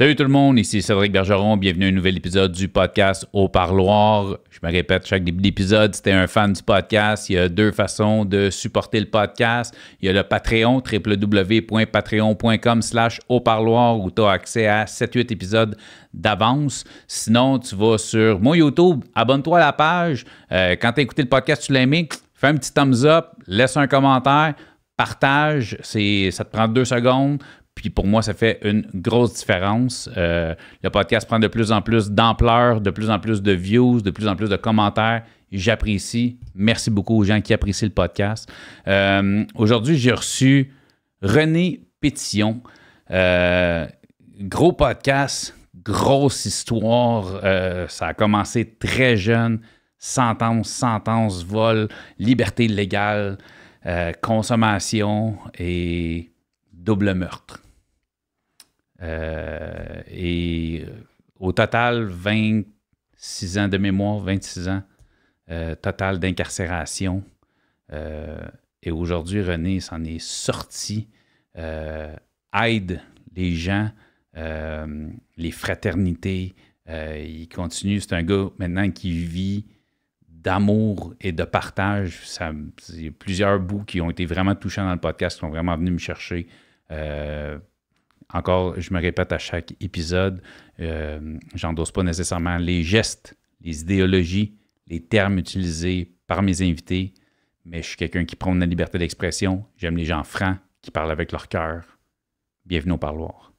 Salut tout le monde, ici Cédric Bergeron. Bienvenue à un nouvel épisode du podcast Au Parloir. Je me répète, chaque début d'épisode, si tu es un fan du podcast, il y a deux façons de supporter le podcast. Il y a le Patreon, www.patreon.com slash au parloir où tu as accès à 7-8 épisodes d'avance. Sinon, tu vas sur mon YouTube, abonne-toi à la page. Euh, quand tu as écouté le podcast, tu l'aimes, fais un petit thumbs up, laisse un commentaire partage, ça te prend deux secondes. Puis pour moi, ça fait une grosse différence. Euh, le podcast prend de plus en plus d'ampleur, de plus en plus de views, de plus en plus de commentaires. J'apprécie. Merci beaucoup aux gens qui apprécient le podcast. Euh, aujourd'hui, j'ai reçu René Pétillon. Euh, gros podcast, grosse histoire. ça a commencé très jeune. Sentence, sentence, vol, liberté légale, consommation et double meurtre. Euh, et euh, au total, 26 ans de mémoire, 26 ans euh, total d'incarcération. et aujourd'hui, René s'en est sorti, aide les gens, les fraternités. il continue, c'est un gars maintenant qui vit d'amour et de partage. Ça, plusieurs bouts qui ont été vraiment touchants dans le podcast, qui sont vraiment venus me chercher euh, encore, je me répète à chaque épisode, euh, j'endosse pas nécessairement les gestes, les idéologies, les termes utilisés par mes invités, mais je suis quelqu'un qui prône la liberté d'expression. J'aime les gens francs qui parlent avec leur cœur. Bienvenue au parloir.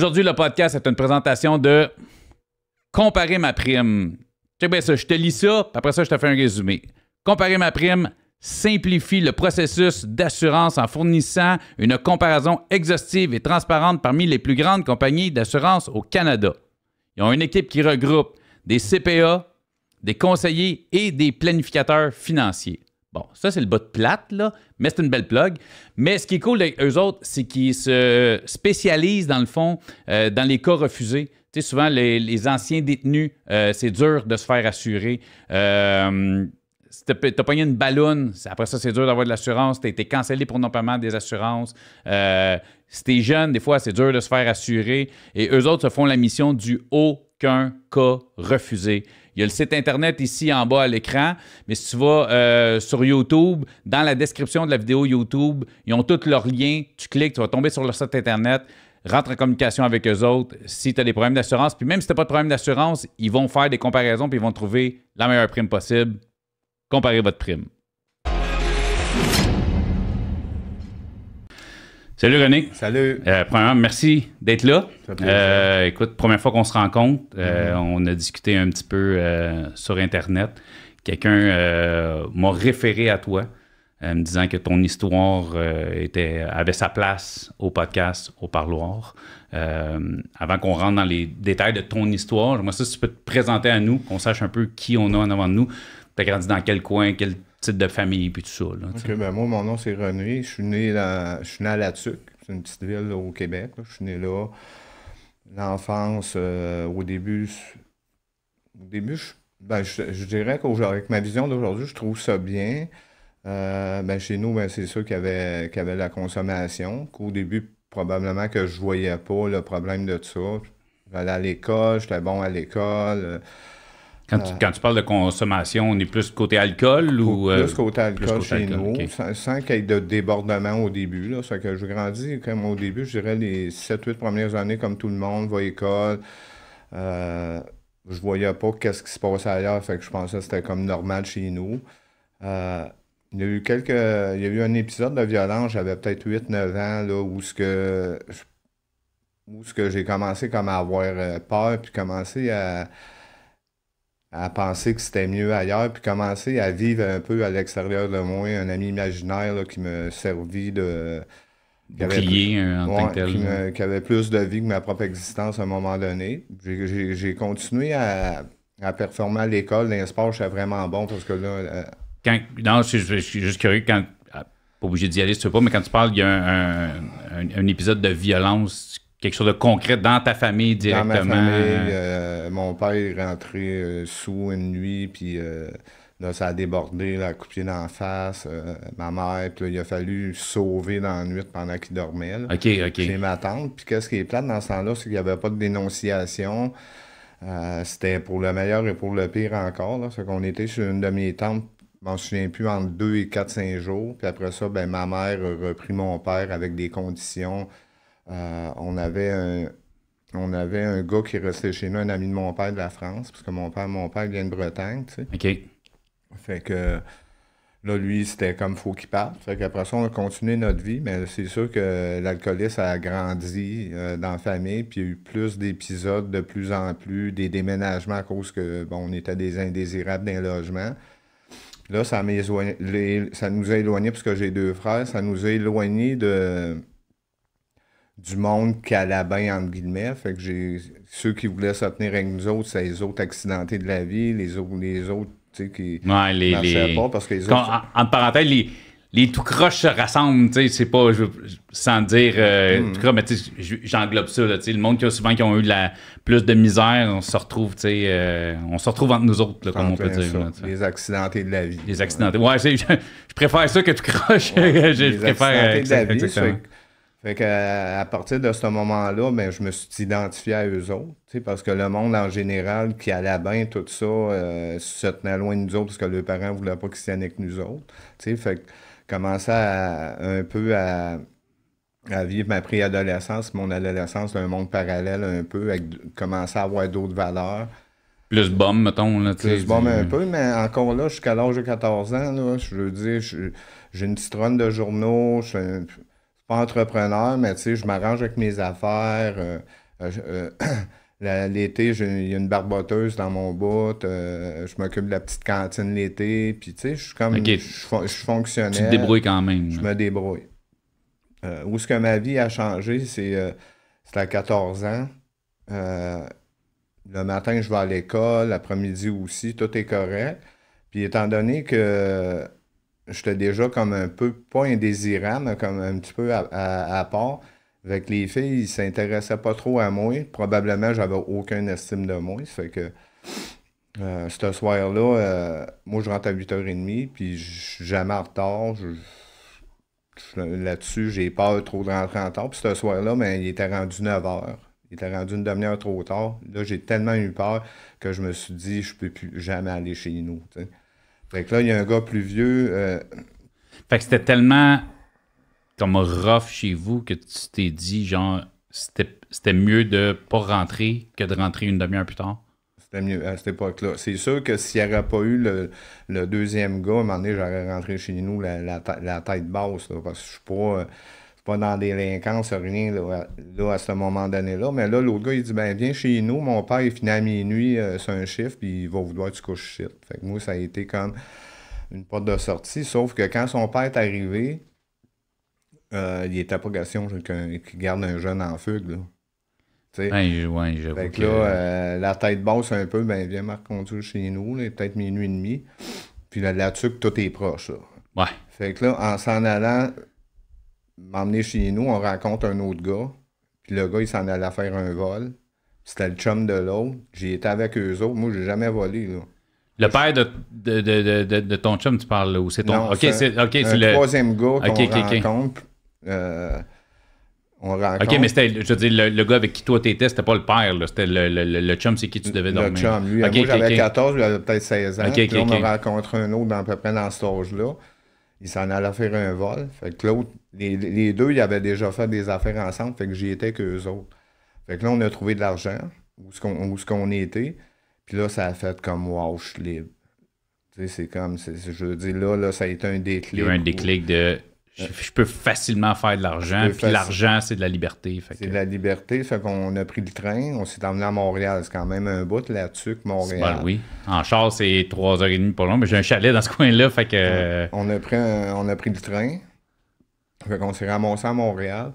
Aujourd'hui, le podcast est une présentation de Comparer ma prime. je te lis ça, puis après ça, je te fais un résumé. Comparer ma prime simplifie le processus d'assurance en fournissant une comparaison exhaustive et transparente parmi les plus grandes compagnies d'assurance au Canada. Ils ont une équipe qui regroupe des CPA, des conseillers et des planificateurs financiers. Bon, ça, c'est le bas de plate, là, mais c'est une belle plug. Mais ce qui est cool avec eux autres, c'est qu'ils se spécialisent, dans le fond, euh, dans les cas refusés. Tu sais, souvent, les, anciens détenus, euh, c'est dur de se faire assurer. Euh, si t'as pogné une ballonne, après ça, c'est dur d'avoir de l'assurance. T'as été cancellé pour non-paiement des assurances. Euh, si t'es jeune, des fois, c'est dur de se faire assurer. Et eux autres se font la mission du aucun cas refusé. Il y a le site Internet ici en bas à l'écran, mais si tu vas euh, sur YouTube, dans la description de la vidéo YouTube, ils ont tous leurs liens. Tu cliques, tu vas tomber sur leur site Internet rentre en communication avec eux autres si tu as des problèmes d'assurance. Puis même si tu n'as pas de problème d'assurance, ils vont faire des comparaisons puis ils vont trouver la meilleure prime possible. Comparez votre prime. Salut René. Salut. Euh, premièrement, merci d'être là. Euh, écoute, première fois qu'on se rencontre, euh, mm-hmm. on a discuté un petit peu sur Internet. Quelqu'un m'a référé à toi, me disant que ton histoire avait sa place au podcast, au parloir. avant qu'on rentre dans les détails de ton histoire, moi ça, si tu peux te présenter à nous, qu'on sache un peu qui on a en avant de nous. Tu as grandi dans quel coin, quel titre de famille puis tout ça. ben moi, mon nom, c'est René. Je suis né, dans... né, à La C'est une petite ville au Québec. Je suis né là. L'enfance, euh, au début, au début je, ben, je, je dirais qu'avec ma vision d'aujourd'hui, je trouve ça bien. Euh, ben, chez nous, ben, c'est sûr qu'il y, avait, avait la consommation, qu'au début, probablement que je voyais pas le problème de ça. J'allais à l'école, j'étais bon à l'école. Euh, euh, quand tu, parles de consommation, on est plus côté alcool ou. Euh, plus côté alcool chez nous, sans, qu'il y ait de débordement au début. Là. que je grandis comme au début, je dirais les 7-8 premières années, comme tout le monde, va à l'école. Euh, je voyais pas qu'est-ce qui se passait ailleurs, fait que je pensais que c'était comme normal chez nous. il y a eu quelques. Il y a eu un épisode de violence, j'avais peut-être 8-9 ans, là, où ce que. ce que j'ai commencé comme à avoir peur, puis commencé à à penser que c'était mieux ailleurs, puis commencer à vivre un peu à l'extérieur de moi, un ami imaginaire qui me servit de... Qui avait, euh, en tant que tel. Qui, avait plus de vie que ma propre existence à un moment donné. J'ai continué à, à, performer à l'école. Dans sport, je suis vraiment bon parce que là... Euh, quand, non, je, suis juste curieux. Quand, ah, pas obligé d'y aller, tu pas, mais quand tu parles, il y a un, un, un épisode de violence quelque chose de concret dans ta famille directement. Dans euh, mon père est rentré euh, sous une nuit, puis euh, là, ça a débordé, la coupé la face. ma mère, il a fallu sauver dans la nuit pendant qu'il dormait. OK, OK. Chez ma tante. Puis qu'est-ce qui est plate dans ce temps-là, c'est qu'il n'y avait pas de dénonciation. C'était pour le meilleur et pour le pire encore. C'est qu'on était chez une demi mes tantes je me souviens plus, entre deux et quatre, cinq jours. Puis après ça, ben, ma mère a repris mon père avec des conditions euh, on, avait un, on avait un gars qui restait chez nous, un ami de mon père de la France, parce que mon père, mon père vient de Bretagne, tu sais. OK. Fait que là, lui, c'était comme faut qu'il parte. Fait qu'après ça, on a continué notre vie, mais c'est sûr que l'alcoolisme a grandi euh, dans la famille, puis il y a eu plus d'épisodes de plus en plus, des déménagements à cause que, bon, on était des indésirables d'un logement. Là, ça, ça nous a éloignés, parce que j'ai deux frères, ça nous a éloignés de, du monde qui la entre guillemets. Fait que j'ai ceux qui voulaient se tenir avec nous autres, c'est les autres accidentés de la vie, les autres, les autres qui ouais, les, les... pas parce les En, parenthèse, les, tout croches se rassemblent, c'est pas, sans dire, euh, mm-hmm. tout mais j'englobe ça, le monde qui a souvent qui ont eu la, plus de misère, on se retrouve, tu sais, euh, on se retrouve entre nous autres, comme on peut dire. les accidentés de la vie. Les accidentés, ouais, je, préfère ça que tout croche, je, les fait que à partir de ce moment-là, ben, je me suis identifié à eux autres, parce que le monde en général qui allait bien, tout ça, euh, se tenait loin de nous autres parce que les parents ne voulaient pas qu'ils s'y que nous autres. Fait que commençais un peu à, vivre ma préadolescence, mon adolescence, un monde parallèle un peu, avec, commencer à avoir d'autres valeurs. Plus bombe, mettons. Là, Plus bombes un peu, mais encore là, jusqu'à l'âge de 14 ans, je veux dire, j'ai une citronne de journaux, je suis pas entrepreneur, mais tu sais, je m'arrange avec mes affaires. Euh, euh, euh, l'été, il y a une barboteuse dans mon bout, je m'occupe de la petite cantine l'été, puis tu sais, je suis comme, je, je fonctionnais. Tu te débrouilles quand même. Je me débrouille. où est ce que ma vie a changé, c'est à 14 ans. le matin, je vais à l'école, l'après-midi aussi, tout est correct. Puis étant donné que j'étais déjà comme un peu, pas indésirable, mais comme un petit peu à, part. avec les filles, ils s'intéressaient pas trop à moi. Probablement, j'avais aucune estime de moi. Ça fait que euh, ce soir-là, euh, moi, je rentre à 8h30, puis je suis jamais en retard. Là-dessus, j'ai peur trop de rentrer en retard. Puis ce soir-là, ben, il était rendu 9h. Il était rendu une demi-heure trop tard. Là, j'ai tellement eu peur que je me suis dit, je peux plus jamais aller chez nous. Fait que là, il y a un gars plus vieux. Euh, fait que c'était tellement comme rough chez vous que tu t'es dit, genre, c'était mieux de pas rentrer que de rentrer une demi-heure plus tard? C'était mieux à cette époque-là. C'est sûr que s'il n'y aurait pas eu le, deuxième gars, à un moment donné, j'aurais rentré chez nous la, la, tête basse, parce que je suis pas. Euh, pas dans la délinquance, rien, là, à ce moment donné-là. Mais là, l'autre gars, il dit, ben, viens chez nous, mon père, il finit à minuit, c'est euh, un chiffre, puis il va vouloir que tu couches shit. Fait que moi, ça a été comme une porte de sortie, sauf que quand son père est arrivé, euh, il est pas question qu'il garde un jeune en fugue, là. Ben, ouais, fait que là, euh, la tête bosse un peu, ben, viens Marc conduire chez nous, peut-être minuit et demi. Puis là-dessus, là tout est proche. Là. Ouais. Fait que là, en s'en allant, m'emmener chez nous, on rencontre un autre gars. Puis le gars, il s'en allait faire un vol. C'était le chum de l'autre. J'y étais avec eux autres. Moi, j'ai jamais volé, Le père de, de, de, de, ton chum, tu parles, ou c'est ton... Non, ok, c'est le... troisième gars qu'on euh, on rencontre. Ok, mais c'était, je veux dire, le, gars avec qui toi t'étais, c'était pas le père, C'était le, le, chum, c'est qui tu devais dormir. Le chum, lui. moi, j'avais 14, lui, avait peut-être 16 ans. là, on a rencontré un autre à peu près dans cet âge-là il s'en allait faire un vol. Fait que les, deux, ils avaient déjà fait des affaires ensemble, fait que j'y étais qu'eux autres. Fait que là, on a trouvé de l'argent, où ce qu'on, était, puis là, ça a fait comme « wow, je suis libre ». c'est comme, je veux dire, là, là, ça a été un déclic. Il y a un déclic de je, peux facilement faire de l'argent. Puis l'argent, c'est de la liberté. C'est de la liberté. Fait qu'on a pris le train, on s'est emmené à Montréal. C'est quand même un bout là-dessus que Montréal. Ben oui. En char, c'est 3h30 pas long, mais j'ai un chalet dans ce coin-là. Fait que. On a pris, on a pris le train. Fait qu'on s'est ramassé à Montréal.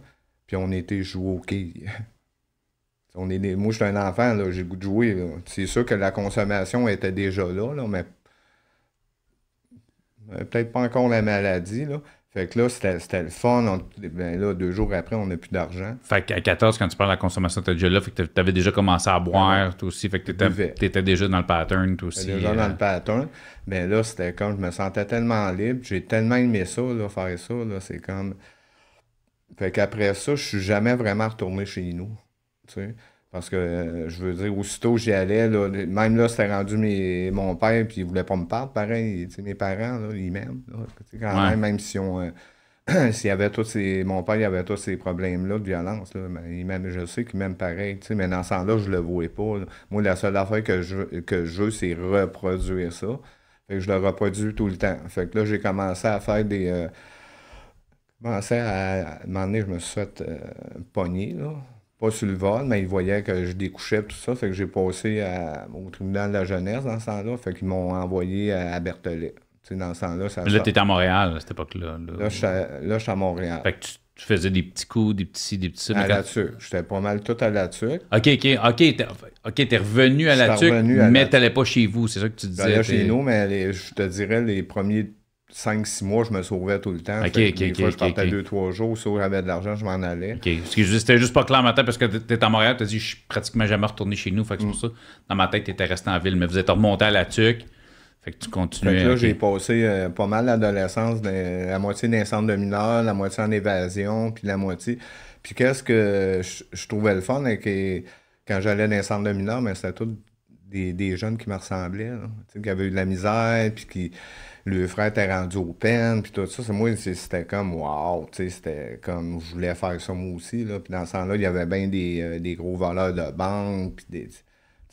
Puis on était joué au quai. on est des... Moi, un enfant, j'ai goût de jouer. C'est sûr que la consommation était déjà là, là mais peut-être pas encore la maladie, là, fait que là, c'était le fun. ben là, deux jours après, on n'a plus d'argent. Fait qu'à 14, quand tu parles de la consommation, t'es déjà là. Fait que avais déjà commencé à boire, ah toi aussi. Fait que t'étais, étais déjà dans le pattern, toi aussi. déjà dans euh. le pattern. Mais ben là, c'était comme, je me sentais tellement libre. J'ai tellement aimé ça, là, faire ça, là. C'est comme... Fait qu'après ça, je suis jamais vraiment retourné chez nous. Tu sais parce que euh, je veux dire, aussitôt j'y allais, même là, c'était rendu mes, mon père, puis il voulait pas me parler pareil. Mes parents, là, ils m'aiment. Quand même, même si on. Euh, s'il y avait tous ces. Mon père, il avait tous ces problèmes-là de violence. Ben, mais je sais qu'il m'aime pareil. Mais dans ce sens-là, je le voyais pas. Moi, la seule affaire que je, que je veux, c'est reproduire ça. Fait que je le reproduis tout le temps. Fait que là, j'ai commencé à faire des. J'ai euh, commencé à. À un moment donné, je me suis fait pogner, là pas sur le vol, mais ils voyaient que je découchais, tout ça. Fait que j'ai passé au tribunal de la jeunesse dans ce sens là Fait qu'ils m'ont envoyé à Berthelet. sais, dans ce sens là ça. Mais là, t'étais à Montréal à cette époque-là. Là, là je suis à, Montréal. Fait que tu, faisais des petits coups, des petits des petits. À la tuque. J'étais pas mal tout à la tuque. OK, OK, OK. T'es revenu à la tuque, mais t'allais pas chez vous, c'est ça que tu ben disais. J'allais chez nous, mais je te dirais, les premiers 5-6 mois, je me sauvais tout le temps. des fois, je partais 2-3 jours, si j'avais de l'argent, je m'en allais. C'était juste pas clair ma matin, parce que étais à Montréal, as dit je suis pratiquement jamais retourné chez nous. Fait que c'est pour mm. ça, dans ma tête, tu étais resté en ville, mais vous êtes remonté à la tuque. Fait que tu continues. là, j'ai passé euh, pas mal l'adolescence, la moitié d'un centre de mineurs, la moitié en évasion, puis la moitié. Puis qu'est-ce que je, trouvais le fun que quand j'allais dans les de mineurs, mais c'était tous des, des, jeunes qui me ressemblaient, qui avaient eu de la misère, puis qui le frère était rendu au pen, puis tout ça. C'est moi, c'était comme, wow, tu sais, c'était comme, je voulais faire ça moi aussi, là. Puis dans ce temps-là, il y avait bien des, euh, gros voleurs de banque, puis des.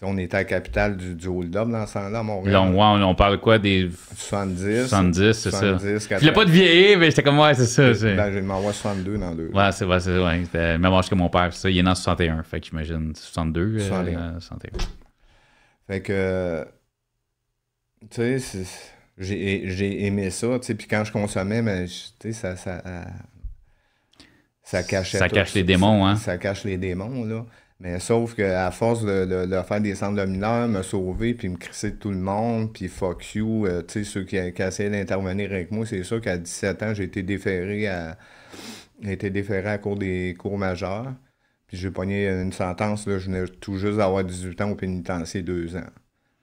On était à la capitale du, du hold-up dans ce temps-là, à Montréal. on, parle quoi des. 70. 70, c'est ça. Il n'a pas de vieillir, mais j'étais comme, ouais, c'est ça. Ben, j'ai demandé 62 dans deux. Ouais, c'est vrai, c'est vrai. C'était même âge que mon père, ça. Il est dans 61, fait que j'imagine 62. 61. Euh, fait que. tu sais, c'est j'ai aimé ça, tu puis quand je consommais, mais, ça, euh, ça, ça cachait Ça cache les démons, hein? Ça, cache les démons, là. Mais sauf qu'à force de, faire des centres mineurs, me sauver, puis me crisser de tout le monde, puis fuck you, euh, tu sais, ceux qui, essayaient d'intervenir avec moi, c'est sûr qu'à 17 ans, j'ai été déféré à, été déféré à cours des cours majeurs. Puis j'ai pogné une sentence, là, je venais tout juste d'avoir 18 ans au pénitencier deux ans.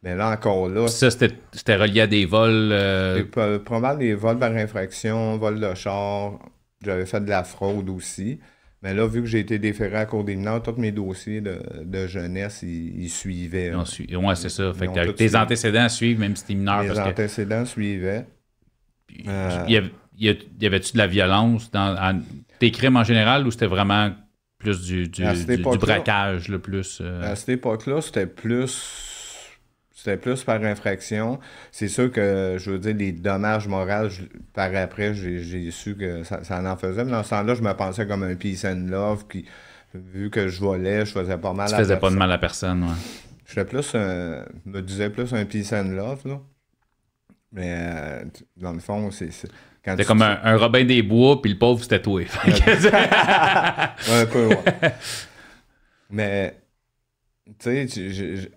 Mais là, encore là. ça, c'était relié à des vols. Euh, probablement des vols par infraction, vol de char. J'avais fait de la fraude aussi. Mais là, vu que j'ai été déféré à cour des mineurs, tous mes dossiers de, jeunesse, ils, suivaient. oui, c'est ça. Fait que tes antécédents suivent, même si t'es mineur. tes antécédents suivaient. Puis, euh, y, avait, y tu de la violence dans tes crimes en général ou c'était vraiment plus du, braquage, le plus? Euh? À cette époque-là, c'était plus c'était plus par infraction. C'est sûr que, je veux dire, les dommages moraux, par après, j'ai su que ça, ça, en faisait. Mais dans ce temps-là, je me pensais comme un peace and love qui, vu que je volais, je faisais pas mal tu à faisais pas de mal à personne, ouais. Je plus me disais plus un peace and love, là. Mais euh, dans le fond, c'est. C'était comme un, Robin des Bois, puis le pauvre, c'était toi. un peu, Mais, tu sais,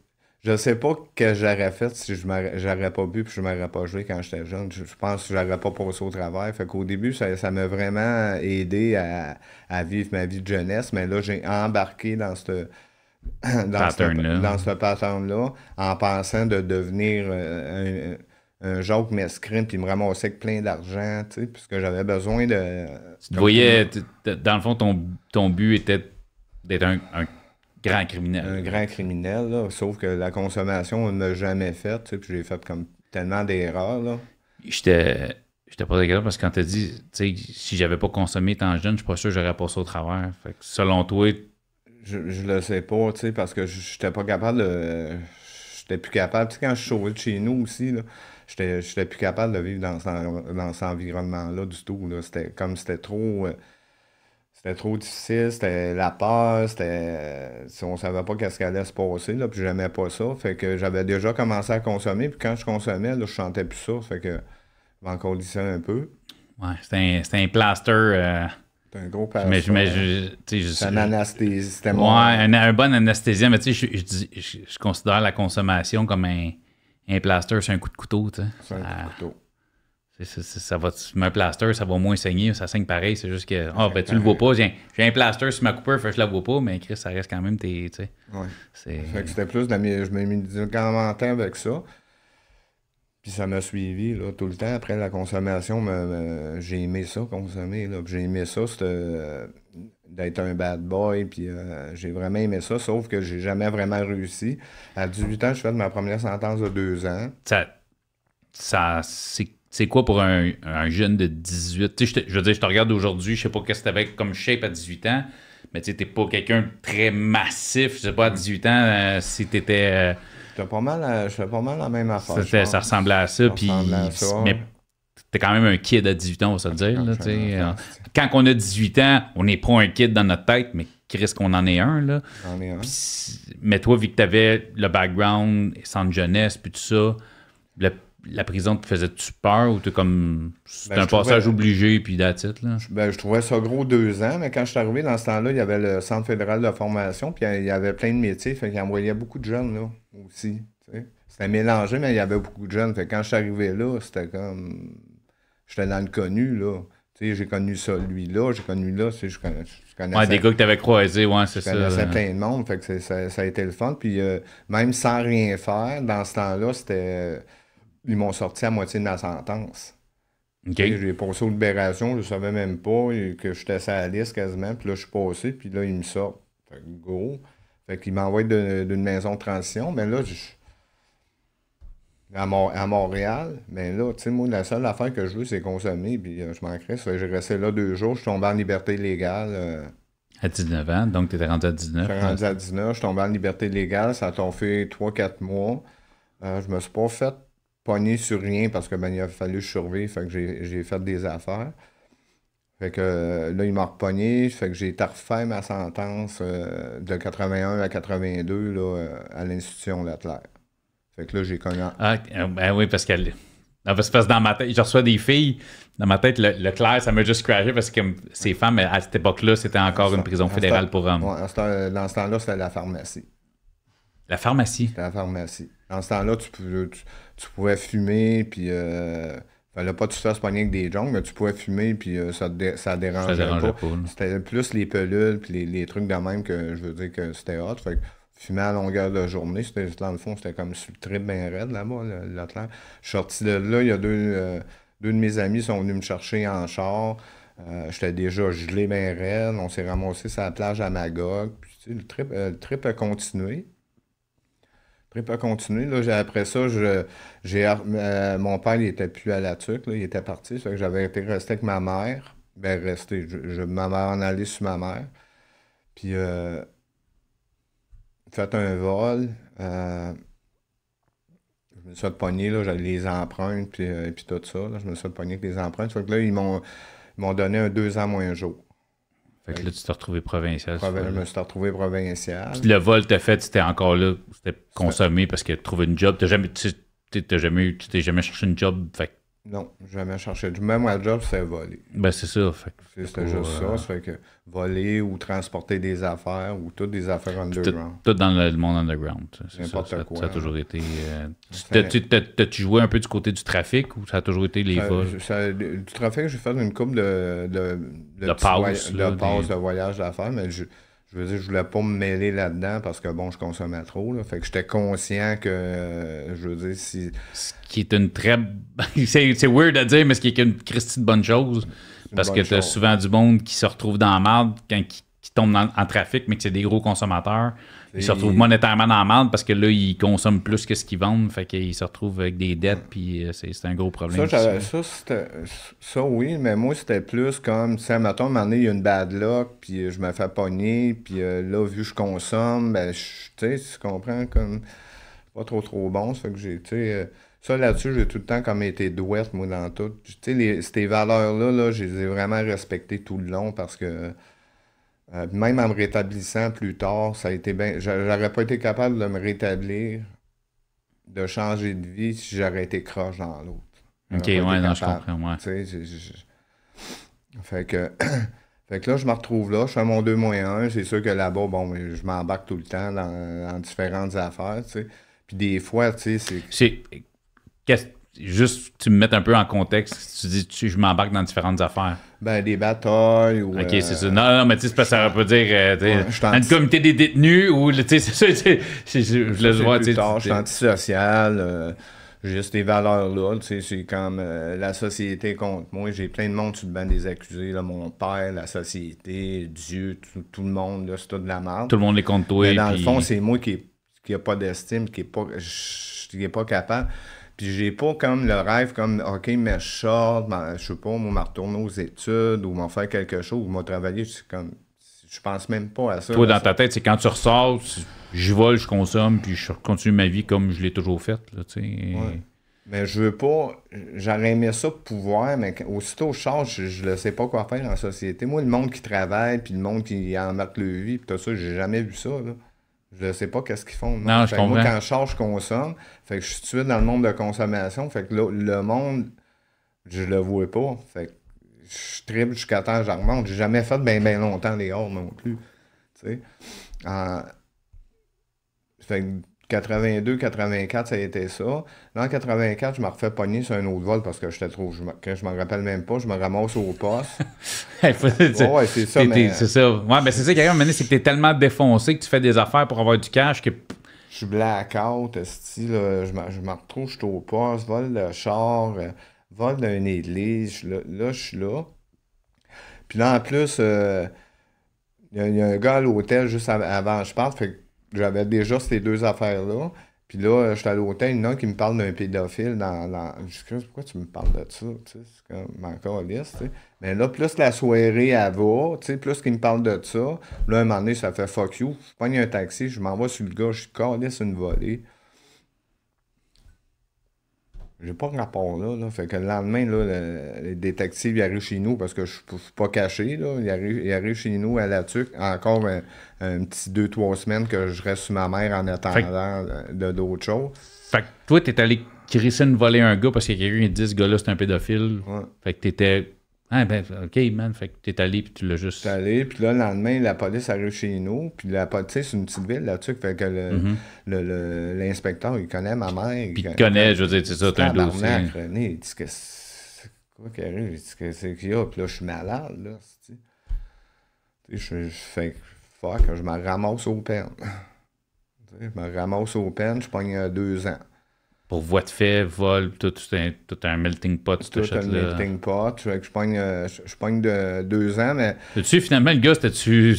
je ne sais pas ce que j'aurais fait si je j'aurais pas bu puis je m'aurais pas joué quand j'étais jeune. Je, pense que j'aurais pas passé au travail. Fait qu'au début, ça, m'a vraiment aidé à, vivre ma vie de jeunesse, mais là, j'ai embarqué dans ce dans ce, pattern-là en pensant de devenir euh, un, genre qui Mescrin puis me ramasser avec plein d'argent, tu sais, puisque j'avais besoin de... Tu voyais, dans le fond, ton, ton but était d'être un grand criminel. Un grand criminel, sauf que la consommation, on ne m'a jamais faite, tu sais, puis j'ai fait comme tellement d'erreurs. Là. J'étais, j'étais pas d'accord parce que quand as dit, tu sais, si j'avais pas consommé tant jeune, je suis pas sûr que j'aurais passé au travers. selon toi. Je, je le sais pas, tu sais, parce que j'étais pas capable de. J'étais plus capable. Tu sais, quand je suis sauvé de chez nous aussi, là, j'étais, j'étais plus capable de vivre dans, cet environnement-là du tout. Là. C'était comme c'était trop. Euh, c'était trop difficile, c'était la peur, c'était. Euh, on savait pas qu'est-ce qui allait se passer, là, puis j'aimais pas ça. Fait que j'avais déjà commencé à consommer, puis quand je consommais, là, je chantais plus ça. Fait que je m'encolissais un peu. Ouais, c'était un, un, plaster. Euh, c'était un gros plaster. Mais, euh, mais je, je, un anesthésie. Ouais, un, un, bon anesthésien. Mais tu sais, je, considère la consommation comme un, un plaster, c'est un coup de couteau, tu sais. C'est un coup de couteau. Ça, ça, ça va, un plaster, ça va moins saigner, ça saigne pareil. C'est juste que, oh, ben, tu le vois pas. J'ai un plaster sur ma coupeur, fait, je la vois pas, mais Chris, ça reste quand même tes. Tu sais. C'était plus, de, je me mis en temps avec ça. Puis ça m'a suivi là, tout le temps. Après la consommation, j'ai aimé ça, consommer. J'ai aimé ça, c'était euh, d'être un bad boy. Puis euh, j'ai vraiment aimé ça, sauf que j'ai jamais vraiment réussi. À 18 ans, je fais ma première sentence de deux ans. Ça. ça c'est c'est quoi pour un, jeune de 18? je, te, veux dire, je te regarde aujourd'hui, je sais pas qu'est-ce que t'avais comme shape à 18 ans, mais tu pas quelqu'un très massif, je sais pas, à 18 ans, euh, si t'étais... étais... Euh, pas mal, euh, je pas mal la même affaire. Ça, ça ressemblait à ça, puis... Mais t'es quand même un kid à 18 ans, on va se dire, Quand on a 18 ans, on n'est pas un kid dans notre tête, mais Chris qu'on en est un, là. un. mais toi, vu que t'avais le background, sans jeunesse, puis tout ça, le la prison te faisait-tu peur ou t'es comme. C'était ben, un passage obligé, puis d'attitude, là? Ben, je trouvais ça gros deux ans, mais quand je suis arrivé dans ce temps-là, il y avait le Centre fédéral de formation, puis il y avait plein de métiers, fait qu'il envoyait beaucoup de jeunes, là, aussi. C'était mélangé, mais il y avait beaucoup de jeunes. Fait quand je suis arrivé là, c'était comme. J'étais dans le connu, là. sais j'ai connu celui là, j'ai connu là, je, je connaissais... des gars que t'avais croisés, ouais, c'est ça. Je plein de monde, fait que ça, a été le fun. Puis euh, même sans rien faire, dans ce temps-là, c'était ils m'ont sorti à moitié de ma sentence. Okay. J'ai passé aux libérations, je ne savais même pas que j'étais sur la liste quasiment. Puis là, je suis passé, puis là, ils me sortent. Fait que go. Fait qu'ils m'envoient d'une maison de transition. Mais là, je... à, Montréal, mais là, tu sais, moi, la seule affaire que je veux, c'est consommer. Puis euh, je m'en crée. J'ai resté là deux jours. Je suis tombé en liberté légale. Euh. À 19 ans, donc tu étais rendu à 19. Je suis rendu à 19. Je suis tombé en liberté légale. Ça a fait 3-4 mois. Je euh, je me suis pas fait pogné sur rien parce que ben, il a fallu survivre fait que j'ai fait des affaires. Fait que euh, là, il m'a repogné, fait que j'ai été refait ma sentence euh, de 81 à 82 euh, à l'institution de Fait que là, j'ai connu. Ah, ah ben oui, parce qu'elle. que dans ma tête, je reçois des filles. Dans ma tête, le, clair, ça m'a juste craché parce que ces femmes, à cette époque-là, c'était encore une prison fédérale pour hommes. dans ce temps-là, c'était la pharmacie. La pharmacie? la pharmacie. Dans ce temps-là, tu tu pouvais fumer, puis. Euh, fallait pas tout tu te fasses pogner avec des jongles, mais tu pouvais fumer, puis euh, ça, dé ça dérangeait, ça pas. c'était plus les pelules, puis les, trucs de même que je veux dire que c'était autre Fait fumer à longueur de journée, c'était dans le fond, c'était comme sur le trip bien raide là-bas, l'Atlantique. Je suis sorti de là, il y a deux, euh, deux de mes amis sont venus me chercher en char. Euh, j'étais déjà gelé bien raide. On s'est ramassé sur la plage à Magog. Puis, le trip a continué prépa continue. Là, après ça, je, j'ai, euh, mon père il était plus à la tuque, il était parti. que j'avais été resté avec ma mère. Ben, resté. Je, ma mère en allait sur ma mère. Puis, euh, fait un vol. Euh, je me suis le là, j'avais les empreintes, puis, euh, puis tout ça. je me suis le avec les empreintes. là, ils m'ont, m'ont donné un deux ans moins un jour. Fait que là, tu t'es retrouvé provincial. je me retrouvé provincial. le vol t'a fait, c'était encore là, c'était consommé parce que trouver une job, t'as jamais, t'as jamais tu t'es jamais cherché une job, fait que non, jamais cherché du même à job, c'est voler. Ben, c'est ça. C'était juste ça. Euh, que voler ou transporter des affaires ou toutes des affaires underground. Tout, dans le, monde underground. C'est ça, Ça, a toujours été. Euh, t'as-tu joué un peu du côté du trafic ou ça a toujours été les vols? du trafic, j'ai fait une coupe de. de, de, de pauses. De, des... de voyage d'affaires, mais je je veux dire, je voulais pas me mêler là-dedans parce que bon, je consommais trop. Fait que j'étais conscient que, euh, je veux dire, si. Ce qui est une très. c'est weird à dire, mais ce qui est une Christie de bonne chose. Parce que t'as souvent du monde qui se retrouve dans la merde quand qui, tombe en trafic, mais que c'est des gros consommateurs. Ils se retrouvent monétairement dans la parce que là, ils consomment plus que ce qu'ils vendent. Fait qu'ils se retrouvent avec des dettes, puis euh, c'est un gros problème. Ça, oui, mais moi, c'était plus comme, tu sais, mettons, un il y a une bad luck, puis euh, je me fais pogner, puis euh, là, vu que je consomme, ben, tu sais, tu comprends, comme, pas trop, trop bon. Ça fait que j'ai, tu sais, ça, là-dessus, j'ai tout le temps comme été douette, moi, dans tout. Tu sais, ces valeurs-là, là, je les ai vraiment respectées tout le long parce que euh, même en me rétablissant plus tard, ça a été bien. J'aurais pas été capable de me rétablir, de changer de vie si j'aurais été croche dans l'autre. Ok, ouais, non, je comprends, ouais. Tu Fait que. Fait que là, je me retrouve là, je fais mon 2 1. C'est sûr que là-bas, bon, je m'embarque tout le temps dans, différentes affaires, Puis des fois, tu sais, c'est. juste, tu me mets un peu en contexte. Tu dis, je m'embarque dans différentes affaires. Ben, des batailles ou. Ok, c'est euh, ça. Non, non, mais tu sais, parce que ça pas dire. Euh, sais, un comité des détenus ou. Tu sais, c'est ça. Je le vois, tu sais. Je suis euh, juste des valeurs-là. tu sais, C'est comme la société contre moi. J'ai plein de monde sur le banc des accusés. Là, mon père, la société, Dieu, tout, le monde, c'est tout de la merde. Tout le monde est contre toi. Mais dans puis... le fond, c'est moi qui n'ai qui pas d'estime, qui n'est pas, qui est pas capable. Puis j'ai pas comme le rêve comme OK, mais je sors, ben, je sais pas, m'en retourner aux études ou m'en faire quelque chose ou m'en travailler. Je comme je pense même pas à ça. Toi, dans ta tête, c'est quand tu ressors, je vole, je consomme, puis je continue ma vie comme je l'ai toujours faite. Ouais. Mais je veux pas. J'aurais aimé ça pour pouvoir, mais aussitôt je change, je ne sais pas quoi faire en société. Moi, le monde qui travaille, puis le monde qui en marque le vie, puis tout ça, j'ai jamais vu ça je ne sais pas qu'est-ce qu'ils font. Non, je comprends. Moi, quand je charge, je consomme. Fait que je suis tué dans le monde de consommation. Fait que le monde, je le vois pas. Fait que je triple jusqu'à temps, je remonte. J'ai jamais fait bien ben longtemps les hors non plus. Tu sais. Euh, fait 82-84, ça a été ça. Là, en 84, je me refais pogner sur un autre vol parce que je te trouve, je, ne m'en rappelle même pas, je me ramasse au poste. ouais, c'est ça. Mais... C'est ça. Ouais, mais c'est ça, c'est que t'es tellement défoncé que tu fais des affaires pour avoir du cash que. Je suis blackout, style, je me retrouve, je suis au poste, vol de char, euh, vol d'une église, là, je suis là. Puis là, en plus, euh, il y, a un gars à l'hôtel juste avant je pars fait que j'avais déjà ces deux affaires-là. Puis là, euh, je suis à l'hôtel, il y qui me parle d'un pédophile dans, dans... Je me suis pourquoi tu me parles de ça? c'est comme encore liste. Mais là, plus la soirée, à va, plus qu'il me parle de ça. Là, un moment donné, ça fait fuck you. Je prends un taxi, je m'envoie sur le gars, je suis une volée. J'ai pas de rapport là, là, Fait que le lendemain, là, les détectives ils arrivent chez nous parce que je suis pas caché. Là. Ils, arrivent, chez nous à la tuque. Encore un, petit 2-3 semaines que je reste sur ma mère en attendant euh, de d'autres choses. Fait que toi, t'es allé une voler un gars parce qu'il y a quelqu'un qui dit ce gars-là c'est un pédophile. Fait que t'étais ah ben, OK, man, fait que t'es allé, puis tu l'as juste... T'es allé, puis là, le lendemain, la police arrive chez nous, puis la police, c'est une petite ville là-dessus, fait que mhm. le, l'inspecteur, il connaît ma mère. Puis il connaît, je veux dire, c'est ça, t'as un dossier. il dit que c'est quoi qui arrive, que c'est qu'il y a, puis là, je suis malade, là, tu sais. Je, je fais que je me ramasse au peine. je me ramasse au peine, je pogne euh, deux ans. Voix voie de fait, vol, tout, un, tout un melting pot, tout un melting pot. Euh, je, je, pogne, je de deux ans, mais. Tu finalement, le gars, c'était-tu.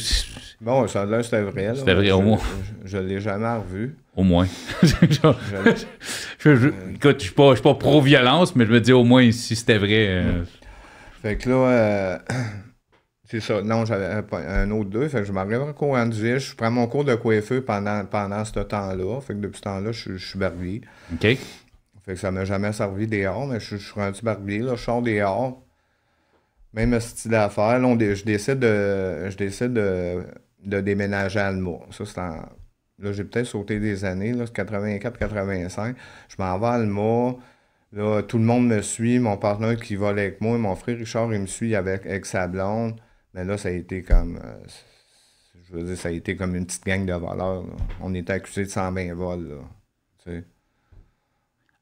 Bon, ça là, c'était vrai. C'était vrai, au moins. Je, ne l'ai jamais revu. Au moins. je, je, écoute, je suis pas, pro-violence, mais je me dis au moins si c'était vrai. Euh, fait que là. Euh, c'est ça. Non, j'avais un, autre deux. Fait que je m'arrive à courant Je prends mon cours de coiffeur pendant, pendant ce temps-là. Fait que depuis ce temps-là, je, suis barbier. OK. Fait que ça m'a jamais servi dehors, mais je, suis suis rendu barbier. Là. Je sors dehors. Même style d'affaires. je décide de, je décide de, déménager à Alma. Ça, c'est Là, j'ai peut-être sauté des années, là, 84-85. Je m'en vais à Alma. Là, tout le monde me suit. Mon partenaire qui vole avec moi, mon frère Richard, il me suit avec, avec sa blonde. Mais là, ça a été comme. Euh, je veux dire, ça a été comme une petite gang de voleurs. On était accusés de 120 vols.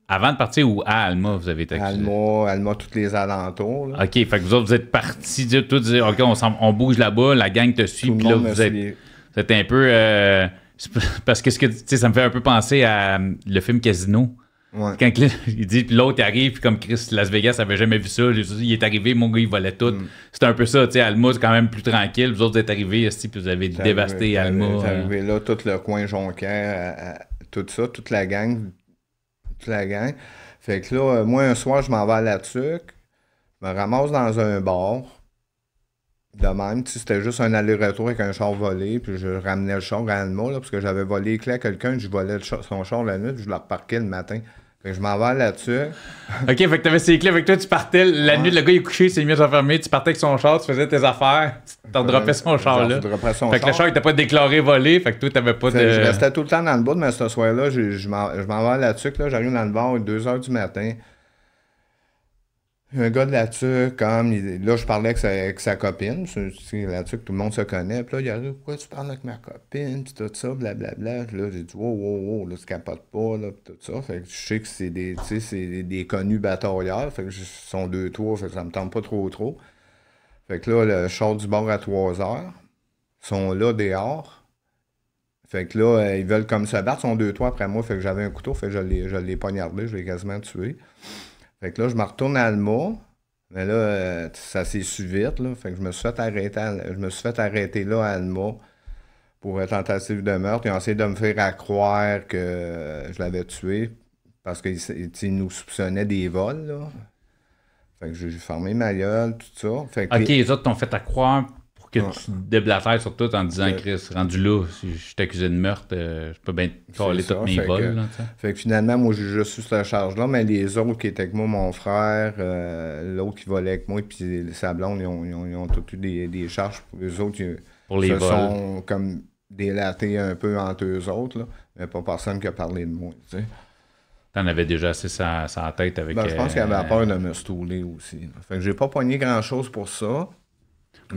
Avant de partir ou à Alma, vous avez été accusé? Alma, Alma, toutes les alentours. OK, fait que vous vous êtes partis, dire tout dire, OK, on, bouge là-bas, la gang te suit, puis là, vous êtes, un peu. Euh, parce que, ce que ça me fait un peu penser à hum, le film Casino. Quand il dit, puis l'autre arrive, puis comme Chris Las Vegas avait jamais vu ça, il est arrivé, mon gars, il volait tout. Mm. C'est un peu ça, tu sais. Alma, c'est quand même plus tranquille. Vous autres, êtes arrivés, ici, puis vous avez dévasté Almo Alma. Vous euh. arrivé là, tout le coin jonquin, tout ça, toute la gang. Toute la gang. Fait que là, euh, moi, un soir, je m'en vais à la je me ramasse dans un bar. De même, c'était juste un aller-retour avec un char volé, puis je ramenais le char à Alma, là, parce que j'avais volé clés à quelqu'un, je volais son char la nuit, puis je le reparquais le matin. Fait que je m'en vais là-dessus. OK, fait que t'avais ces clés, avec toi, tu partais la nuit, le gars, il est couché, il s'est mis tu partais avec son char, tu faisais tes affaires, tu t'en droppais son char, là. fait que le char, il t'a pas déclaré volé, fait que toi, t'avais pas de... Je restais tout le temps dans le bout, mais ce soir-là, je, je m'en vais là-dessus, là, j'arrive dans le bar, 2h du matin, un gars de la dessus comme, là, je parlais avec sa, copine, c'est là-dessus que tout le monde se connaît, puis là, il a dit, pourquoi tu parles avec ma copine, puis tout ça, blablabla. Là, j'ai dit, wow, wow, wow, là, tu capotes pas, là, pis tout ça. Fait que je sais que c'est des, des, des, connus batailleurs, fait que ce sont deux, trois, fait que ça me tente pas trop, trop. Fait que là, le show du bord à 3 heures, sont là dehors. Fait que là, euh, ils veulent comme se battre, ils sont deux, toits après moi, fait que j'avais un couteau, fait que je l'ai poignardé, je l'ai quasiment tué. Fait que là, je me retourne à Alma. Mais là, euh, ça s'est su vite. Là. Fait que je me suis fait arrêter, je me suis arrêter là à Alma pour tentative de meurtre. Ils ont essayé de me faire croire que euh, je l'avais tué parce qu'ils nous soupçonnaient des vols. Là. Fait que j'ai fermé ma gueule, tout ça. ok, les... autres t'ont fait à croire que ouais. tu sur tout en disant, Chris, rendu là, si je t'accusais de meurtre, euh, je peux bien coller tous mes vols. fait que finalement, moi, j'ai juste eu cette charge-là, mais les autres qui étaient avec moi, mon frère, euh, l'autre qui volait avec moi, puis les sablons, ils ont, tous eu des, des, charges. Eux autres, ils, pour les se sont comme délatés un peu entre eux autres, là, mais pas personne qui a parlé de moi, tu en avais déjà assez sa, tête avec. Ben, je pense qu'il euh, qu'elle avait peur de me stouler aussi. Je Fait que j'ai pas poigné grand chose pour ça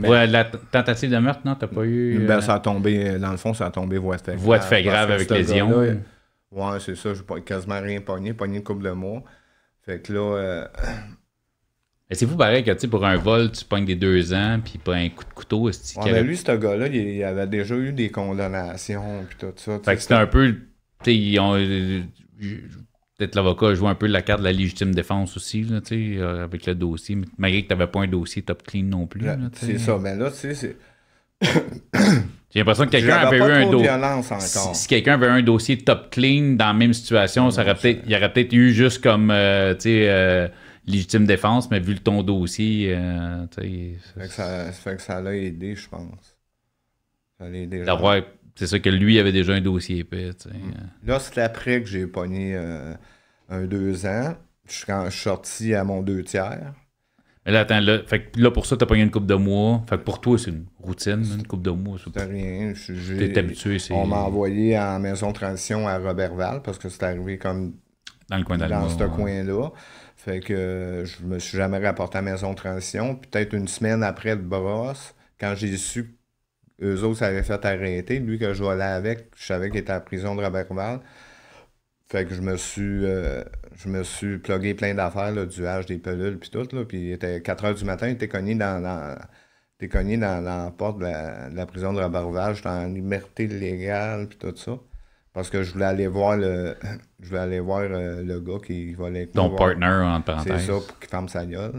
ouais, la tentative de meurtre, non, t'as pas eu. Ben, euh, ça a tombé, euh, dans le fond, ça a tombé voie de fait grave. fait grave avec les ions. ouais, c'est ça, j'ai quasiment rien pogné, pogné une couple de mois. Fait que là. Euh, mais c'est fou pareil que tu sais pour un vol, tu pognes des deux ans, puis pas un coup de couteau. -tu ouais, mais ben, lui, ce gars-là, il avait déjà eu des condamnations, puis tout ça. Fait que c'était un peu. Ils ont, peut-être l'avocat joue un peu la carte de la légitime défense aussi, euh, avec le dossier. Malgré que tu n'avais pas un dossier top clean non plus. C'est ça, mais là, tu sais, c'est. J'ai l'impression que quelqu'un avait eu un dossier. Si, quelqu'un avait un dossier top clean dans la même situation, ça aurait peut il aurait peut-être eu juste comme euh, tu sais euh, légitime défense, mais vu le ton dossier. ça, fait que ça, ça, fait que ça l'a aidé, je pense. Ça l'a aidé. C'est ça que lui avait déjà un dossier épais. Mm. Euh. Là, c'est après que j'ai pogné euh, un deux ans. Je suis, sorti à mon deux tiers. Mais là, attends, là, là pour ça, as pogné une coupe de mois. pour toi, c'est une routine, une coupe de mois. C'est rien. T'es habitué. On m'a envoyé en maison de transition à Robertval parce que c'est arrivé comme. Dans le coin Dans ce coin-là. Fait que euh, je me suis jamais rapporté à maison de transition. Peut-être une semaine après le brosse, quand j'ai su eux autres, ça fait arrêter. Lui que je volais avec, je savais qu'il était à prison de Rabat-Rouval, Fait que je me suis euh, je me suis plugué plein d'affaires, du âge, des pelules, puis tout. Là, puis il était 4 h du matin, il était cogné dans, dans cogné dans, la porte de la, prison de Roberval, j'étais en liberté légale puis tout ça. Parce que je voulais aller voir le. Je voulais aller voir euh, le gars qui volait. Ton partner en parenthèse. C'est ça pour qu'il ferme sa gueule.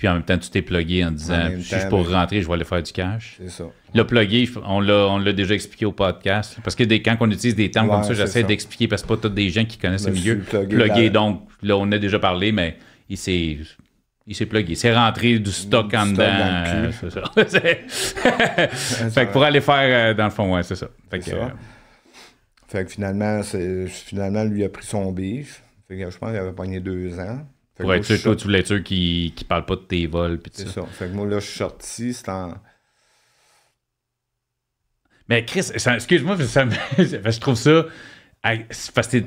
Puis en même temps, tu t'es plugué en disant si je pour rentrer, je vais aller faire du cash. C'est ça. Le plugué, on l'a déjà expliqué au podcast. Parce que quand on utilise des termes comme ça, j'essaie d'expliquer parce que pas tous des gens qui connaissent le milieu. Plugué, donc, là, on a déjà parlé, mais il s'est. Il s'est plugué. C'est rentré du stock en dedans. c'est ça. fait que pour aller faire, euh, dans le fond, ouais, c'est ça. Fait euh, que, finalement, finalement, lui a pris son bif. Fait que je pense qu'il avait gagné deux ans pour être sûr, toi, tu voulais être sûr qu'il ne parle pas de tes vols. C'est ça. Fait que moi, là, je suis sorti, c'est en. Mais Chris, excuse-moi, je trouve ça. Parce que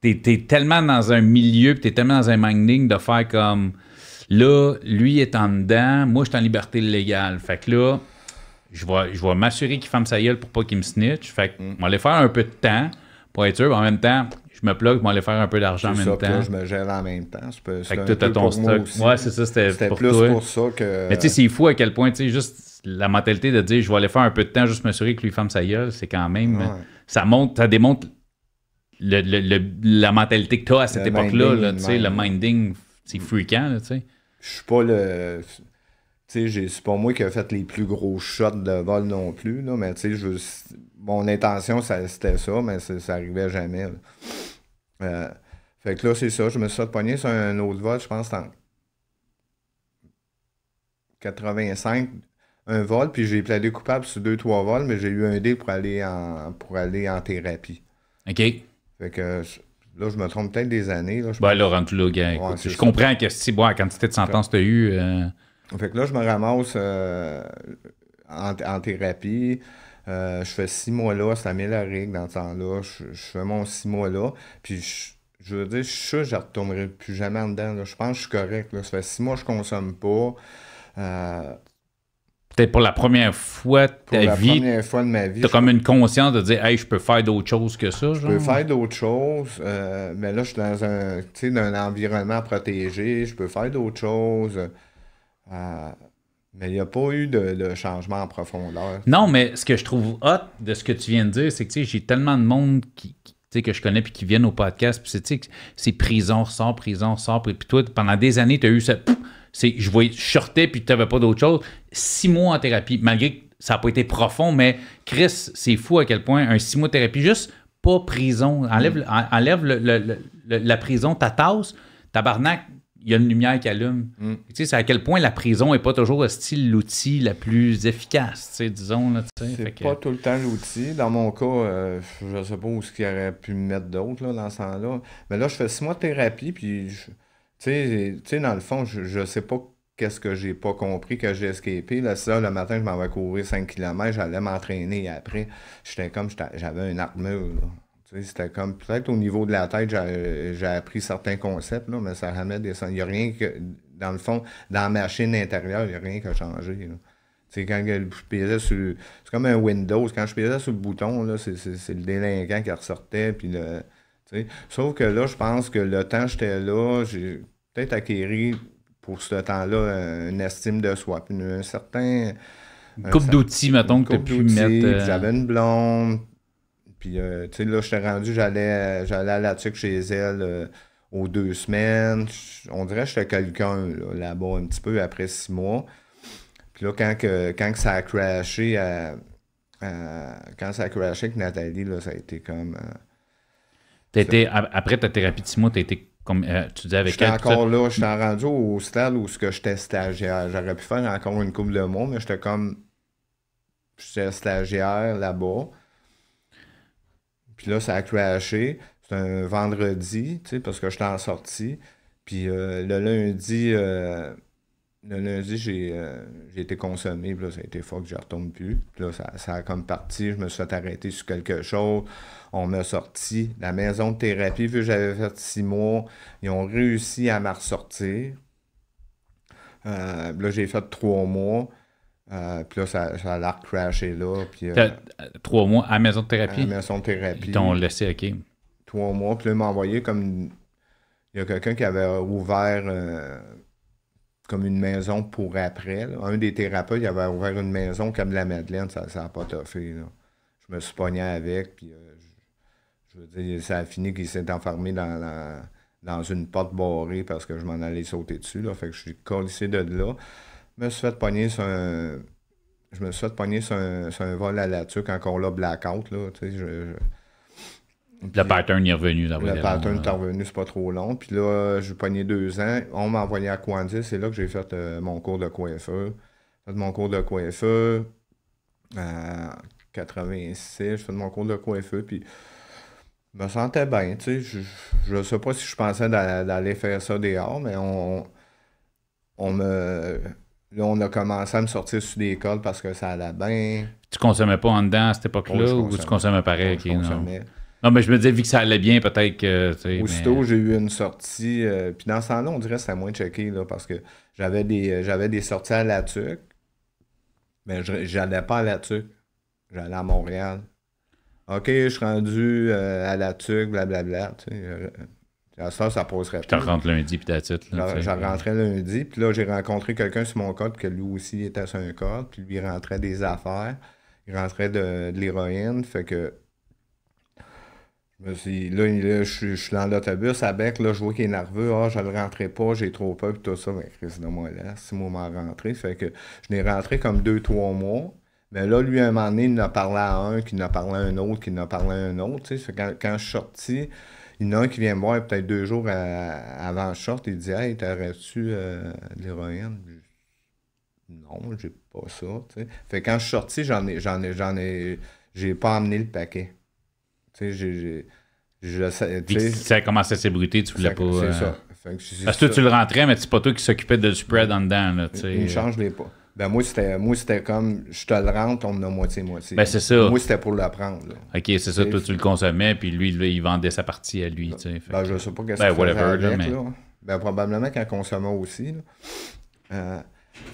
t'es tellement dans un milieu, t'es tellement dans un minding de faire comme. Là, lui est en dedans, moi, je suis en liberté légale. Fait que là, je vais, je m'assurer qu'il ferme sa gueule pour pas qu'il me snitch. Fait que, mm. on va aller faire un peu de temps pour être sûr. Mais en même temps, je me plug, je aller faire un peu d'argent en même temps. je me gère en même temps. Peux, fait que tout ton stock. Ouais, c'est ça, c'était pour plus pour ça que. Mais tu sais, c'est fou à quel point, tu sais, juste la mentalité de dire je vais aller faire un peu de temps, juste m'assurer que lui femme sa gueule, c'est quand même. Ça monte, ça démontre le, la mentalité que tu as à cette époque-là, tu sais, le minding, c'est fréquent, tu sais. Je suis pas le. Tu sais, c'est pas moi qui ai fait les plus gros shots de vol non plus, là, mais tu sais, je mon intention, c'était ça, mais ça n'arrivait jamais. Euh, fait que là, c'est ça. Je me suis poignet sur un autre vol, je pense, en 85, un vol, puis j'ai plaidé coupable sur deux, trois vols, mais j'ai eu un dé pour aller en, pour aller en thérapie. OK. Fait que là, je me trompe peut-être des années. Là, je ben, là, je comprends que si, bon, la quantité de sentence, que tu as eu. Euh, fait que là, je me ramasse euh, en, thérapie. Euh, je fais six mois là, ça met la règle dans ce temps-là. Je, fais mon six mois là. Puis je, veux dire, je suis sûr que je ne retournerai plus jamais dedans. Je pense que je suis correct. Là. Ça fait six mois que je consomme pas. Euh, Peut-être pour la première fois de ta pour la première fois de ma vie. as comme une conscience de dire, hey, je peux faire d'autres choses que ça. Je peux faire d'autres choses, euh, mais là, je suis dans un, dans un environnement protégé. Je peux faire d'autres choses. Euh, mais il n'y a pas eu de, changement en profondeur. Non, mais ce que je trouve hot de ce que tu viens de dire, c'est que j'ai tellement de monde qui, que je connais puis qui viennent au podcast. c'est, c'est prison, ressort, prison, ressort. Puis, toi, pendant des années, tu as eu ça. C'est, je, voyais, je puis tu n'avais pas d'autre chose. Six mois en thérapie, malgré que ça n'a pas été profond, mais Chris, c'est fou à quel point un six mois de thérapie, juste pas prison. Enlève, mm. enlève la prison, ta tasse, barnaque il y a une lumière qui allume. Mm. Tu sais, c'est à quel point la prison n'est pas toujours style l'outil le plus efficace, tu disons. c'est pas tout le temps l'outil. Dans mon cas, euh, je sais pas où ce qu'il aurait pu me mettre d'autre dans ce sens là Mais là, je fais six mois de thérapie, puis tu, sais, dans le fond, je, ne sais pas qu'est-ce que j'ai pas compris que j'ai escapé. Là, ça, le matin, je m'en vais courir 5 km, j'allais m'entraîner après. J'étais comme, j'avais une armure. C'était comme peut-être au niveau de la tête, j'ai appris certains concepts, mais ça ramène des Il n'y a rien que, dans le fond, dans la machine intérieure, il n'y a rien qui a changé. C'est quand je comme un Windows. Quand je pesais sur le bouton, c'est le délinquant qui ressortait. Puis Sauf que là, je pense que le temps que j'étais là, j'ai peut-être acquéri pour ce temps-là une estime de soi. Puis un certain. Une coupe d'outils, mettons, que pu mettre. Euh, j'avais une blonde, puis, euh, tu sais, là, j'étais rendu, j'allais, euh, j'allais à la tuque chez elle euh, aux deux semaines. On dirait que j'étais quelqu'un là-bas un petit peu après six mois. Puis là, quand, que, quand que ça a crashé, quand ça a crashé avec Nathalie, là, ça a été comme. après ta thérapie de six mois, tu été comme, tu disais avec J'étais encore là, j'étais rendu au stade où j'étais stagiaire. J'aurais pu faire encore une coupe de mois, mais j'étais comme j'étais stagiaire là-bas. Puis là, ça a crashé. C'est un vendredi, tu sais, parce que j'étais en sortie. Puis euh, le lundi, euh, le lundi, euh, j'ai été consommé. Puis là, ça a été que je retourne plus. Puis là, ça, a comme parti. Je me suis fait sur quelque chose. On m'a sorti. La maison de thérapie, vu que j'avais fait six mois, ils ont réussi à 'sortir ressortir. là, j'ai fait trois mois. Euh, puis là, ça, ça a l'air crashé là. Puis, euh, euh, trois mois à la maison de thérapie? À la maison de thérapie. Ils t'ont laissé, OK. Trois mois. Puis là, ils m'ont envoyé comme... Il y a quelqu'un qui avait ouvert comme une maison pour après. Un des thérapeutes, il avait ouvert une maison comme la Madeleine. Ça n'a pas toffé. Je me suis pogné avec. Puis je, veux dire, ça a fini qu'il s'est enfermé dans dans une porte barrée parce que je m'en allais sauter dessus. Là. Fait que je suis collissé de là. Je me suis fait pogner sur un, sur un vol à la tuque, encore là, blackout. Là, le pattern est revenu. le pattern est hein. revenu, c'est pas trop long. Puis là, j'ai pogné deux ans. On m'a envoyé à Kwandi, C'est là que j'ai fait euh, mon cours de coiffeur. J'ai fait mon cours de coiffeur en euh, 86. J'ai fait mon cours de coiffeur. Puis je me sentais bien. je, je sais pas si je pensais d'aller faire ça dehors, mais on, on me on a commencé à me sortir sur des cols parce que ça allait bien. Tu consommais pas en dedans à cette époque-là oh, ou tu consommais pareil? Oh, non. mais je me disais, vu que ça allait bien, peut-être que. Aussitôt, j'ai eu une sortie. Euh, puis dans ce temps-là, on dirait que c'était moins checké là, parce que j'avais des, euh, j'avais des sorties à la tuque, mais j'allais pas à la tuque. J'allais à Montréal. OK, je suis rendu euh, à la tuque, blablabla. Bla, bla, à ça ça poserait Je Tu rentres lundi, puis là Je rentrais lundi, puis là, j'ai rencontré quelqu'un sur mon code, que lui aussi était sur un code, puis lui rentrait des affaires, il rentrait de, l'héroïne, fait que. Je me suis là, là je, suis dans l'autobus avec. là, je vois qu'il est nerveux, ah, je le rentrais pas, j'ai trop peur, puis tout ça, mais ben, Chris, moi là, si moi m'en rentré, fait que je l'ai rentré comme deux, trois mois. Mais là, lui, à un moment donné, il en a parlé à un, qui en a parlé à un autre, qui en a parlé à un autre. Quand, quand je suis sorti, il y en a un qui vient me voir peut-être deux jours avant le short, il dit Hey, t'aurais-tu euh, l'héroïne Non, j'ai pas ça. Fait quand je suis sorti, j'en ai, j'en ai, j'en ai, j'ai pas amené le paquet. Tu sais, j'ai. Je, ça à s'ébruter, tu voulais pas. C'est euh, ça. Fait que Parce que tu le rentrais, mais c'est pas toi qui s'occupais de le spread en dedans. Là, il euh. change les pas. Ben moi, c'était, moi, c'était comme je te le rentre, on me moitié-moitié. Ben c'est ça. Moi, c'était pour le prendre. OK, c'est ça. Toi, tu le consommais, puis lui, il vendait sa partie à lui. Ben, ne sais pas qu'est-ce ben, que ça mais... Ben, probablement qu'un consommant aussi. Euh,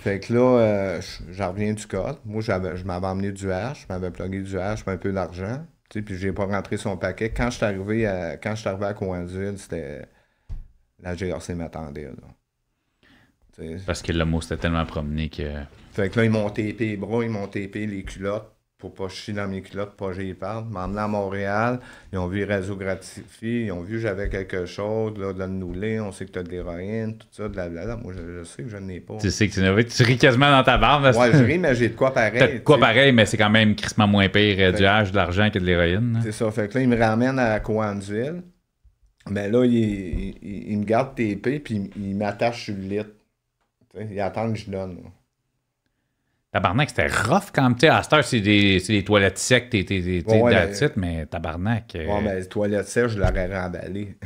fait que là, euh, j'en reviens du code. Moi, j'avais, je m'avais emmené du H, je m'avais plugué du H, un peu d'argent. Puis j'ai pas rentré son paquet. Quand je suis arrivé à, quand je à c'était. La GRC m'attendait. Là. Parce que le mot s'était tellement promené que. Fait que là, ils m'ont TP les bras, ils m'ont TP les culottes pour pas chier dans mes culottes, pas j'y parle. M'emmener à Montréal, ils ont vu réseau gratifié, ils ont vu que j'avais quelque chose, là, donne nous on sait que t'as de l'héroïne, tout ça, blablabla. Moi, je, sais que je n'ai pas. Tu sais que tu, tu ris quasiment dans ta barbe. ouais, je ris, mais j'ai de quoi pareil. T'as de quoi pareil, mais c'est quand même crissement moins pire euh, du âge, de l'argent que de l'héroïne. Hein. C'est ça. Fait que là, ils me ramènent à Coansville. Mais ben là, ils me gardent TP, puis ils m'attachent sur le lit. Il attend que je donne. Tabarnak, c'était rough quand même. À cette heure, c'est des, toilettes secs, t'es la mais... mais tabarnak. Euh. Ouais, les toilettes secs, je l'aurais remballé.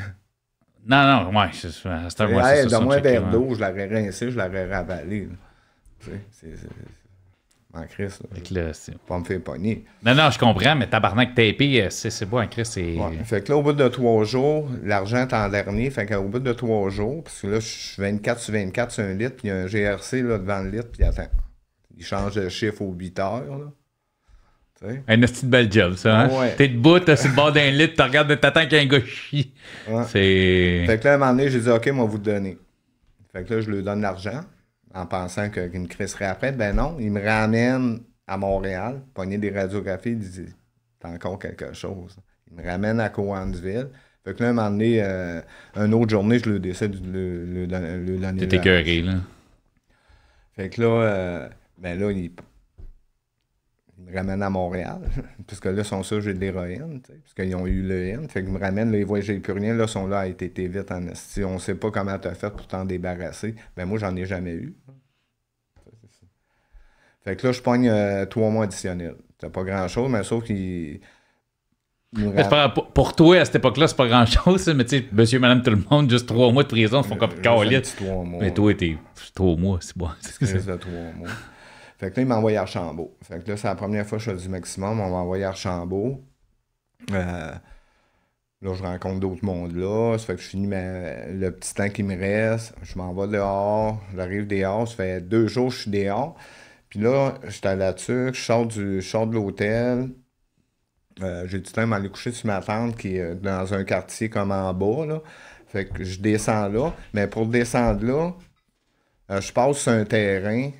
Non, non, moi, c'est À cette heure, ouais, c'est ça. Donne-moi un verre d'eau, je l'aurais rincé, je l'aurais remballé. Tu sais, c'est. En Christ. Là, pas me faire pogner. Non, non, je comprends, mais tabarnak tapé, euh, c'est beau en Christ. c'est. Ouais. Fait que là, au bout de trois jours, l'argent est en dernier. Fait qu'au bout de trois jours, parce que là, je suis 24 sur 24 sur un litre, puis il y a un GRC là, devant le litre, puis attends. Il change de chiffre aux 8 heures. Là. T'sais. Un petit bel job, ça. Hein? Ouais. T'es debout, t'as sur le bord d'un litre, t'as regardé, t'attends qu'un gars chie. Ouais. C'est. Fait que là, à un moment donné, j'ai dit, OK, moi, vous le donner. Fait que là, je lui donne l'argent en pensant qu'il me crisserait après. Ben non, il me ramène à Montréal, pogner des radiographies, il dit T'as encore quelque chose. Il me ramène à Cowansville. Fait que là, un moment donné, euh, une autre journée, je le décède le, le, le, là. Fait que là, euh, ben là, il me ramène à Montréal. puisque là là, sont que j'ai de l'héroïne. puisqu'ils ont eu N. Fait qu'ils me ramène, les ils voient j'ai plus rien. Là, sont là, ils étaient vite en Si on sait pas comment t'as fait pour t'en débarrasser, ben moi, j'en ai jamais eu. Fait que là, je pogne euh, trois mois additionnels. C'est pas grand-chose, mais sauf qu'ils... pour toi, à cette époque-là, c'est pas grand-chose, mais tu sais, monsieur, madame, tout le monde, juste trois mois de prison, ils font euh, comme mois Mais toi, t'es trois mois, c'est bon. C'est trois mois. Fait que là, il m'a à Archambault. Fait que là, c'est la première fois que je fais du maximum. On m'a envoyé à Archambault. Euh, là, je rencontre d'autres mondes là. Ça fait que je finis le petit temps qui me reste. Je m'en vais dehors. J'arrive dehors. Ça fait deux jours que je suis dehors. Puis là, j'étais à la Je sors, du, je sors de l'hôtel. Euh, j'ai du temps à m'aller coucher sur ma tente qui est dans un quartier comme en bas. Fait que je descends là. Mais pour descendre là, euh, je passe sur un terrain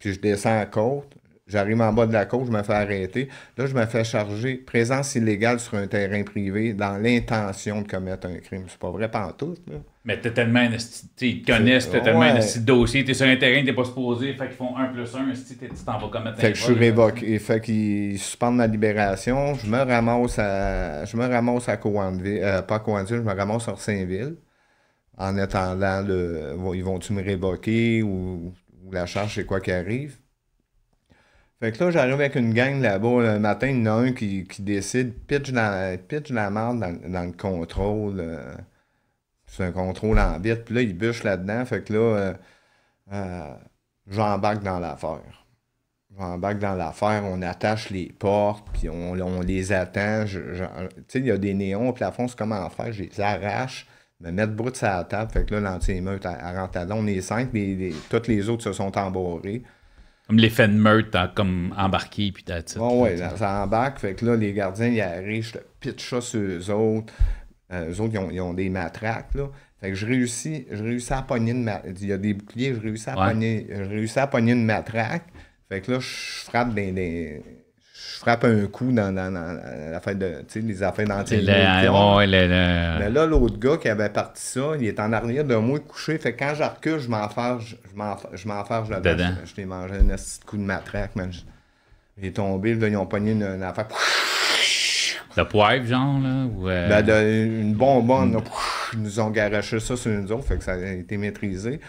puis je descends en côte. J'arrive en bas de la côte, je me fais arrêter. Là, je me fais charger présence illégale sur un terrain privé dans l'intention de commettre un crime. C'est pas vrai pantoute, là. Mais t'as tellement ils te connaissent, t'as tellement ouais. de dossier, t'es sur un terrain, t'es pas supposé, fait qu'ils font 1 plus 1, si tu t'en vas commettre Fait que je suis révoqué, fait qu'ils suspendent ma libération, je me ramasse à, je me ramasse à Coanville. Euh, pas à je me ramasse à Saint-Ville, en attendant, ils vont-tu me révoquer ou la charge, c'est quoi qui arrive. Fait que là, j'arrive avec une gang là-bas. Le matin, il y en a un qui, décide, pitch, la marde dans, le contrôle. Euh, c'est un contrôle en vite. Puis là, il bûche là-dedans. Fait que là, euh, euh, j'embarque dans l'affaire. J'embarque dans l'affaire. On attache les portes, puis on, les attend. Tu sais, il y a des néons au plafond, c'est comme en fer. Je les arrache me mettre brut sur la table. Fait que là, l'anti-émeute, à là. on est cinq, mais toutes les autres se sont embourrées. Comme l'effet de meute, t'as hein, comme embarqué, puis t'as Bon, ouais, ça embarque. Fait que là, les gardiens, ils arrivent, je te ça sur eux autres. Euh, eux autres, ils ont, des matraques, là. Fait que je réussis, je réussis à pogner une matraque. Il y a des boucliers, je réussis à, pogner, je réussis à pogner une matraque. Fait que là, je frappe des frappe un coup dans, la de, les affaires d'entier, Mais là, l'autre gars qui avait parti ça, il est en arrière de moi couché. Fait que quand je recule, je m'enferme, je m'enfarge là Je, mangé un petit coup de matraque, man. Il est tombé, ils ont pogné une, une affaire. De poivre, genre, là? Ou euh, ben, une bonbonne, ils nous ont garaché ça sur nous autres, fait que ça a été maîtrisé.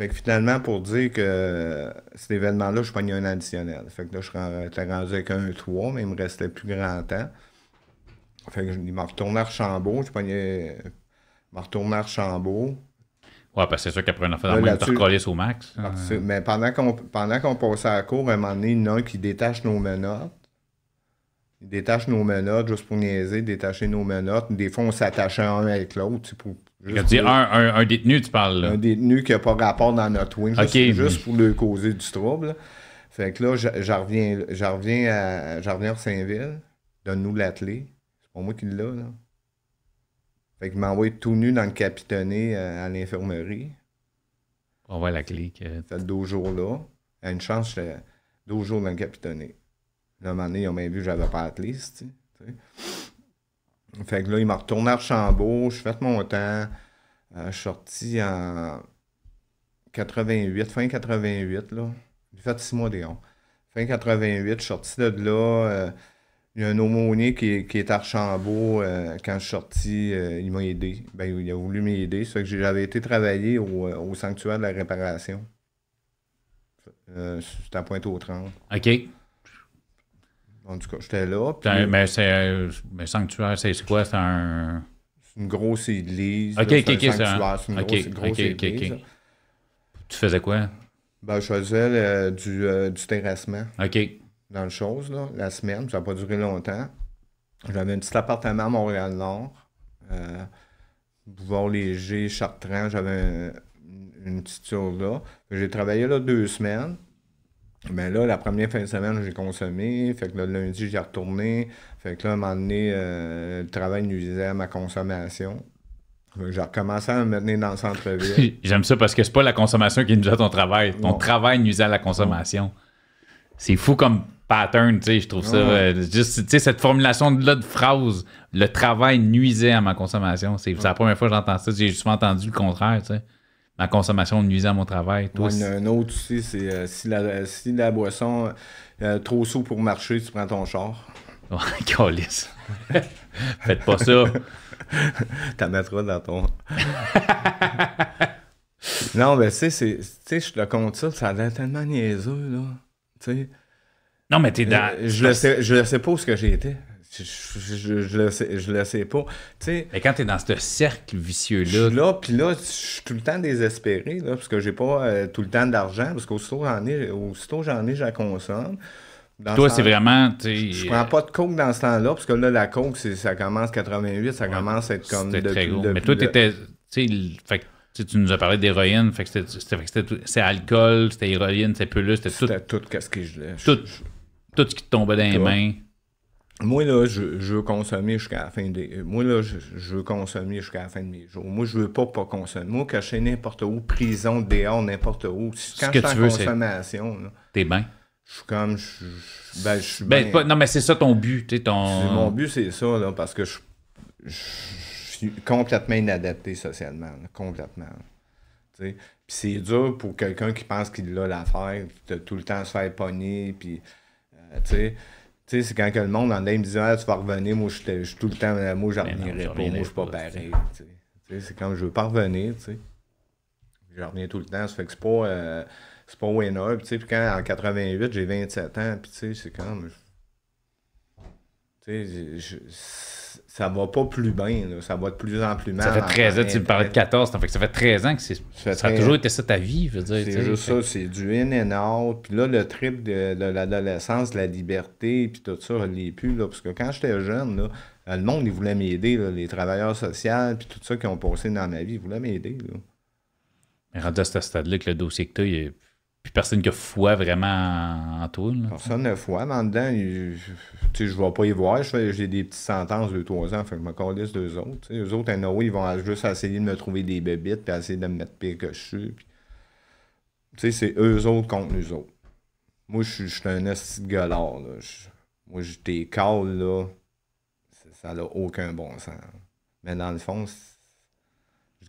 Fait que finalement, pour dire que euh, cet événement-là, je pognais un additionnel. Fait que là, je suis rendu avec un 3, mais il me restait plus grand temps. Fait que je m'en à Archambault, je pognais. Je m'en retournais à Ouais, parce que c'est sûr qu'après un affaire de te au max. Ah, mais pendant Mais pendant qu'on passait à la cour, à un moment donné, il y en a un qui détache nos menottes. Il détache nos menottes juste pour niaiser, détacher nos menottes. Des fois, on s'attachait un avec l'autre pour quand dis un, un, détenu, tu parles. Là. Un détenu qui n'a pas rapport dans notre wing, juste pour lui causer du trouble. Fait que là, j'en reviens, à, à Saint-Ville. Donne-nous clé, C'est pas moi qui l'ai là. Fait qu'il m'envoie tout nu dans le capitonné euh, à, l'infirmerie. On voit la clé. Ça fait deux jours là. À une chance, j'étais deux jours dans le capitonné. Là, un moment donné, ils ont même vu que j'avais pas la tu sais. Fait que là, il m'a retourné à Archambault, je fait mon temps. Euh, je suis sorti en 88, fin 88, là. J'ai fait six mois d'éon, Fin 88, je suis sorti de là. Euh, il y a un aumônier qui, qui est à Archambault. Euh, quand je suis sorti, il m'a aidé. Ben, il a voulu m'aider. C'est que j'avais été travailler au, sanctuaire de la réparation. C'était à pointe aux trente. OK. En tout cas, j'étais là. Mais c'est. Euh, mais sanctuaire, c'est quoi? C'est un. une grosse église. Ok, ok, ok. C'est une grosse, grosse tu faisais quoi? Ben, je faisais du, euh, du, terrassement. OK. Dans le chose, là, la semaine. Ça n'a pas duré longtemps. J'avais un petit appartement à Montréal-Nord. Euh, Léger, Chartrand. J'avais une petite chose là. J'ai travaillé là deux semaines. Mais ben là, la première fin de semaine, j'ai consommé. Fait que le lundi, j'ai retourné. Fait que là, à un moment donné, euh, le travail nuisait à ma consommation. J'ai recommencé à me maintenir dans le centre-ville. J'aime ça parce que c'est pas la consommation qui nuisait à ton travail. Ton travail nuisait à la consommation. C'est fou comme pattern, tu sais, je trouve ça. Euh, juste, tu sais, cette formulation-là de phrase, le travail nuisait à ma consommation. C'est la première fois que j'entends ça. J'ai juste entendu le contraire, tu sais la consommation nuisait à mon travail. un autre aussi, c'est euh, si, la, si la boisson est euh, euh, trop sou pour marcher, tu prends ton char. Oh calice. Faites pas ça. T'en mettras dans ton. non, mais tu sais, je te compte ça, ça a l'air tellement niaiseux, là. Non, mais t'es dans. je, le sais, je sais pas où ce que j'ai été. Je, je, le sais, pas. mais quand tu es dans ce cercle vicieux-là. là, puis là, je suis tout le temps désespéré, parce que j'ai pas euh, tout le temps d'argent, parce qu'aussitôt j'en ai, j'en ai, consomme. Toi, c'est vraiment. Je Je prends pas de coke dans ce temps-là, parce que là, la coke, ça commence 88, ça commence à être comme. C'était très gros. mais toi, tu étais. tu nous as parlé d'héroïne, fait c'était alcool, c'était héroïne, c'était plus c'était tout. C'était tout, qu'est-ce que je Tout, tout ce qui te tombait dans les mains moi, là, je, je veux consommer jusqu'à la fin des. Euh, moi, là, je, veux jusqu'à la fin de mes jours. Moi, je veux pas pas consommer. Moi, cacher n'importe où, prison, dehors, n'importe où. Quand Ce tu veux, consommation, T'es bien. Je suis comme. ben, je suis ben, non, mais c'est ça ton but. T'es ton... Mon but, c'est ça, là, parce que je, suis complètement inadapté socialement. complètement. Puis c'est dur pour quelqu'un qui pense qu'il a l'affaire, de tout le temps se faire pogner, puis. Euh, tu sais, c'est quand que le monde en dame me ah, tu vas revenir, moi je suis tout le temps, euh, moi ne reviendrai pas, moi je suis pas pareil. Tu sais, c'est comme je veux pas revenir, tu sais. Je reviens tout le temps, ça fait que c'est pas, euh, c'est pas winner. Puis, puis quand en 88, j'ai 27 ans, puis tu sais, c'est comme. Tu sais, ça va pas plus bien. Ça va de plus en plus mal. Ça fait 13 ans, tu me parlais de 14, ça fait ça fait 13 ans que c'est, ça, a toujours été ça ta vie. C'est juste ça, c'est du in and out. Puis là, le trip de, l'adolescence, la liberté, puis tout ça, les l'ai plus. Là, parce que quand j'étais jeune, là, euh, le monde, il voulait m'aider. les travailleurs sociaux, puis tout ça qui ont passé dans ma vie, ils voulaient m'aider. Mais rendu à ce stade-là, que le dossier que tu as, il est puis personne qui a foi vraiment en tout Là, personne n'a foi, mais dedans, tu sais, je ne vais pas y voir. J'ai des petites sentences de trois ans, fait que je me calisse d'eux autres. les Eux autres, à ils vont juste essayer de me trouver des bébites, puis essayer de me mettre pire que je suis. Puis... Tu sais, c'est eux autres contre nous autres. Moi, je suis un esti de Moi, j'étais t'écale, là. Ça n'a aucun bon sens. Mais dans le fond,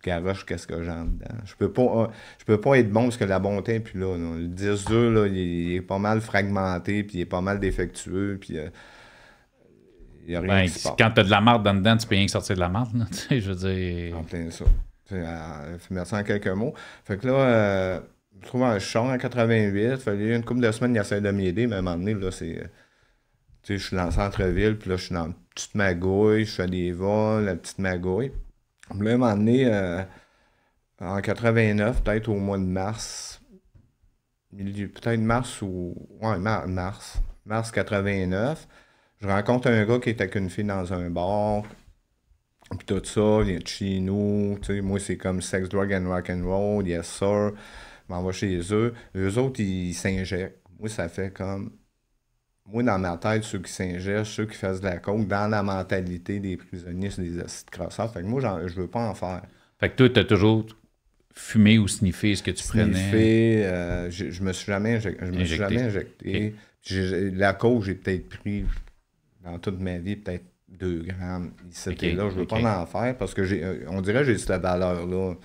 Garoche, quest ce que j'en dedans. Je peux pas, euh, je peux pas être bon parce que la bonté puis là. Le 10-2, là, il, est pas mal fragmenté, puis il est pas mal défectueux, puis euh, il y a rien ben, qui se Quand t'as de la marde dedans, tu peux rien sortir de la marde, sais, je veux dire... En plein ça. Euh, merci en quelques mots. Fait que là, je trouve un champ en 88, fallait une couple de semaines, il essaie de m'aider, mais à un moment donné, là, c'est... Tu sais, je suis dans le centre-ville, puis là, je suis dans une petite magouille, je fais des vols, la petite magouille me l'ai moment euh, en 89, peut-être au mois de mars. Peut-être mars ou. Ouais, mars. Mars 89. Je rencontre un gars qui est avec une fille dans un bar. Puis tout ça, il vient de chez nous. moi, c'est comme sex, drug and rock and roll. Yes, sir. Je m'en chez eux. Eux autres, ils s'injectent. Moi, ça fait comme moi, dans ma tête, ceux qui s'ingèrent, ceux qui fassent de la coke, dans la mentalité des prisonniers, c'est des acides crosseurs. Fait que moi, je veux pas en faire. Fait que toi, t'as toujours fumé ou sniffé ce que tu prenais? Sniffé, euh, je, me suis jamais, je, me suis jamais injecté. La coke, j'ai peut-être pris, dans toute ma vie, peut-être 2 grammes. C'était là, je veux pas en faire parce que j'ai, euh, on dirait que j'ai cette valeur-là.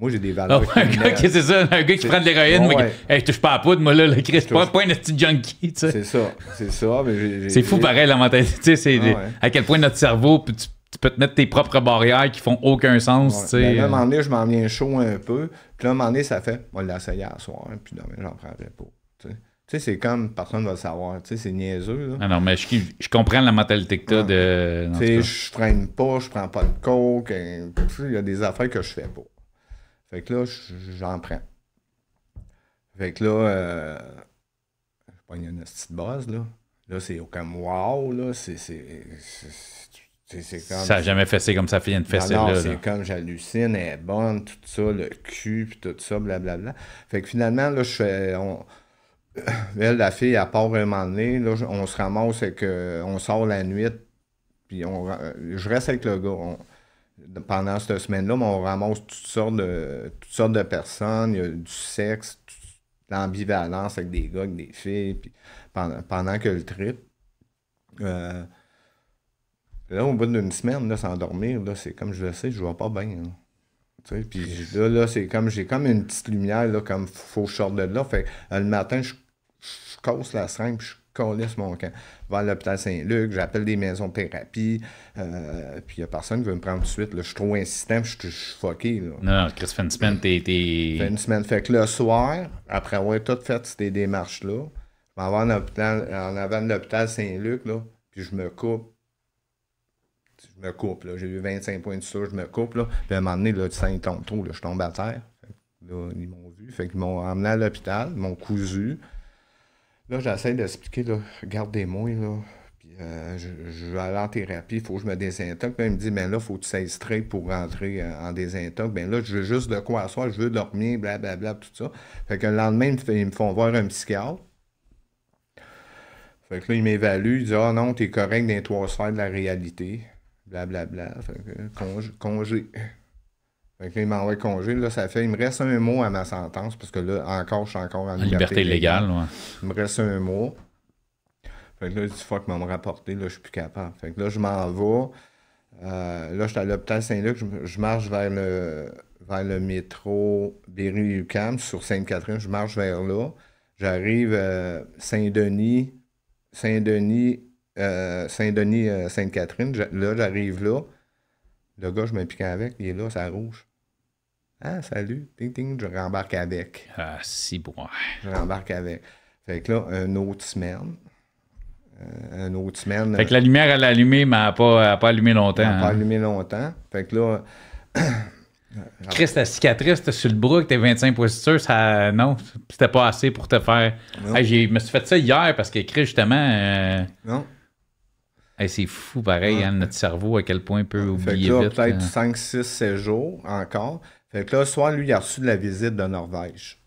Moi, j'ai des valeurs. Ah un gars qui, c'est ça, un gars qui prend de l'héroïne, mais hey, je touche pas à poudre, moi, là, le Christ pas, pas un petit junkie, tu sais. C'est ça, c'est ça. Mais c'est fou, pareil, la mentalité, c'est ah à quel point notre cerveau, tu, tu, peux te mettre tes propres barrières qui font aucun sens, tu sais. Ben, à un euh. moment donné, je m'en viens chaud un peu, puis un moment donné, ça fait, on l'a essayé à soir, puis demain, j'en prendrai pas, tu sais. Tu sais, c'est comme personne ne va le savoir. Tu sais, c'est niaiseux. Ah non, mais je, comprends la mentalité que tu as de. Tu sais, je traîne pas, je prends pas de coke. Hein, il y a des affaires que je fais pas. Fait que là, j'en prends. Fait que là, euh, y a une petite base, là. Là, c'est comme wow, là. C'est comme. Ça n'a jamais fessé comme ça fait de fesser, non, là. C'est comme j'hallucine, elle est bonne, tout ça, le cul, puis tout ça, blablabla. Fait que finalement, là, je fais. On... Elle, la fille, à part vraiment moment là, on se ramasse et que euh, on sort la nuit, puis on... Euh, je reste avec le gars pendant cette semaine-là, on ramasse toutes sortes de, toutes sortes de personnes, il y a du sexe, l'ambivalence avec des gars, avec des filles, puis pendant, que le trip. Euh, là, au bout d'une semaine, là, sans dormir, là, c'est comme je le sais, je vois pas bien. Hein. puis là, là c'est comme j'ai comme une petite lumière, là, comme faut que je sorte de là. Fait euh, le matin, je, casse la seringue, je laisse mon camp. à l'hôpital Saint-Luc, j'appelle des maisons de thérapie, euh, puis il n'y a personne qui veut me prendre tout de suite. Là. Je suis trop insistant, je suis fucké. Non, non, Chris, fait une semaine, t'es. Fait une semaine. Fait que le soir, après avoir tout fait ces démarches-là, je vais en, avant de l'hôpital Saint-Luc, puis je me coupe. Je me coupe, J'ai eu 25 points de saut, je me coupe, là. Puis à un moment donné, là, tu tombe là. Je tombe à terre. Là, ils m'ont vu. Fait qu'ils m'ont emmené à l'hôpital, Ils m'ont cousu. Là, j'essaie d'expliquer, là, des moi là. Puis, euh, je, vais aller en thérapie, il faut que je me désintoxe. ben il me dit, mais là, il faut que tu s'extrais pour rentrer euh, en désintox. ben là, je veux juste de quoi asseoir, je veux dormir, blablabla, tout ça. Fait que le lendemain, ils me font voir un psychiatre. Fait que là, il m'évalue, il dit Ah non, t'es correct dans les trois sphères de la réalité. Blablabla. Bla, bla. Fait que congé. Fait il m'envoie congé. Là, ça fait, il me reste un mot à ma sentence, parce que là, encore, je suis encore en, liberté, légale. Il me reste un mot. Fait que là, il dit fuck, m'a me rapporter, là, je suis plus capable. Fait que là, je m'en vais. Euh, là, je suis à l'hôpital Saint-Luc, je, marche vers le, vers le métro Berry-UQAM sur Sainte-Catherine, je marche vers là. J'arrive à euh, Saint-Denis, Saint-Denis, euh, Saint-Denis, Sainte-Catherine. Là, j'arrive là. Le gars, je piqué avec, il est là, ça rouge. Ah, salut, ting ting, je rembarque avec. Ah, si bon. Je rembarque avec. Fait que là, une autre semaine. Euh, une autre semaine. Fait que la lumière, elle a allumé, mais elle n'a pas, pas, allumé longtemps. Elle n'a pas hein. allumé longtemps. Fait que là. Chris, ta cicatrice, sur le bras, que t'es 25 positures, ça. Non, c'était pas assez pour te faire. Hey, je me suis fait ça hier parce que, Chris, justement. Euh, non c'est fou pareil, hein, notre cerveau, à quel point il peut oublier. Fait que là, peut-être 5, 6, 7 jours encore. Fait que là, soit lui, il a reçu de la visite de Norvège.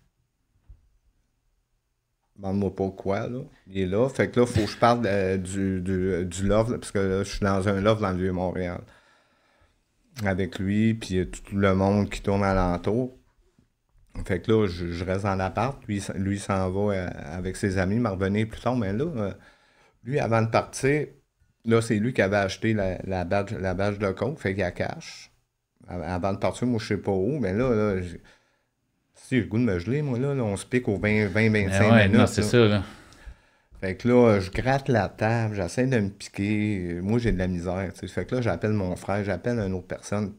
Demande-moi pas quoi, là. Il est là. Fait que là, faut que je parle euh, du, du, du love, parce que là, je suis dans un love dans le de montréal Avec lui, puis tout le monde qui tourne alentour. Fait que là, je, reste dans l'appart. Lui, lui s'en va euh, avec ses amis, m'a revenir plus tard. Mais là, euh, lui, avant de partir, Là, c'est lui qui avait acheté la, la, badge, la de compte, fait qu'il a cache. Avant de partir, moi, je sais pas où, mais là, si j'ai le goût de me geler, moi, là, on se pique au 20-25 ah ouais, Non, c'est ça, là. Fait que là, je gratte la table, j'essaie de me piquer. Moi, j'ai de la misère. sais. Fait que là, j'appelle mon frère, j'appelle une autre personne.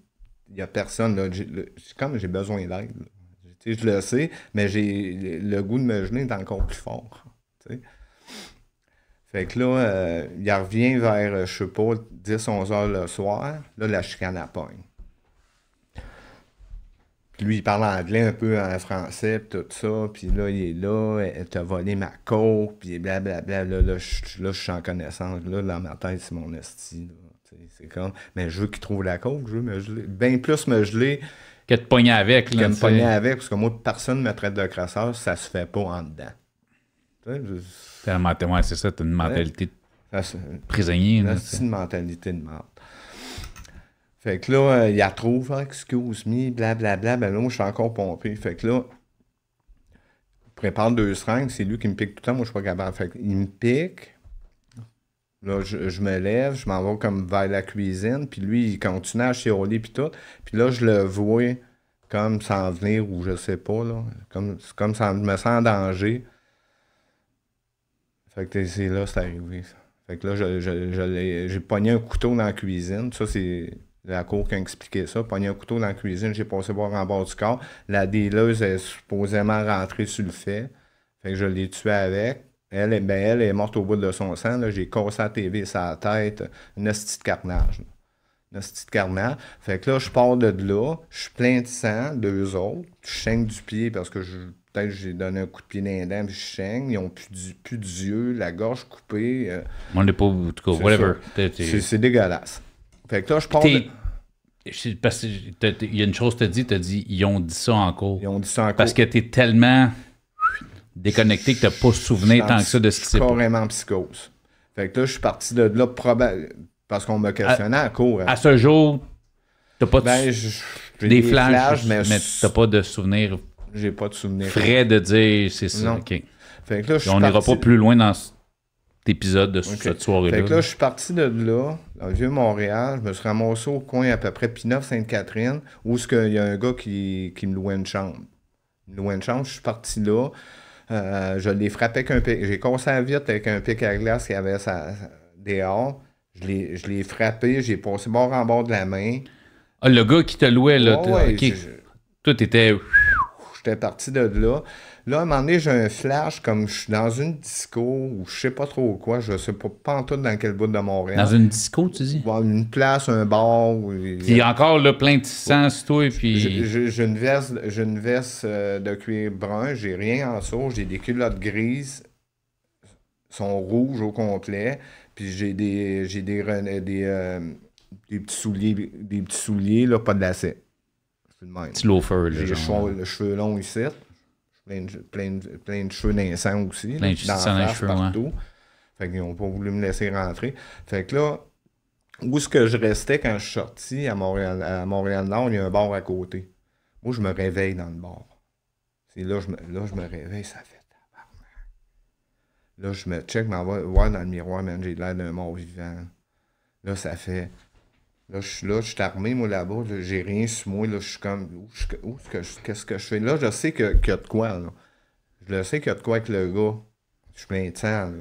Il n'y a personne. Là. comme j'ai besoin d'aide. Je le sais, mais j'ai le goût de me geler est encore plus fort. Fait que là, euh, il revient vers, euh, je sais pas, 10-11 heures le soir. Là, la chicane à poigne. Puis lui, il parle anglais un peu en français, tout ça. Puis là, il est là, elle t'a volé ma coke, puis blablabla. Là, là, je, là, je suis en connaissance. Là, dans ma tête, c'est mon esti. C'est comme, mais je veux qu'il trouve la coke, je veux me geler. Bien plus me geler. Que de pogner avec. Là, que de pogner avec, parce que moi, personne ne me traite de crasseur, ça se fait pas en dedans. C'est la c'est ça, t'as une mentalité de prisonnier. C'est une mentalité de mort Fait que là, euh, il a trouve, hein, excuse me, blablabla. ben là, moi, je suis encore pompé. Fait que là, je prépare deux seringues, c'est lui qui me pique tout le temps, moi, je suis pas capable. Fait qu'il me pique. Là, je, me lève, je m'en vais comme vers la cuisine, puis lui, il continue à chiroler, puis tout. Puis là, je le vois comme s'en venir, ou je sais pas, là. Comme, comme ça me sent en danger. Fait que c'est là, c'est arrivé. Ça. Fait que là, j'ai je, pogné un couteau dans la cuisine. Ça, c'est la cour qui a expliqué ça. Pogné un couteau dans la cuisine, j'ai passé voir en bas du corps. La déleuse est supposément rentrée sur le fait. Fait que je l'ai tué avec. Elle, ben, elle est morte au bout de son sang. J'ai cassé la TV, sa tête. Une hostie de carnage. Une hostie carnage. Fait que là, je pars de là. Je suis plein de sang, deux autres. Je chaîne du pied parce que je j'ai donné un coup de pied dans les dents, Ils ont plus, plus d'yeux, la gorge coupée. Euh. On n'est pas whatever. C'est dégueulasse. Fait que là, je pense Il Parce qu'il y a une chose que tu dit, tu as dit, ils ont dit ça en cours. Ils ont dit ça en cours. Parce que tu es tellement déconnecté que tu n'as pas souvenir tant que ça de ce qui s'est passé. carrément psychose. Fait que là, je suis parti de là, probable, parce qu'on m'a questionné en cours. Hein. À ce jour, tu n'as pas de... Ben, des, flashs, mais, mais tu pas de souvenir j'ai pas de souvenir. Frais de dire, c'est ça. OK. on n'ira pas plus loin dans cet épisode de cette soirée-là. Fait que là, je suis parti de là, dans le Vieux-Montréal. Je me suis ramassé au coin à peu près Pinot-Sainte-Catherine, où il y a un gars qui, me louait une chambre. Il me louait une chambre, je suis parti là. Euh, je l'ai frappé avec un pic. J'ai cassé la vitre avec un pic à glace qui avait sa... dehors. Je l'ai frappé, j'ai passé bord en bord de la main. Ah, le gars qui te louait, là. Oh, ouais, était j'étais parti de là. Là, à un moment donné, j'ai un flash, comme je suis dans une disco ou je sais pas trop quoi, je sais pas, en tout dans quel bout de Montréal. Dans une disco, tu dis? une place, un bar. y a encore, le plein de sens. tout et puis... J'ai une veste, une euh, de cuir brun, j'ai rien en saut. j'ai des culottes grises, sont rouges au complet, puis j'ai des... des... Euh, des, petits souliers, des petits souliers là, pas de lacets. C'est même. J'ai le cheveu long ici. Plein de, plein, cheveux naissants aussi. Plein de dans cheveux, partout. Fait qu'ils n'ont pas voulu me laisser rentrer. Fait que là, où est-ce que je restais quand je suis sorti à Montréal, à Montréal-Nord, il y a un bar à côté. Moi, je me réveille dans le bar. là, je me, réveille, ça fait Là, je me check, je dans le miroir, j'ai l'air d'un mort vivant. Là, ça fait Là, je suis là, je suis armé, moi, là-bas. j'ai rien sur moi. Là, je suis comme. Où, qu'est-ce que je fais? Là, je sais qu'il y a de quoi, là. Je le sais qu'il y a de quoi avec le gars. Je suis plein de sang, là.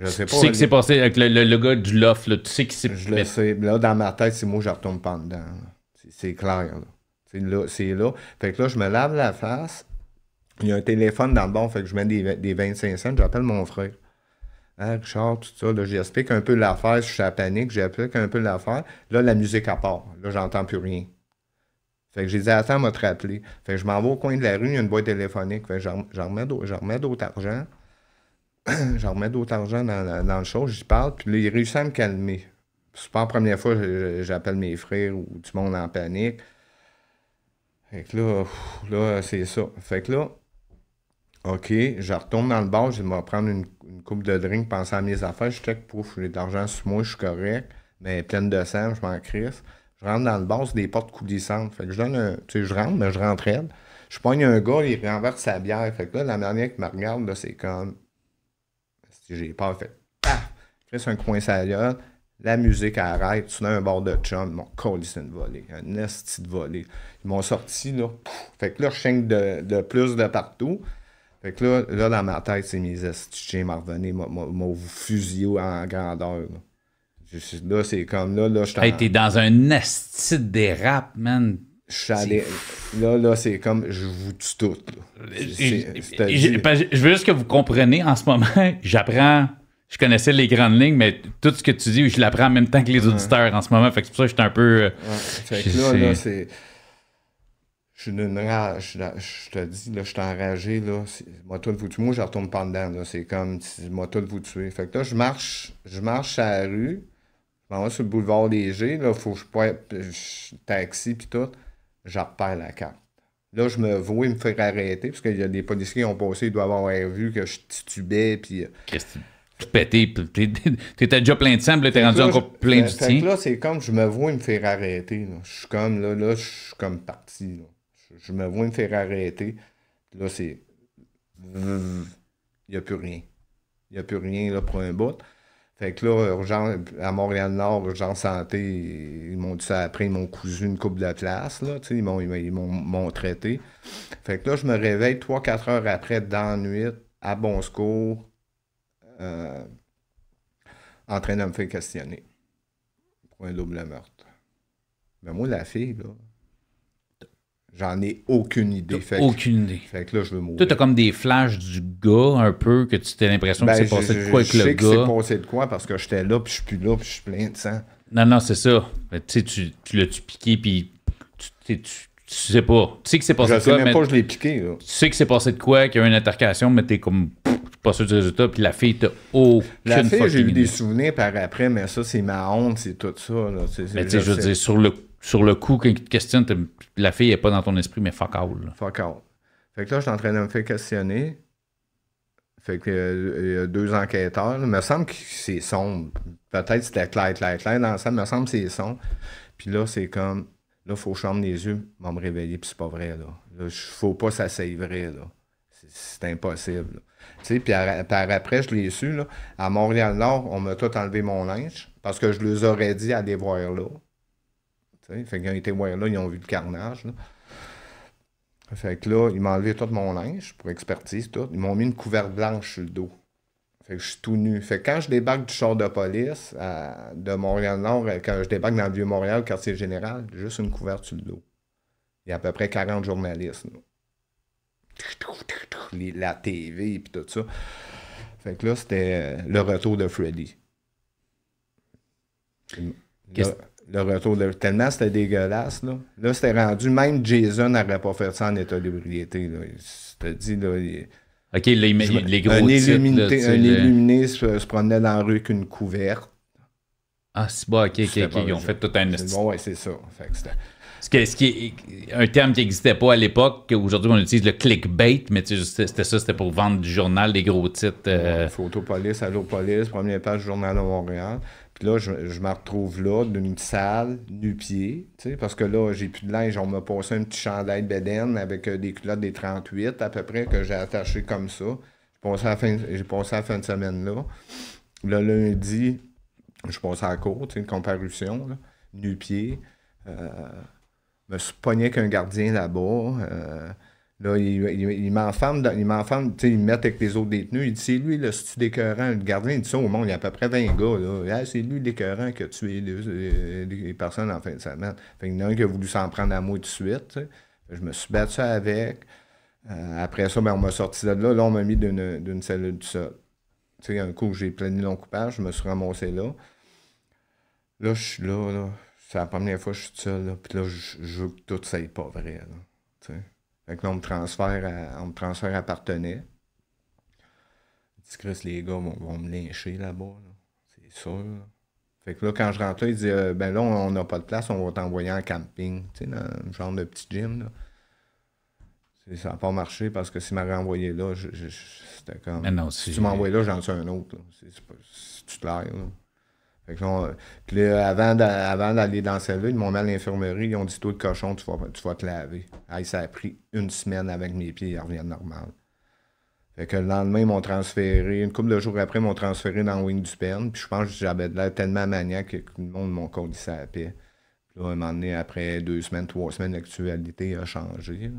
Je... sais pas. Tu sais qui s'est passé avec le, gars du loft, là. Tu sais que s'est Je le sais. Là, dans ma tête, c'est moi, je retourne pas dedans. C'est, clair, là. C'est, là. là, Fait que là, je me lave la face. Il y a un téléphone dans le bon. Fait que je mets des, des 25 cents. J'appelle mon frère. Hein, Richard, tout ça, j'explique un peu l'affaire, je suis à panique, j'explique un peu l'affaire. Là, la musique à part. Là, j'entends plus rien. Fait que j'ai dit, attends, m'a te rappeler. Fait que je m'en vais au coin de la rue, il y a une boîte téléphonique. Fait que j'en remets d'autres argent. j'en remets d'autres argent dans, le show, j'y parle, puis là, il réussit à me calmer. C'est pas la première fois que j'appelle mes frères ou tout le monde en panique. Fait que là, là, c'est ça. Fait que là, OK, je retourne dans le bar, je vais prendre une, coupe de drink, penser à mes affaires, je check, pouf, j'ai de l'argent moi, je suis correct, mais pleine de sang, je m'en crisse. Je rentre dans le bar, c'est des portes coulissantes. Fait que je donne un. Tu sais, je rentre, mais je rentre aide. Je pogne un gars, il renverse sa bière. Fait que là, la manière qu'il me regarde, là, c'est comme. Si j'ai pas fait. Paf! Crisse un coin saliole. La musique arrête. Tu un bord de chum. Mon col, c'est une volée. Un esti de volée. Ils m'ont sorti, là. fait que là, je chingue de plus de partout. Fait que là, là dans ma tête, c'est mes astuciens m'en revenu, mon fusil en grandeur. Là. c'est comme là, là, je Hey, t'es dans un asti des rap, man. là, là, c'est comme je vous tue tout. Je veux juste que vous compreniez en ce moment, j'apprends je connaissais les grandes lignes, mais tout ce que tu dis, je l'apprends en même temps que les auditeurs en ce moment. Fait que c'est pour ça que j'étais un peu. Euh, là, là c'est je suis d'une rage. Je te dis, là, je suis enragé, là. Moi, tout vous tuer. Moi, je retourne pas dedans, C'est comme, moi, tout vous tuer. Fait que là, je marche, je marche à la rue. Je m'en vais sur le boulevard léger, là. Faut que je prenne taxi, puis tout. Je repère la carte. Là, je me vois, et me faire arrêter, parce qu'il y a des policiers qui ont passé, ils doivent avoir vu que je titubais, puis. Qu'est-ce que pété, t'étais déjà plein de sang, là, t'es rendu encore plein de du là, c'est comme, je me vois, il me faire arrêter, là. Je suis comme, là, là, je suis comme parti, je me vois me faire arrêter. Là, c'est. Il n'y a plus rien. Il n'y a plus rien là, pour un bout. Fait que là, à Montréal-Nord, Urgence Santé, ils m'ont dit ça après, ils m'ont cousu une coupe de place, là, ils m'ont traité. Fait que là, je me réveille 3-4 heures après, dans la nuit, à bon secours, euh, en train de me faire questionner pour un double meurtre. Mais moi, la fille, là, J'en ai aucune idée. Fait aucune idée. Fait que là, je veux mourir. Toi, t'as comme des flashs du gars, un peu, que tu t'es l'impression que ben, c'est passé de quoi avec le gars. Je sais que c'est passé de quoi parce que j'étais là, puis je suis plus là, puis je suis plein de sang. Non, non, c'est ça. tu sais, tu, l'as-tu piqué, puis tu, tu, sais pas. Tu sais que c'est passé de quoi. Je sais même pas, je l'ai piqué. Tu sais que c'est passé de quoi, qu'il y a eu une altercation, mais t'es comme pff, pas sûr du résultat, puis la fille t'a aucune La fille, j'ai eu des souvenirs par après, mais ça, c'est ma honte, c'est tout ça. mais tu sais, je veux dire, sur le coup, sur le coup, quand ils te questionnent, la fille n'est pas dans ton esprit, mais fuck out, Fuck all. Fait que là, je suis en train de me faire questionner. Fait que euh, il y a deux enquêteurs. Il me semble que c'est sombre. Peut-être c'était clair, clair, clair dans la mais Il me semble que c'est sombre. Puis là, c'est comme. Là, il faut que je ferme les yeux, je me réveiller, puis c'est pas vrai, là. là faut pas que ça s'aille vrai, là. C'est impossible, Tu sais, puis après, je l'ai su, là. À Montréal-Nord, on m'a tout enlevé mon linge, parce que je les aurais dit à des voir là. Fait ont été là, ils ont vu le carnage. Fait là, ils m'ont enlevé tout mon linge pour expertise, tout. Ils m'ont mis une couverte blanche sur le dos. Fait que je suis tout nu. Fait quand je débarque du char de police de Montréal-Nord, euh, quand je débarque dans le Vieux-Montréal, quartier général, juste une couverte sur le dos. Il y a à peu près 40 journalistes. La TV et tout ça. Fait que là, c'était euh, le retour de Freddy le retour de... Tellement c'était dégueulasse, là. Là, c'était rendu... Même Jason n'aurait pas fait ça en état de libriété. te dis, là... OK, les, gros titres, un illuminé se, prenait promenait dans la rue qu'une couverte. Ah, c'est bon, OK, OK, ok. Ils ont fait tout un... Bon, ouais, c'est ça. qui est un terme qui n'existait pas à l'époque, aujourd'hui on utilise le clickbait, mais c'était ça, c'était pour vendre du journal, des gros titres. Euh, photopolis, Allopolis, première page du Journal de Montréal. Puis là, je, me retrouve là, dans une salle, nu-pied, parce que là, j'ai plus de linge. On m'a passé un petit chandail de avec euh, des culottes des 38 à peu près que j'ai attaché comme ça. J'ai passé la fin, de semaine là. Le lundi, je passé à la cour, une comparution, là, nu-pied. Euh, me suis pogné qu'un gardien là-bas. Euh, Là, il, il, ils m'enferme, il m'enferme, tu sais, il me met avec les autres détenus. Il dit, c'est lui, le c'est décœurant. Le gardien, il dit ça au monde, il y a à peu près 20 gars, là. Ah, c'est lui, l'écœurant, qui a tué euh, les, personnes en fin de semaine. Fait qu'il y en a un qui a voulu s'en prendre à moi tout de suite, Je me suis battu avec. Euh, après ça, ben, on m'a sorti de là. Là, on m'a mis d'une, d'une cellule du sol. Tu sais, un coup, j'ai plané long coupage, je me suis ramassé là. Là, je suis là, là. C'est la première fois que je suis seul, là. Puis là, je veux que tout ça n'est pas vrai, fait que là, on me transfère à, on me transfère les gars vont, vont me lyncher là-bas, là. c'est sûr. Fait que là, quand je rentre là, ils disent euh, Ben là, on n'a pas de place, on va t'envoyer en camping, tu sais, dans genre de petit gym. Là. Ça n'a pas marché parce que si m'a renvoyé là, c'était comme. Mais non, si, tu m'envoies là, j'en suis un autre. C'est, tu Là avant, d'aller dans cette ville, ils m'ont mis à l'infirmerie, ils ont dit Toi, le cochon, tu vas, te laver. ça a pris une semaine avec mes pieds, ils reviennent normal. Fait que le lendemain, ils m'ont transféré, une couple de jours après, ils m'ont transféré dans Wing du Puis je pense que j'avais de l'air tellement maniaque que tout le monde m'a ça à Puis là, un moment donné, après deux semaines, trois semaines, l'actualité a changé. Tu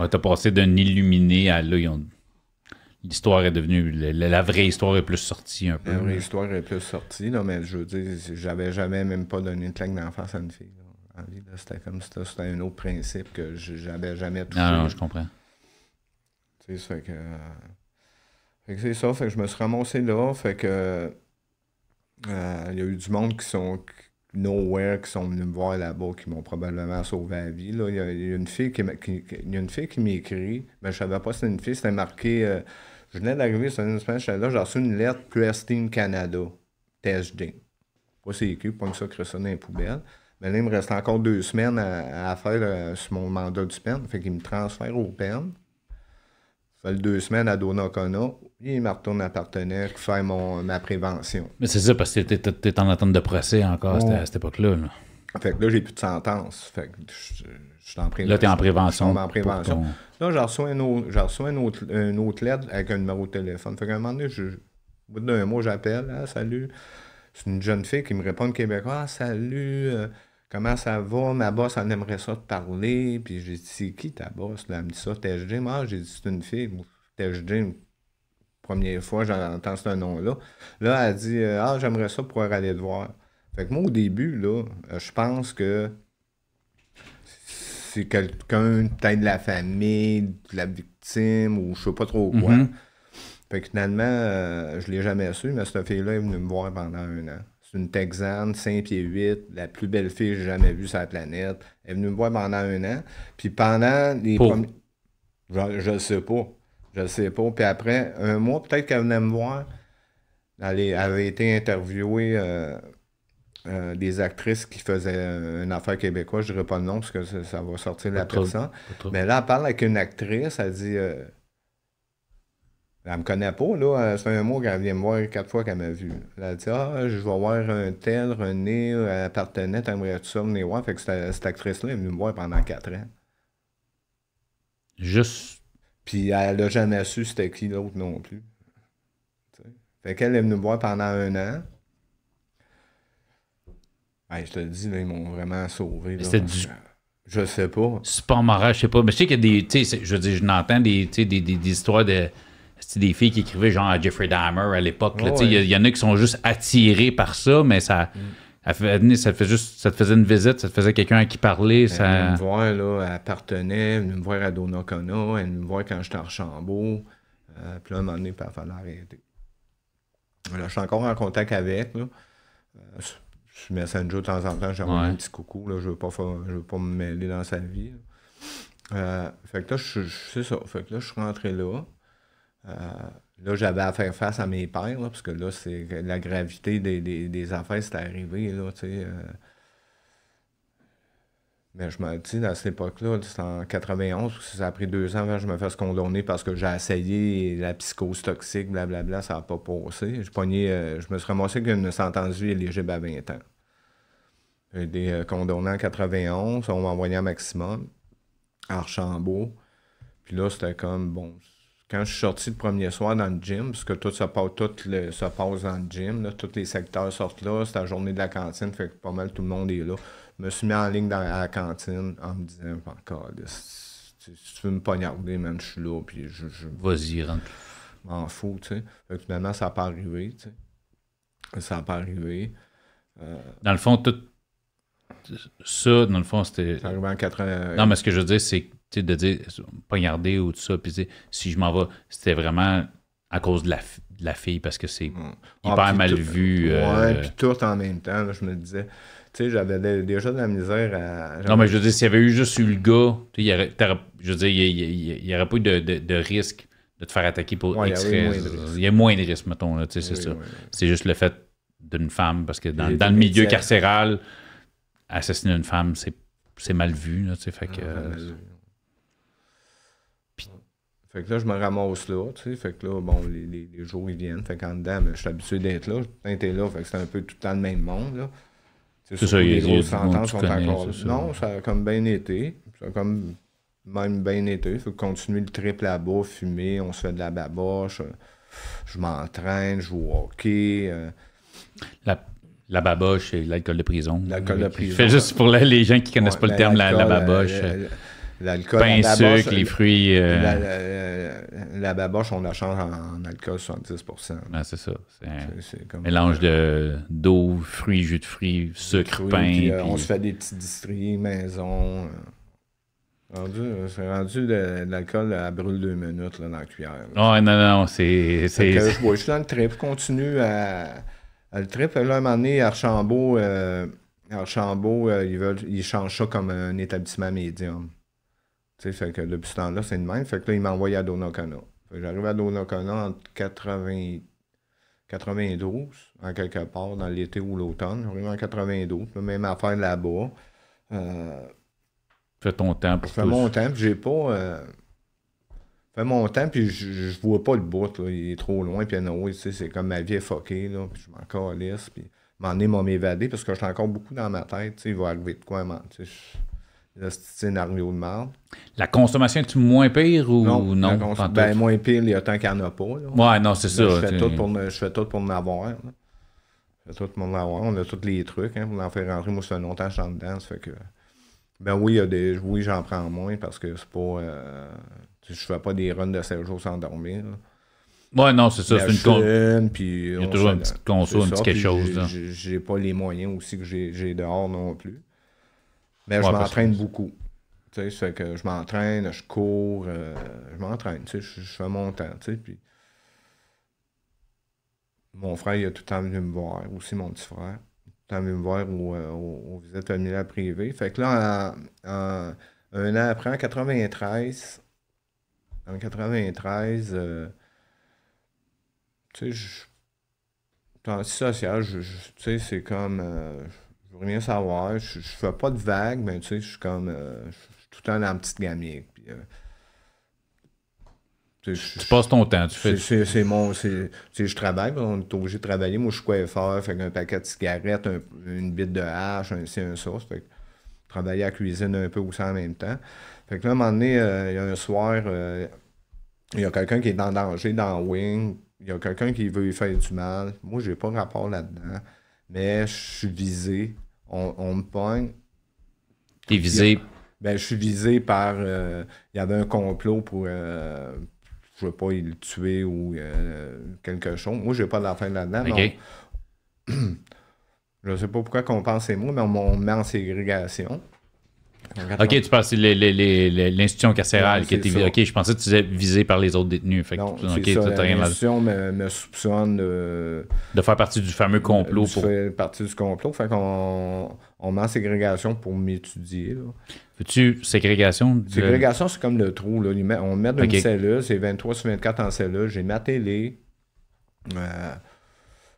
Ouais, t'as passé d'un illuminé à là, l'histoire est devenue. La, vraie histoire est plus sortie un peu. La vraie histoire est plus sortie, là, mais je veux dire, j'avais jamais même pas donné une claque d'en à une fille. C'était comme c'était un autre principe que j'avais jamais touché. Non, non, je comprends. Tu sais, que. Fait que c'est ça, fait que je me suis ramassé là, fait que. Euh, il y a eu du monde qui sont. Nowhere qui sont venus me voir là-bas, qui m'ont probablement sauvé la vie. Il y, a une fille qui, une fille qui m'écrit, mais ben, je savais pas si c'était une fille, c'était marqué. Euh, je venais d'arriver sur une semaine, j'étais là, j'ai reçu une lettre Team Canada, TSD. Pas sécu, pas que ça, crée ça dans les poubelles. Mais là, il me reste encore deux semaines à, faire euh, sur mon mandat du PEN. Fait qu'il me transfère au PEN. Ça fait deux semaines à Donnacona. Il me retourne à partenaire pour faire mon, ma prévention. Mais c'est ça, parce que tu étais en attente de procès encore à cette époque-là. Là. Fait que là, j'ai plus de sentence. Fait que je, suis en prévention. Là, t'es en prévention. en prévention. Là, reçois un autre, autre, lettre avec un numéro de téléphone. Fait qu'à un moment donné, au bout d'un mois, j'appelle. Ah, salut. C'est une jeune fille qui me répond québécois. Ah, salut. Euh, comment ça va? Ma boss, en aimerait ça te parler. Puis j'ai dit, c'est qui ta boss? Là, elle me dit ça, T'es Moi, ah, j'ai dit, c'est une fille. TSG, première fois, j'entends ce nom-là. Là, elle dit, euh, ah, j'aimerais ça pouvoir aller te voir. Fait que moi, au début, là, euh, je pense que c'est quelqu'un, peut-être de la famille, de la victime, ou je sais pas trop quoi. Mhm. Fait que finalement, euh, je l'ai jamais su, mais cette fille-là est venue me voir pendant un an. C'est une Texane, 5 pieds 8, la plus belle fille que j'ai jamais vue sur la planète. Elle est venue me voir pendant un an. Puis pendant les premiers. Je, ne sais pas. Je ne sais pas. Puis après, un mois, peut-être qu'elle venait me voir. Elle avait été interviewée euh, euh, des actrices qui faisaient euh, une affaire québécoise, je dirais pas le nom parce que ça, va sortir de la personne. Mais là, elle parle avec une actrice, elle dit euh, Elle me connaît pas, là, c'est un mot qu'elle vient me voir quatre fois qu'elle m'a vu. elle elle dit Ah, je vais voir un tel, René, elle appartenait, t'aimerais-tu ça venir voir? Fait que cette, actrice-là est venue me voir pendant quatre ans. Juste. Puis elle n'a jamais su c'était qui l'autre non plus. Fait qu'elle est venue me voir pendant un an je te le dis, ils m'ont vraiment sauvé. C'était du. Je sais pas. Super marrant, je sais pas. Mais je sais qu'il y a des. Je veux je n'entends des, des, des, histoires de. Des filles qui écrivaient genre à Jeffrey Dahmer à l'époque. il y, en a qui sont juste attirés par ça, mais ça. Mm. ça, te fait juste, ça te faisait une visite, ça te faisait quelqu'un à qui parler. Elle venait me voir, là, elle appartenait, elle me voir à Donnacona, elle me voir quand j'étais en Chambault. Euh, puis là, un moment donné, il fallait arrêter. Là, je suis encore en contact avec. Là. Euh, suis Messenger de temps en temps, j'ai un petit coucou. Là, je veux veux pas me mêler dans sa vie. Euh, fait que là, je, ça. Fait que là, je suis rentré là. Euh, là, j'avais à faire face à mes pères, parce que là, c'est la gravité des, des, des affaires, c'est arrivé. Là, tu sais, euh, mais ben, je me dis, dans cette époque-là, c'est en 91, ça a pris deux ans que je me fasse condonner parce que j'ai essayé la psychose toxique, blablabla, ça n'a pas passé. Je, euh, je me suis ramassé avec une sentence de vie éligible à 20 ans. J'ai été euh, en 91, on m'a envoyé maximum, à Archambault. Puis là, c'était comme, bon, quand je suis sorti le premier soir dans le gym, parce que tout ça passe, tout passe dans le gym, là, tous les secteurs sortent là, c'est la journée de la cantine, fait que pas mal tout le monde est là me suis mis en ligne dans, la cantine en me disant, encore, si tu veux me poignarder, même je suis là, puis je. Vas-y, rentre. Je M'en fous, tu sais. finalement, ça n'a pas arrivé, tu sais. Ça n'a pas arrivé. Euh, dans le fond, tout. Ça, dans le fond, c'était. arrivé en 80. Non, mais ce que je veux dire, c'est de dire poignarder ou tout ça, puis si je m'en vais, c'était vraiment à cause de la, fille parce que c'est mm. ah, hyper mal vu. Ouais, euh, puis tout en même temps, je me disais, tu sais, j'avais déjà de la misère à. Non, mais je veux dire, s'il y avait eu juste eu le gars, tu sais, je veux dire, il n'y aurait pas eu de, de, risque de te faire attaquer pour ouais, Il y a moins de risques, mettons, tu sais, c'est ça. C'est juste le fait d'une femme, parce que dans, le milieu carcéral, assassiner une femme, c'est mal vu, là, tu sais, fait ah, que. Euh, fait que là, je me ramasse là, tu sais. Fait que là, bon, les, jours, ils viennent. Fait qu'en dedans, ben, je suis habitué d'être là. J'étais là, fait que c'était un peu tout le temps le même monde, là. C'est ça, les grosses sentences sont encore. Non, ça a comme bien été. Ça a comme même bien été. Il faut continuer le triple là-bas, fumer, on se fait de la baboche. Euh, je m'entraîne, je joue au hockey. Euh. La, baboche, et l'alcool de prison. L'alcool de prison. Je fais juste pour les gens qui ne connaissent pas le terme, la, baboche. Euh, L'alcool. Pain, la baboche, sucre, les fruits. Euh, euh, la, baboche, on la change en, alcool 70%. Ah, c'est ça. C'est mélange de, d'eau, fruits, jus de fruits, sucre, pain. Euh, puis, On se fait des petites distries, maison. c'est rendu de, l'alcool à brûle deux minutes dans la cuillère. Non, non, non, c'est. je suis le trip. continue à, le trip. Là, un moment donné, Archambault, Archambault ils, veulent, ils changent ça comme un établissement médium que depuis ce temps-là, c'est le même. Fait que là, il m'a envoyé à Donnacona. Fait j'arrive à Donnacona en 80... 92, en quelque part, dans l'été ou l'automne. J'arrive en 92. même affaire là-bas. Euh... Fais ton temps pour Je fais mon temps, puis j'ai pas. Euh... Fais mon temps, puis je, vois pas le bout, Il est trop loin, puis non, tu sais, c'est comme ma vie est fuckée, là, puis je m'en calisse, puis m'en est m'évader parce que j'étais encore beaucoup dans ma tête, tu sais, il va arriver de quoi, man, tu le scénario de marde. La consommation est-tu moins pire ou non? ben, moins pire, il y a tant qu'il n'y en a pas. Ouais, non, c'est ça. Je fais, tout pour me... je fais tout pour en avoir. Je fais tout pour en avoir. On a tous les trucs hein, pour en faire rentrer. Moi, ça fait longtemps que je suis en dedans. fait que... Ben oui, il y a des... oui j'en prends moins parce que c'est pas. Euh, je fais pas des runs de 7 jours sans dormir. Ouais, non, c'est ça. C'est une Il y a toujours un petit conso, un petit quelque chose. J'ai pas les moyens aussi que j'ai dehors non plus. Mais je m'entraîne beaucoup. Tu sais, que je m'entraîne, je cours, euh, je m'entraîne, tu sais, je, fais mon temps, tu sais, puis... Mon frère, il a tout le temps venu me voir, aussi mon petit frère. Il a tout le temps venu me voir euh, aux, faisait visites familiales privées. Fait que là, un an après, en 93, en 93, euh, tu sais, je... En social, tu sais, c'est comme je veux rien savoir. Je, ne fais pas de vagues, mais tu sais, je suis comme. Euh, tout le temps dans la petite gamine. Euh, tu, passes ton temps, tu fais. C'est, c'est mon. C'est, je travaille, on est obligé de travailler. Moi, je suis coiffeur, fait qu'un paquet de cigarettes, une bite de hache, un ci, un ça. Fait travailler à cuisine un peu aussi en même temps. Fait que un moment donné, euh, il y a un soir, il y a quelqu'un qui est en danger dans Wing. Il y a quelqu'un qui veut lui faire du mal. Moi, j'ai pas rapport là-dedans. Mais je suis visé on, me pogne. T'es visé. Ben, je suis visé par. Euh, il y avait un complot pour. Euh, je veux pas le tuer ou euh, quelque chose. Moi, je n'ai pas fin là-dedans. je sais pas pourquoi qu'on pense ces mots, mais on, on me en ségrégation. Ok, tu penses l'institution carcérale qui était Ok, je pensais que tu étais visée par les autres détenus. non, ça, rien L'institution me, soupçonne de... de faire partie du fameux complot. De pour... faire partie du complot. Fait qu'on on met en ségrégation pour m'étudier. Veux-tu ségrégation? Ségrégation, c'est comme le trou. On met dans une cellule, c'est 23 sur 24 en cellule. J'ai ma télé. Euh,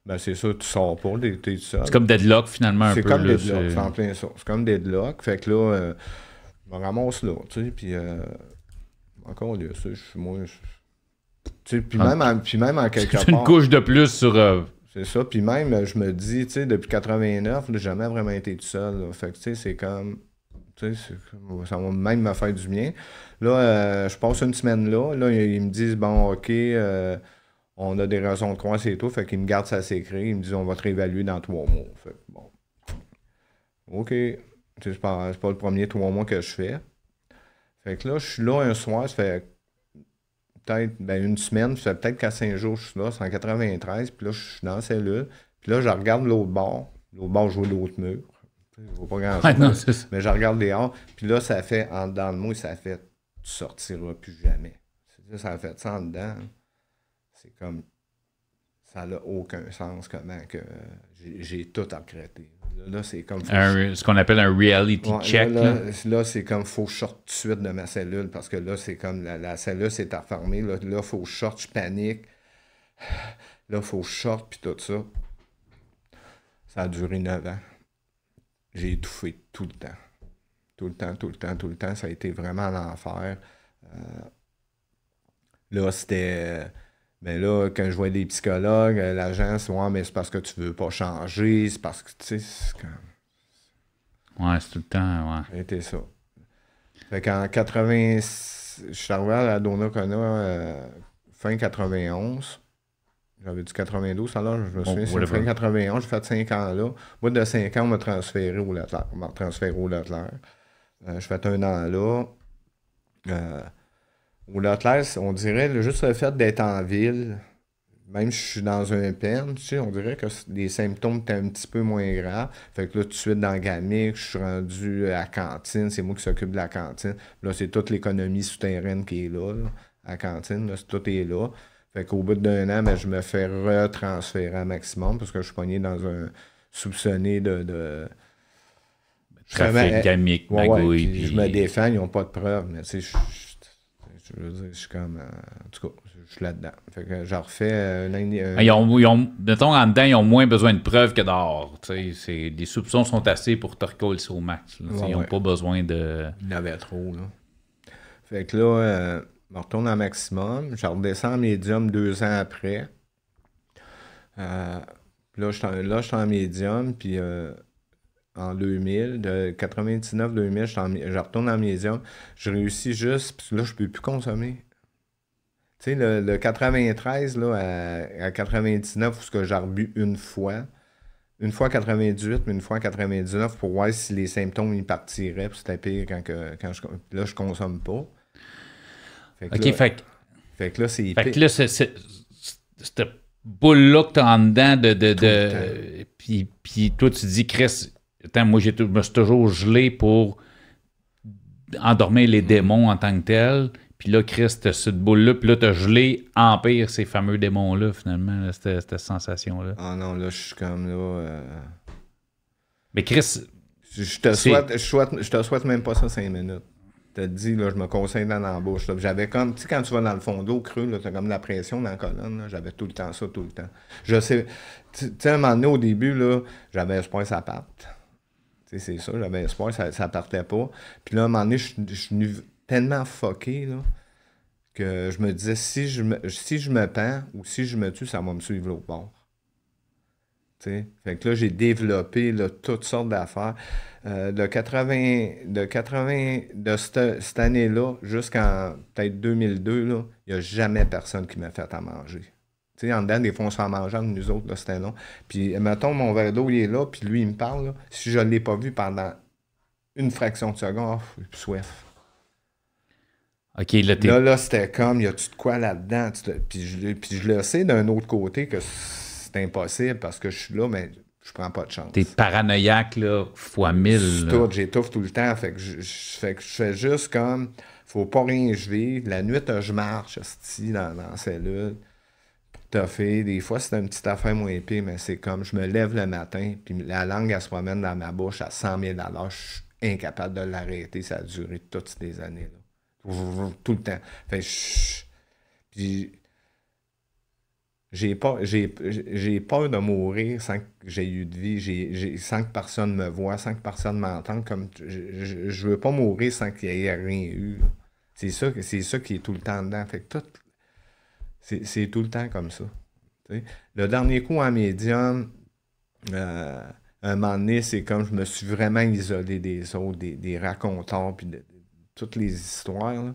ben c'est ça, tu sors pas, t'es, tout seul. C'est comme Deadlock, finalement, un peu. Comme deadlock, c'est... en plein ça. C'est comme Deadlock. Fait que là, euh, je me ramasse là, tu sais, puis euh, encore là, ça, je suis moins... Tu sais, puis, ah. même en, puis même en quelque C'est une couche de plus sur... Euh, c'est ça, puis même, je me dis, tu sais, depuis 89, j'ai jamais vraiment été tout seul, Fait que, tu sais, c'est comme... Tu sais, ça va même me faire du bien. Là, je passe une semaine là. Là, ils me disent, bon, OK, on a des raisons de croire, c'est tout. Fait qu'ils me gardent ça secret. Ils me disent, on va te réévaluer dans trois mois. Fait que, bon. OK. C'est pas, pas le premier trois mois que je fais. Fait que là, je suis là un soir, ça fait peut-être ben, une semaine, ça fait peut-être qu'à cinq jours, je suis là, 193, puis là, je suis dans la cellule. Puis là, je regarde l'autre bord. L'autre bord, je vois l'autre mur. Je vois pas grand Mais je regarde dehors. Puis là, ça fait, en, dedans de moi, ça fait, tu sortiras plus jamais. Ça, fait ça en dedans. Hein. C'est comme. Ça n'a aucun sens comment que euh, j'ai tout regretté. Là, c'est comme. ce qu'on appelle un reality check. Là, c'est comme faut short de suite de ma cellule parce que là, c'est comme la, cellule s'est enfermée. Là, il faut que je panique. Là, faut short puis tout ça. Ça a duré 9 ans. J'ai étouffé tout le temps. Tout le temps, tout le temps, tout le temps. Ça a été vraiment l'enfer. Euh, là, c'était. Mais ben là, quand je vois des psychologues, euh, l'agence, ouais, mais c'est parce que tu veux pas changer, c'est parce que, tu sais, c'est comme. Ouais, c'est tout le temps, ouais. C'était ça. Fait qu'en 80. Je suis arrivé à la Dona Cona euh, fin 91. J'avais du 92 alors, je me oh, souviens, fin 91, j'ai fait 5 ans là. Au bout de 5 ans, on m'a transféré au Lattler, On m'a transféré au Lattler. Euh, je fais un an là. Euh, au Lotlaire, on dirait le, juste le fait d'être en ville, même si je suis dans un peine, tu on dirait que les symptômes étaient un petit peu moins graves. Fait que là, tout de suite, dans gamique, je suis rendu à cantine, c'est moi qui s'occupe de la cantine. Là, c'est toute l'économie souterraine qui est là, à cantine, là, tout est là. Fait qu'au bout d'un an, ben, je me fais retransférer à maximum parce que je suis pogné dans un soupçonné de, de trafic gamique, Je me défends, ils n'ont pas de preuves, mais tu sais, je, je veux dire, je suis comme. Euh, en tout cas, je suis là-dedans. Fait que j'en refais euh, euh, Ils ont, mettons, en dedans, ils ont moins besoin de preuves que dehors. C'est, les soupçons sont assez pour te recoller au max. ils n'ont pas besoin de. Il y trop, là. Fait que là, je retourne en maximum. Je redescends en médium deux ans après. là, je suis en, médium, puis en 2000. De 99-2000, je, retourne en Médium. Je réussis juste, puis là, je peux plus consommer. Tu sais, le, 93 là, à, 99, où ce que j'arbue une fois, une fois à 98, mais une fois à 99 pour voir si les symptômes ils partiraient. Puis c'était pire quand, que, quand je, là, je consomme pas. Fait que OK, fait, que là, c'est Fait que là, c'est, cette boule-là que t'as en dedans de. de, puis, puis toi, tu dis, Chris, moi, je me suis toujours gelé pour endormir les mm-hmm. démons en tant que tel. Puis là, Chris, t'as cette boule-là, puis là, t'as gelé, empire ces fameux démons-là, finalement, c'était cette, sensation-là. Ah non, là, je suis comme là. Euh, Mais Chris. Je te, souhaite, je, te souhaite même pas ça cinq minutes. T'as dit, là, je me conseille dans l'embauche. J'avais comme, tu sais, quand tu vas dans le fond d'eau, creux, t'as comme la pression dans la colonne. J'avais tout le temps ça, tout le temps. Je sais, tu sais, un moment donné, au début, là, j'avais, ce point sa patte. C'est ça, j'avais espoir, ça, ça partait pas. Puis là, à un moment donné, je, suis tellement fucké là, que je me disais si je me, si je me pends ou si je me tue, ça va me suivre au bord. Fait que là, j'ai développé là, toutes sortes d'affaires. Euh, de 80, de 80, de cette, année-là jusqu'en peut-être 2002, il n'y a jamais personne qui m'a fait à manger. Tu sais, en dedans, des fois, on mangeant mangeant, nous autres, c'était long. Puis, mettons, mon verre d'eau, il est là, puis lui, il me parle. Là. Si je ne l'ai pas vu pendant une fraction de seconde, oh, soif. OK, là, Là, là c'était comme, y a-tu de quoi là-dedans? Puis je, le sais d'un autre côté que c'est impossible parce que je suis là, mais je prends pas de chance. T'es paranoïaque, là, fois mille. Tout, j'étouffe tout le temps. Fait que je, fais juste comme, faut pas rien vivre. La nuit, euh, je marche, je dans, dans la cellule fait Des fois, c'est une petite affaire moins épée, mais c'est comme je me lève le matin, puis la langue, elle se promène dans ma bouche à 100 000 Je suis incapable de l'arrêter. Ça a duré toutes ces années. Tout le temps. Fait Puis j'ai peur, j'ai, peur de mourir sans que j'ai eu de vie, j'ai, sans que personne me voit, sans que personne m'entende. Comme, je, je, veux pas mourir sans qu'il y ait rien eu. C'est ça, ça qui est tout le temps dedans. Fait que tout, c'est tout le temps comme ça. Le dernier coup en médium, euh, un moment donné, c'est comme je me suis vraiment isolé des autres, des, des raconteurs, puis de, toutes les histoires.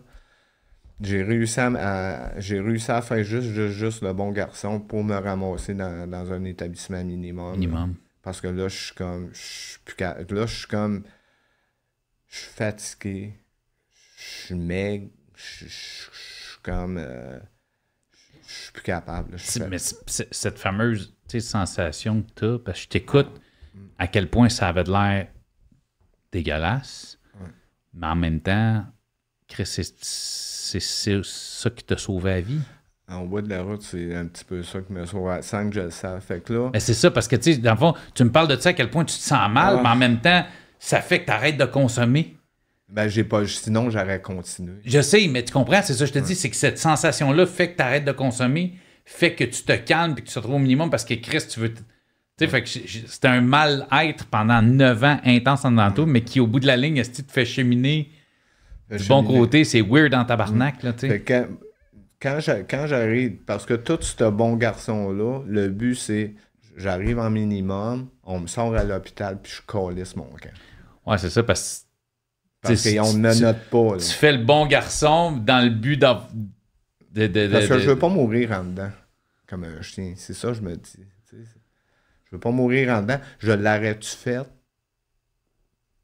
J'ai réussi à, j'ai réussi à faire juste, juste, le bon garçon pour me ramasser dans, un établissement minimum. minimum. Parce que là, je suis comme. Je là, je suis comme. Je suis fatigué. Je suis maigre. Je suis comme. Euh, plus capable. mais cette fameuse sensation que tu as, parce que je t'écoute à quel point ça avait de l'air dégueulasse, mais en même temps, c'est ça qui t'a sauvé la vie. En bas de la route, c'est un petit peu ça qui me sauve à... sans que je le sache. Fait là... Mais c'est ça, parce que, tu tu me parles de ça à quel point tu te sens mal, ah. mais en même temps, ça fait que tu arrêtes de consommer. Ben, j'ai pas. Sinon, j'aurais continué. Je sais, mais tu comprends, c'est ça que je te dis, c'est que cette sensation-là fait que tu arrêtes de consommer, fait que tu te calmes et que tu te retrouves au minimum parce que Christ, tu veux. Tu sais, c'était un mal-être pendant 9 ans intense en tout, mais qui, au bout de la ligne, est-ce que tu te fais cheminer euh, du bon côté? C'est weird en tabarnak, mm. là, tu sais. Quand, quand j'arrive, parce que tout ce bon garçon-là, le but, c'est j'arrive en minimum, on me sort à l'hôpital, puis je colisse mon camp. Ouais, c'est ça, parce que parce qu'on ne note pas. Tu fais le bon garçon dans le but de, Parce que je veux pas mourir en dedans, comme un chien. C'est ça, je me dis. Je veux pas mourir en dedans. Je l'aurais-tu fait?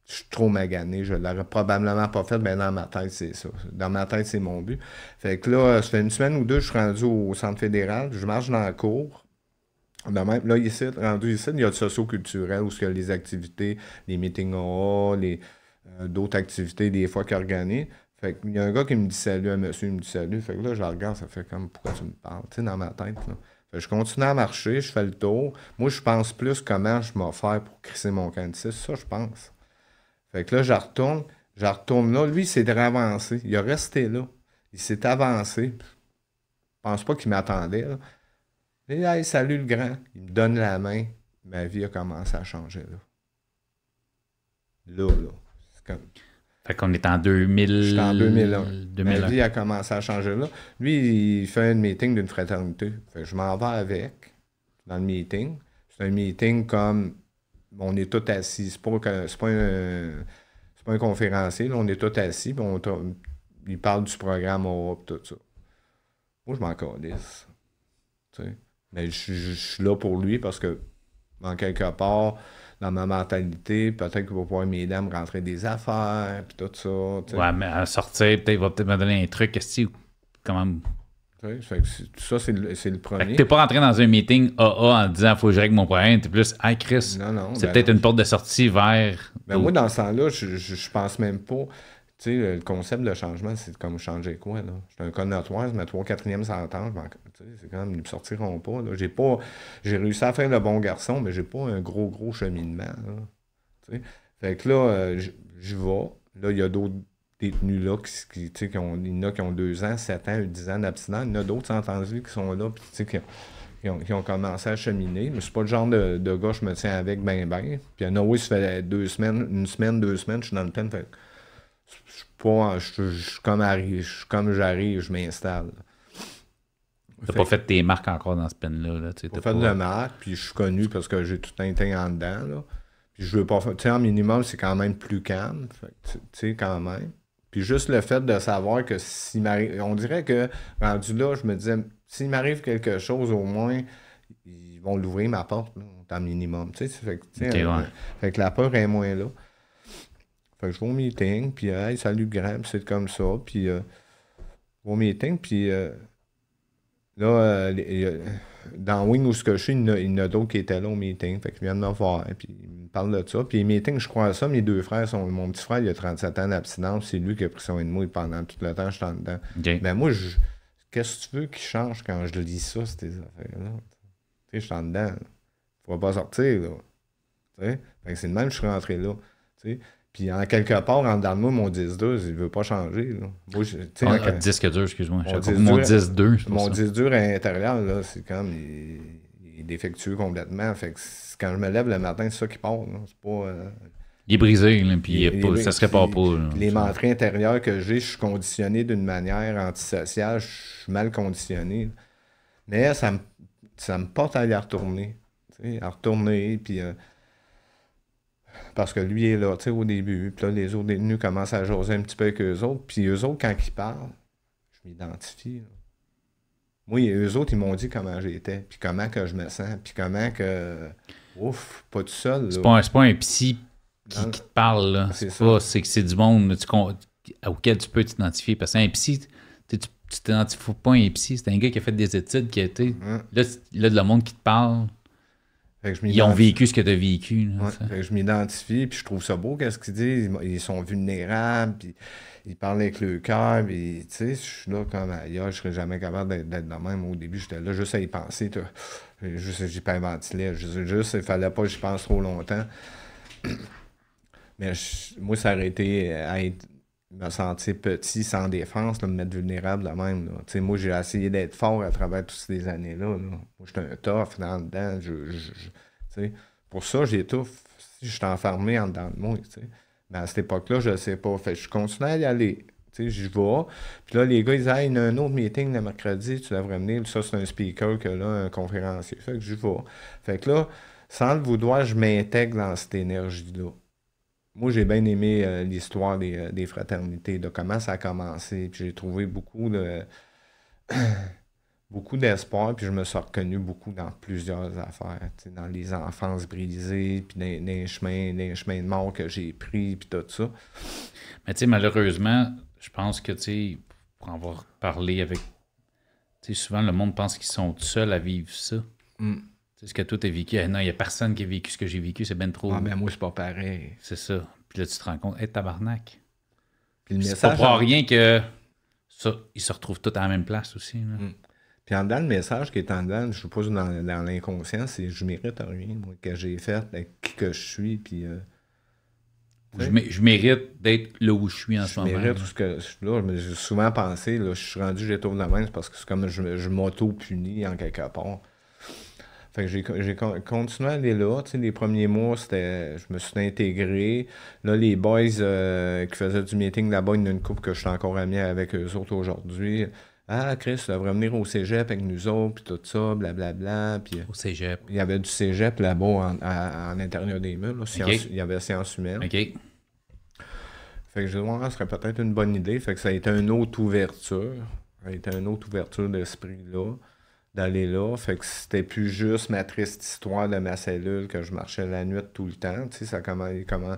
Je suis trop magané. Je l'aurais probablement pas fait, mais ben, dans ma tête, c'est ça. Dans ma tête, c'est mon but. Fait que là, ça fait une semaine ou deux, je suis rendu au centre fédéral. Je marche dans la cour. même, là, ici, rendu ici, il y a le socio-culturel où il y a les activités, les meetings AA, les, euh, d'autres activités des fois qu'organiser. Fait qu'il y a un gars qui me dit salut, à monsieur il me dit salut. Fait que là, je le regarde, ça fait comme pourquoi tu me parles, tu sais, dans ma tête. je continue à marcher, je fais le tour. Moi, je pense plus comment je m'en faire pour crisser mon candidat. Ça, je pense. Fait que là, je retourne, je retourne là. Lui, il s'est avancé. Il a resté là. Il s'est avancé. Je pense pas qu'il m'attendait. Là. Et salut le grand. Il me donne la main. Ma vie a commencé à changer là. Là, là. Fait qu'on est en 2000. J'étais en 2001. vie ben, a commencé à changer là. Lui, il fait un meeting d'une fraternité. je m'en vais avec dans le meeting. C'est un meeting comme on est tout assis. C'est pas, c'est pas, un, c'est pas un conférencier. On est tout assis. il parle du programme Europe, tout ça. Moi, je m'en Mais je, suis là pour lui parce que, en quelque part, dans ma mentalité. Peut-être qu'il va pouvoir m'aider à me rentrer des affaires, puis tout ça. Ouais, mais à sortir, peut-être, il va peut-être me donner un truc, est-ce que comment. Ça, c'est le, le, premier. T'es pas rentré dans un meeting AA en disant il faut que je règle mon problème. T'es plus, ah Chris, c'est ben peut-être une porte de sortie vers. mais ben moi, dans ce temps-là, je, je, pense même pas. Tu sais, le concept de changement, c'est comme changer quoi, là? J'étais un connard je mets trois quatrième entendre. C'est quand même, ils ne sortiront pas. J'ai pas, j'ai réussi à faire le bon garçon, mais j'ai pas un gros, gros cheminement. Là, fait que là, euh, je vais. Là, il y a d'autres détenus là qui, qui ont, qui ont 2 ans, 7 ans, 10 ans d'abstinence. Il y en a d'autres, entendu, qui sont là, puis qui ont, qui ont, qui ont, commencé à cheminer. Mais c'est pas le genre de, de gars je me tiens avec ben ben. Puis a oui, ça fait deux semaines, une semaine, deux semaines, je suis dans le peine. Fait je suis pas. Je suis comme j'arrive, je m'installe. T'as pas fait tes marques encore dans ce pen-là. Là, j'ai pas fait de marques, puis je suis connu parce que j'ai tout un teint en dedans. Là. Puis je veux pas faire. Tu sais, en minimum, c'est quand même plus calme. Tu sais, quand même. Puis juste le fait de savoir que s'il m'arrive. On dirait que rendu là, je me disais, s'il m'arrive quelque chose, au moins, ils vont l'ouvrir ma porte, là, en minimum. Tu sais, fait, que, euh, fait que la peur est moins là. Fait que je vais au meeting, puis hey, salut Graham, c'est comme ça. Puis euh, vais au meeting, puis. Euh, Là, euh, dans Wing où ce que je suis, il y en a, d'autres qui étaient là au meeting. Fait vient de me voir. Et hein, puis ils me parle de ça. Puis les meetings, je crois à ça. Mes deux frères sont. Mon petit frère, il a 37 ans d'abstinence. C'est lui qui a pris son de pendant tout le temps. Je suis en dedans. Mais ben, moi, je, qu'est-ce que tu veux qui change quand je lis ça, ces affaires-là? Tu sais, je suis en dedans. ne Faut pas sortir, là. Tu sais? Fait que c'est le même, je suis rentré là. Tu sais? Puis en quelque part, en dedans de moi, mon 10-2, il ne veut pas changer. Là. Moi, je, ah, disque dur, excuse-moi. Mon 10-2. Mon 10 dur intérieur, là, c'est comme. Il, est défectueux complètement. Fait que quand je me lève le matin, c'est ça qui part. C'est pas. Euh, il est brisé, là, puis il pas, ça serait pas. pour. les mentrées intérieures que j'ai, je suis conditionné d'une manière antisociale, je suis mal conditionné. Mais ça me, ça me porte à y retourner. À retourner, puis. Euh, parce que lui est là, tu sais, au début. Puis là, les autres détenus commencent à jaser un petit peu avec eux autres. Puis eux autres, quand ils parlent, je m'identifie. Moi, eux autres, ils m'ont dit comment j'étais, puis comment que je me sens, puis comment que. Ouf, pas tout seul. C'est pas, pas, un psy qui, te parle, là. C'est ça. C'est que c'est du monde auquel tu peux t'identifier. Parce qu'un psy, tu t'identifies pas à un psy. C'est un gars qui a fait des études, qui a été. Hein? Là, de la monde qui te parle ils ont vécu ce que tu as vécu. je m'identifie, puis je trouve ça beau, qu'est-ce qu'ils disent. Ils sont vulnérables, puis ils parlent avec le cœur, tu sais, je suis là comme ailleurs, je serais jamais capable d'être de même. Au début, j'étais là juste à y penser, juste j'y pas je juste il fallait pas que j'y pense trop longtemps. Mais moi, ça a à être me sentir petit, sans défense, là, me mettre vulnérable de même. Moi, j'ai essayé d'être fort à travers toutes ces années-là. Moi, j'étais un tough dans dedans. Je, pour ça, j'étouffe si je suis enfermé en dedans de moi. Mais à cette époque-là, je ne sais pas. Fait je continue à y aller. Je vais. Puis là, les gars, ils disent il y a un autre meeting le mercredi, tu devrais venir. Ça, c'est un speaker que là, un conférencier. Fait que je vais. Fait que là, sans le vouloir, je m'intègre dans cette énergie-là. Moi, j'ai bien aimé euh, l'histoire euh, des, fraternités, de comment ça a commencé. Puis j'ai trouvé beaucoup de beaucoup d'espoir, puis je me suis reconnu beaucoup dans plusieurs affaires. Dans les enfances brisées, puis dans, les chemins, les chemins de mort que j'ai pris, puis tout ça. Mais tu sais, malheureusement, je pense que, tu sais, pour en avoir parlé avec... Tu sais, souvent, le monde pense qu'ils sont seuls à vivre ça. Mm. C'est ce que tout t'as vécu, non, il n'y a personne qui a vécu ce que j'ai vécu, c'est ben trop. Ah, mais ben, moi, c'est pas pareil. C'est ça. Puis là, tu te rends compte, hé, tabarnak. Puis le pas rien que ça, ils se retrouvent tous à la même place aussi. Mm. Puis en dedans, le message qui est en dedans, je suppose, dans, dans l'inconscient, c'est je mérite rien, moi, que j'ai fait, avec qui que je suis, puis. Euh, je, mérite d'être là où je suis en ce moment. Je mérite tout ce que. Là, j'ai souvent pensé, là, je suis rendu, j'ai tourné la main, parce que c'est comme je, je m'auto-punis en quelque part. Fait que j'ai continué à aller là. les premiers mois, c'était je me suis intégré. Là, les boys euh, qui faisaient du meeting là-bas, il y une couple que je suis encore ami avec eux autres aujourd'hui. Ah, Chris, tu devrais venir au cégep avec nous autres, puis tout ça, blablabla. Euh, au cégep. Il y avait du cégep là-bas en, intérieur des murs. Il y avait science humaine. OK. Fait que je disais, ce serait peut-être une bonne idée. Fait que ça a été une autre ouverture. Ça a été une autre ouverture d'esprit là d'aller là. Fait que c'était plus juste ma triste histoire de ma cellule que je marchais la nuit tout le temps. Tu sais, ça commence comment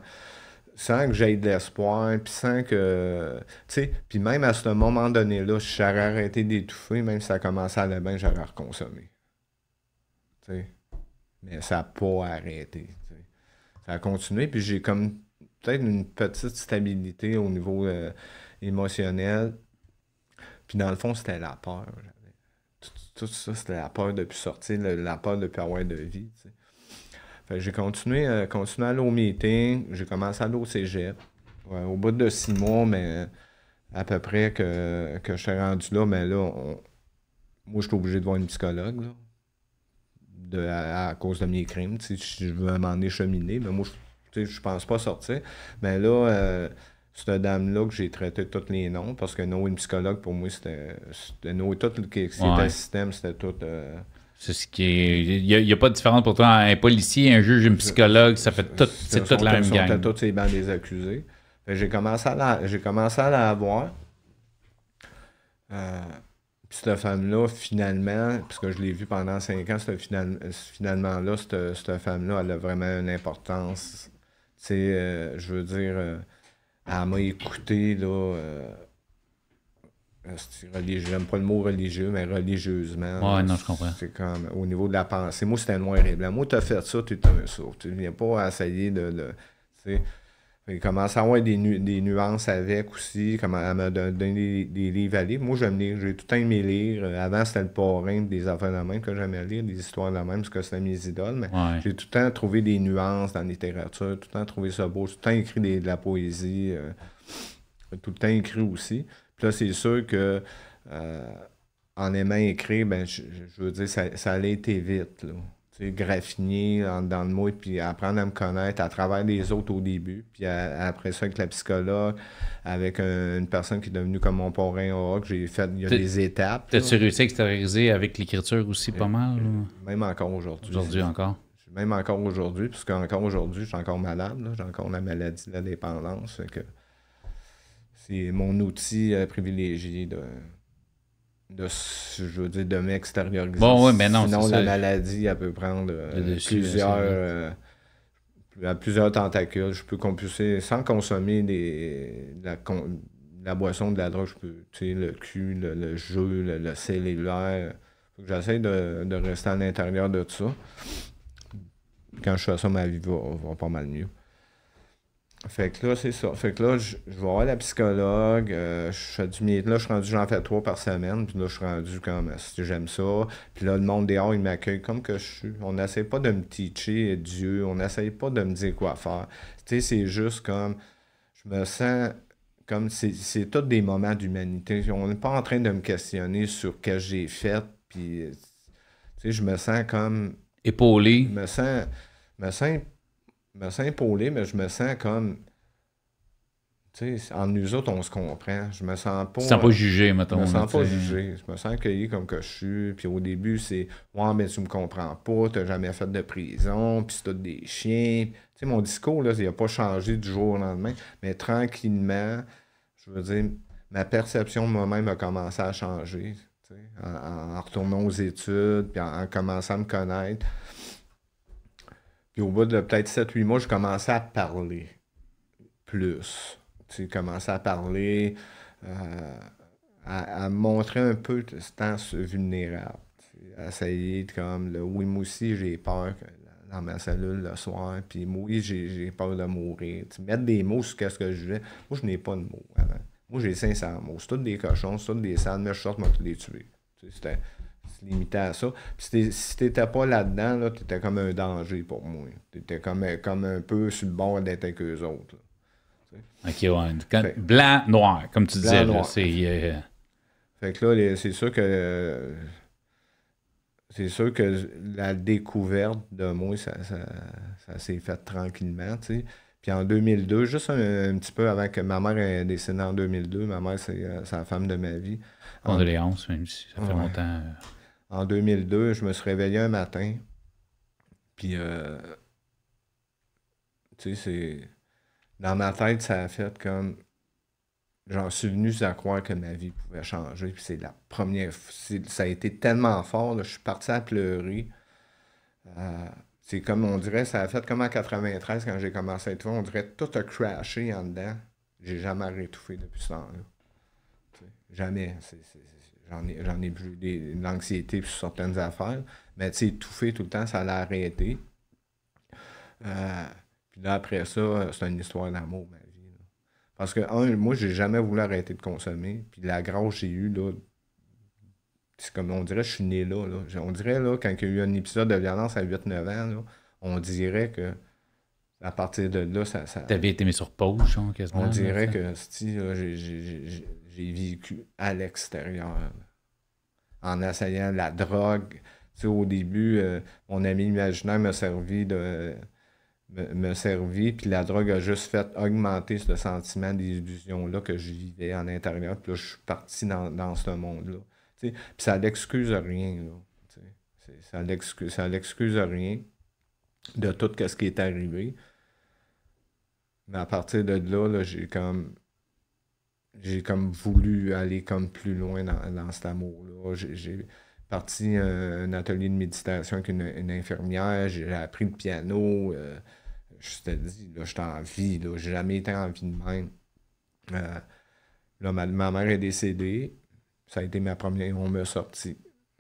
sans que j'aie de l'espoir, puis sans que. Tu sais, puis même à ce moment donné-là, si j'aurais arrêté d'étouffer, même si ça commençait à aller bien, j'aurais reconsommé. Tu sais. Mais ça n'a pas arrêté. Ça a continué, puis j'ai comme peut-être une petite stabilité au niveau euh, émotionnel. Puis dans le fond, c'était la peur c'était la peur de ne plus sortir, la peur de ne plus avoir de vie. j'ai euh, continué, à aller au j'ai commencé à aller au cégep. au bout de six mois, mais à peu près que, que je suis rendu là, mais là, moi, je suis obligé de voir une psychologue. à, cause de mes crimes. Je veux m'en écheminer, mais moi, je ne pense pas sortir. Mais là, euh, cette dame-là que j'ai traité tous les noms, parce que Noé, une psychologue, pour moi, c'était. Noé, tout qui système, c'était tout. Euh, c'est ce qui est. Il n'y a, pas de différence pour toi. Un policier, un juge, un psychologue, ça fait tout, c'est toute la même gang. C'est toutes ces bandes des accusés. J'ai commencé à la, j'ai commencé à la voir. Euh, puis cette femme-là, finalement, puisque je l'ai vue pendant cinq ans, finalement là, cette, femme-là, elle a vraiment une importance. Tu sais, euh, je veux dire. Elle m'a écouté, là. Euh, euh J'aime pas le mot religieux, mais religieusement. Ouais, non, je comprends. C'est comme au niveau de la pensée. Moi, c'était noir et blanc. Moi, t'as fait ça, t'es un sourd. Tu viens pas essayer de. de il commence à avoir des, nuances avec aussi, comme à me donner des, livres à lire. Moi, j'aime lire, j'ai tout le temps aimé lire. Euh, avant, c'était le parrain des affaires de la même que j'aimais lire, des histoires de la même, parce que c'était mes idoles. Mais j'ai tout le temps trouvé des nuances dans la littérature, tout le temps trouvé ça beau, tout le temps écrit de la poésie, euh, tout le temps écrit aussi. Puis là, c'est sûr que euh, en aimant écrire, ben, je, veux dire, ça, allait été vite graffiner dans le mot et puis apprendre à me connaître à travers les autres au début. Puis après ça, avec la psychologue, avec une personne qui est devenue comme mon parrain rock, j'ai fait, des étapes. T'as-tu réussi à extérioriser avec l'écriture aussi pas euh, mal? Euh, même encore aujourd'hui. Aujourd'hui encore? Même encore aujourd'hui, puisque encore aujourd'hui, je suis encore malade, j'ai encore la maladie de la dépendance. c'est mon outil euh, privilégié de, de, je veux dire, de m'extérioriser. Sinon, la maladie, elle peut prendre euh, plusieurs, euh, à plusieurs tentacules. Je peux compulser sans consommer des, la, boisson, de la drogue. Je tu le cul, le, jeu, le, cellulaire. J'essaie de, rester à l'intérieur de tout ça. Quand je fais ça, ma vie va pas mal mieux. Fait que là, c'est ça. Fait que là, je, je vais voir la psychologue, euh, je fais du Là, je suis rendu, j'en fais trois par semaine, puis là, je suis rendu comme, euh, si j'aime ça. Puis là, le monde dehors, il m'accueille comme que je suis. On n'essaie pas de me teacher Dieu, on n'essaie pas de me dire quoi faire. Tu sais, c'est juste comme, je me sens comme, c'est tous des moments d'humanité. On n'est pas en train de me questionner sur ce que j'ai fait, puis, tu sais, je me sens comme... Épaulé. Je me sens, me sens je me sens épaulé, mais je me sens comme. Tu sais, en nous autres, on se comprend. Je me sens pas. Tu sens pas jugé, euh, mettons. Je me sens pas jugé. Je me sens accueilli comme que je suis. Puis au début, c'est Ouais, mais tu me comprends pas, t'as jamais fait de prison, puis c'est des chiens. Tu sais, mon discours, là, il a pas changé du jour au lendemain. Mais tranquillement, je veux dire, ma perception de moi-même a commencé à changer. En, en, retournant aux études, puis en commençant à me connaître au bout de peut-être 7-8 mois, je commençais à parler plus. Tu commençais à parler, euh, à, montrer un peu ce temps vulnérable. Ça essayer de comme le oui, moi aussi, j'ai peur dans ma cellule le soir, puis moi, j'ai peur de mourir. mettre des mots sur ce que je veux. Moi, je n'ai pas de mots Moi, j'ai 500 mots. C'est tous des cochons, c'est tous des sales, mais je sors, moi, les tuer. C'était se limitait à ça. Puis si t'étais pas là-dedans, là, étais comme un danger pour moi. T'étais comme, comme un peu sur le bord d'être avec eux autres. blanc, noir, comme tu disais. c'est, euh, Fait que là, c'est sûr que... C'est sûr que la découverte de moi, ça, s'est fait tranquillement, Puis en 2002, juste un, petit peu avant que ma mère ait décédé en 2002, ma mère, c'est la euh, femme de ma vie. Condoléances, même si ça fait longtemps. Euh, en 2002, je me suis réveillé un matin. Puis, euh, tu sais, c'est. Dans ma tête, ça a fait comme. J'en suis venu à croire que ma vie pouvait changer. Puis c'est la première. Ça a été tellement fort, là, je suis parti à pleurer. Euh, c'est comme on dirait, ça a fait comme en 93 quand j'ai commencé à être on dirait tout a crashé en dedans. J'ai jamais rétouffé depuis ce temps-là. Jamais. C'est J'en ai, vu de l'anxiété sur certaines affaires. Mais tu sais, étouffer tout le temps, ça l'a arrêté. Euh, puis là, après ça, euh, c'est une histoire d'amour, ma vie. Parce que, un, moi, j'ai jamais voulu arrêter de consommer. Puis la grâce j'ai eu là, c'est comme on dirait, je suis né là, On dirait, là, quand il y a eu un épisode de violence à 8-9 ans, on dirait que à partir de là, ça. ça... T'avais été mis sur pause, On dirait que, si, j'ai j'ai vécu à l'extérieur. En essayant la drogue. Tu au début, euh, mon ami imaginaire m'a servi de. Me, servi, puis la drogue a juste fait augmenter ce sentiment d'illusion-là que je vivais en intérieur. puis là, je suis parti dans, ce monde-là. Puis ça n'excuse rien, là, ça n'excuse rien de tout ce qui est arrivé. Mais à partir de là, là j'ai comme j'ai comme voulu aller comme plus loin dans, cet amour-là. J'ai parti euh, un, atelier de méditation avec une, infirmière, j'ai appris le piano. Euh, je te dis, là, j'étais en vie, là, j'ai jamais été en vie de même. Euh, là, ma, mère est décédée. Ça a été ma première. On m'a sorti.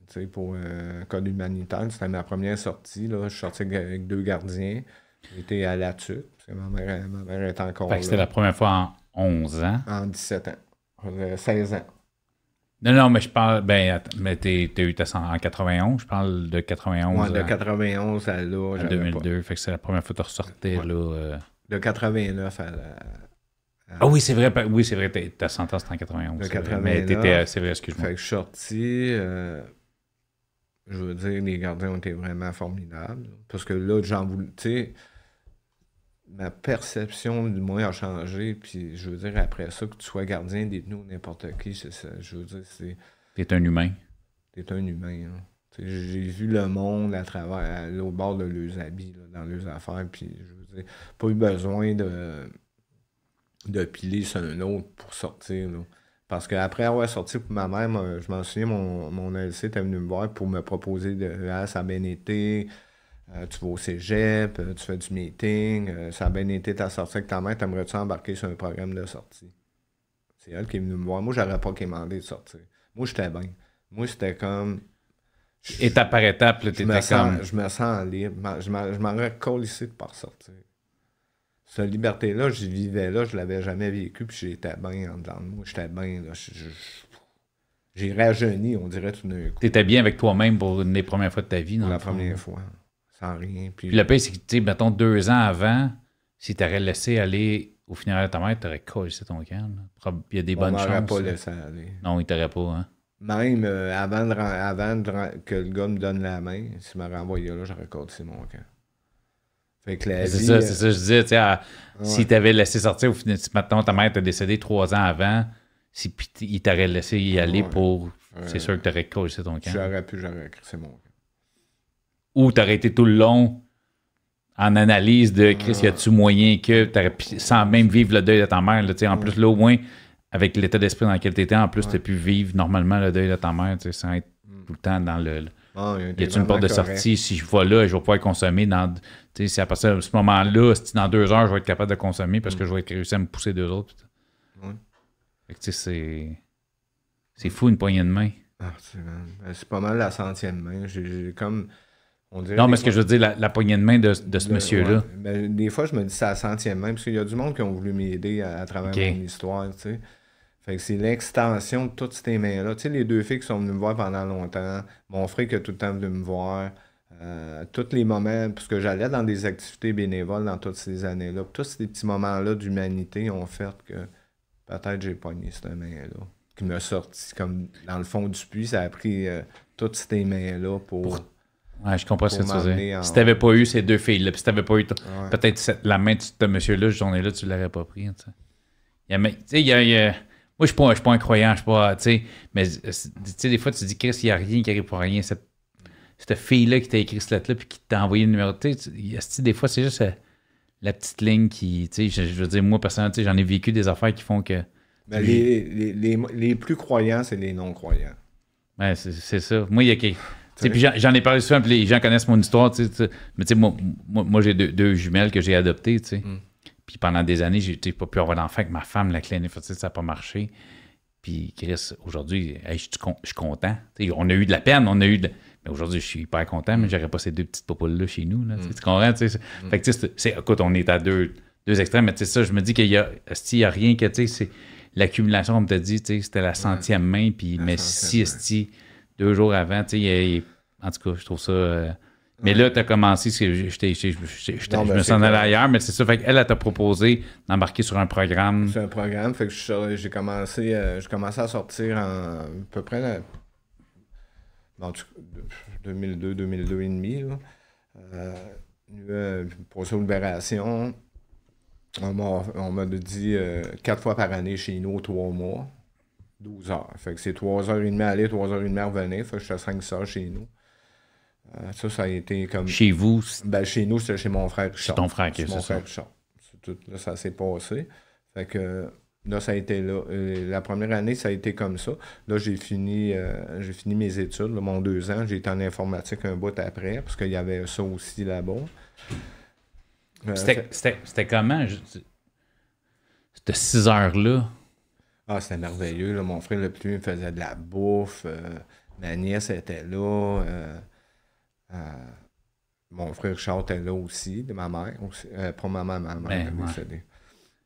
Tu pour un code humanitaire, c'était ma première sortie. Là. Je suis sorti avec deux gardiens. J'étais à la tuque, ma mère, ma mère est encore. Fait là. c'était la première fois en 11 ans. En 17 ans. 16 ans. Non, non, mais je parle. Ben, attends, mais t'es, eu ta en 91. Je parle de 91. ouais de 91 à là. À 2002. Fait que c'est la première fois que tu ressortais, là. Euh. De 89 à la. Ah oui, c'est vrai, oui, c'est vrai, ta sentence c'était en 91. De 89, mais t'étais, euh, c'est vrai, excuse-moi. Fait que je suis sorti, euh, je veux dire, les gardiens ont été vraiment formidables. Parce que là, j'en voulais, tu sais, ma perception du moins a changé. Puis je veux dire, après ça, que tu sois gardien tenues ou n'importe qui, c'est ça. Je veux dire, c'est. T'es un humain. T'es un humain. Hein. J'ai vu le monde à travers, à bord de leurs habits, dans leurs affaires. Puis je veux dire, pas eu besoin de, de piler sur un autre pour sortir. Là. Parce qu'après avoir sorti pour ma mère, je m'en souviens, mon, LC était venu me voir pour me proposer de ah, ça été. Euh, tu vas au cégep, euh, tu fais du meeting, euh, ça a bien été ta sortie avec ta mère, t'aimerais-tu embarquer sur un programme de sortie? C'est elle qui est venue me voir. Moi, j'aurais pas demandé de sortir. Moi, j'étais bien. Moi, c'était comme. étape par étape, là, je comme... je me sens libre. Je m'en recolle ici de pas sortir Cette liberté-là, je vivais là, je l'avais jamais vécu, puis j'étais bien en dedans moi. J'étais bien, là. j'ai rajeuni, on dirait tout d'un coup. T'étais bien avec toi-même pour une des premières fois de ta vie, non? La première fois rien. Puis, le pire, c'est que, tu mettons, deux ans avant, si tu aurais laissé aller au final de ta mère, tu aurais c'est ton camp. Il y a des bonnes chances. On pas laissé aller. Non, il t'aurait pas. Hein. Même euh, avant, avant que le gars me donne la main, s'il m'a renvoyé là, j'aurais c'est mon camp. Fait que la C'est ça, euh, c'est ça, je disais, tu sais, ah, si t'avais laissé sortir, au final, maintenant ta mère t'a décédée trois ans avant, si il t'aurait laissé y aller pour. C'est sûr que t'aurais causé ton camp. J'aurais pu, j'aurais c'est mon camp ou aurais été tout le long en analyse de Chris, y a-tu moyen que t'aurais sans même vivre le deuil de ta mère, en plus, là, au moins, avec l'état d'esprit dans lequel tu étais, en plus, as pu vivre normalement le deuil de ta mère, sans être mm. tout le temps dans le. Ah, y a-tu une porte de sortie? Si je vois là, je vais pouvoir consommer dans. si à partir de ce moment-là, si dans deux heures, je vais être capable de consommer parce que mm. je vais être réussi à me pousser deux autres. Oui. c'est. C'est fou une poignée de main. Ah, ben, c'est pas mal la centième main. J'ai comme non, mais ce que je veux dire, la, poignée de main de, ce monsieur-là. Ben, des fois, je me dis ça à centième même, parce qu'il y a du monde qui ont voulu m'aider à, travers mon histoire, tu sais. Fait que c'est l'extension de toutes ces mains-là. Tu sais, les deux filles qui sont venues me voir pendant longtemps, mon frère qui a tout le temps venu me voir, euh, tous les moments, parce que j'allais dans des activités bénévoles dans toutes ces années-là, tous ces petits moments-là d'humanité ont fait que peut-être j'ai poigné cette main-là, qui m'a sorti comme dans le fond du puits, ça a pris euh, toutes ces mains-là pour Ouais, je comprends ce que tu veux dire. Si t'avais pas eu ces deux filles-là, si t'avais pas eu peut-être la main de ce monsieur-là, ce journée-là, tu l'aurais pas pris. Hein, il mais, tu il y a... Moi, je suis pas, suis pas un croyant, je suis pas, tu sais, mais tu sais, des fois, tu te dis, Chris, il n'y a rien qui arrive pour rien. Cette, cette fille-là qui t'a écrit cette lettre-là, puis qui t'a envoyé le numéro, tu sais, des fois, c'est juste euh, la, petite ligne qui, tu sais, je, veux dire, moi, personnellement, j'en ai vécu des affaires qui font que. Ben, les, les, les, plus croyants, c'est les non-croyants. Ouais, ben, c'est ça. Moi, il y a puis j'en ai parlé souvent, puis les gens connaissent mon histoire. Mais tu sais, moi, j'ai deux, jumelles que j'ai adoptées. tu mm. Puis pendant des années, j'ai pas pu avoir d'enfant avec ma femme, la clinique. Ça n'a pas marché. Puis Chris, aujourd'hui, je suis content. on a eu de la peine, on a eu Mais aujourd'hui, je suis hyper content, mais j'aurais pas ces deux petites popoles là chez nous. Là, mm. Tu comprends? Mm. écoute, on est à deux, deux extrêmes, mais tu sais, ça, je me dis qu'il y a, y a rien que, tu sais, c'est l'accumulation, on me t'a dit, tu c'était la centième main, puis, mais si, si, deux jours avant. Tu sais, en tout cas, je trouve ça. Euh, mais là, tu as commencé, je, me sens allé ailleurs, mais c'est ça. Fait qu'elle, elle t'a proposé d'embarquer sur un programme. C'est un programme. Fait que j'ai commencé, euh, commencé à sortir en à peu près 2002, euh, 2002 et demi. Là. pour libération, on m'a dit quatre fois par année chez nous, trois mois. 12 heures. Fait que c'est 3h30 allez, aller, 3 h 15 à revenir. Fait que je suis à 5 heures chez nous. Euh, ça, ça a été comme. Chez vous? Ben, chez nous, c'était chez mon frère Richard. C'est ton frère qui est, est mon ça. frère Richard. Tout, là, ça s'est passé. Fait que là, ça a été là. Euh, la première année, ça a été comme ça. Là, j'ai fini, euh, fini mes études. mon deux ans, j'ai été en informatique un bout après, parce qu'il y avait ça aussi là-bas. c'était, comment? C'était 6 heures-là ah, c'était merveilleux. Mon frère le plus il faisait de la bouffe. Euh, ma nièce était là. Euh, euh, mon frère Richard était là aussi, de ma mère. Aussi, pas ma mère, ma mère. Ben,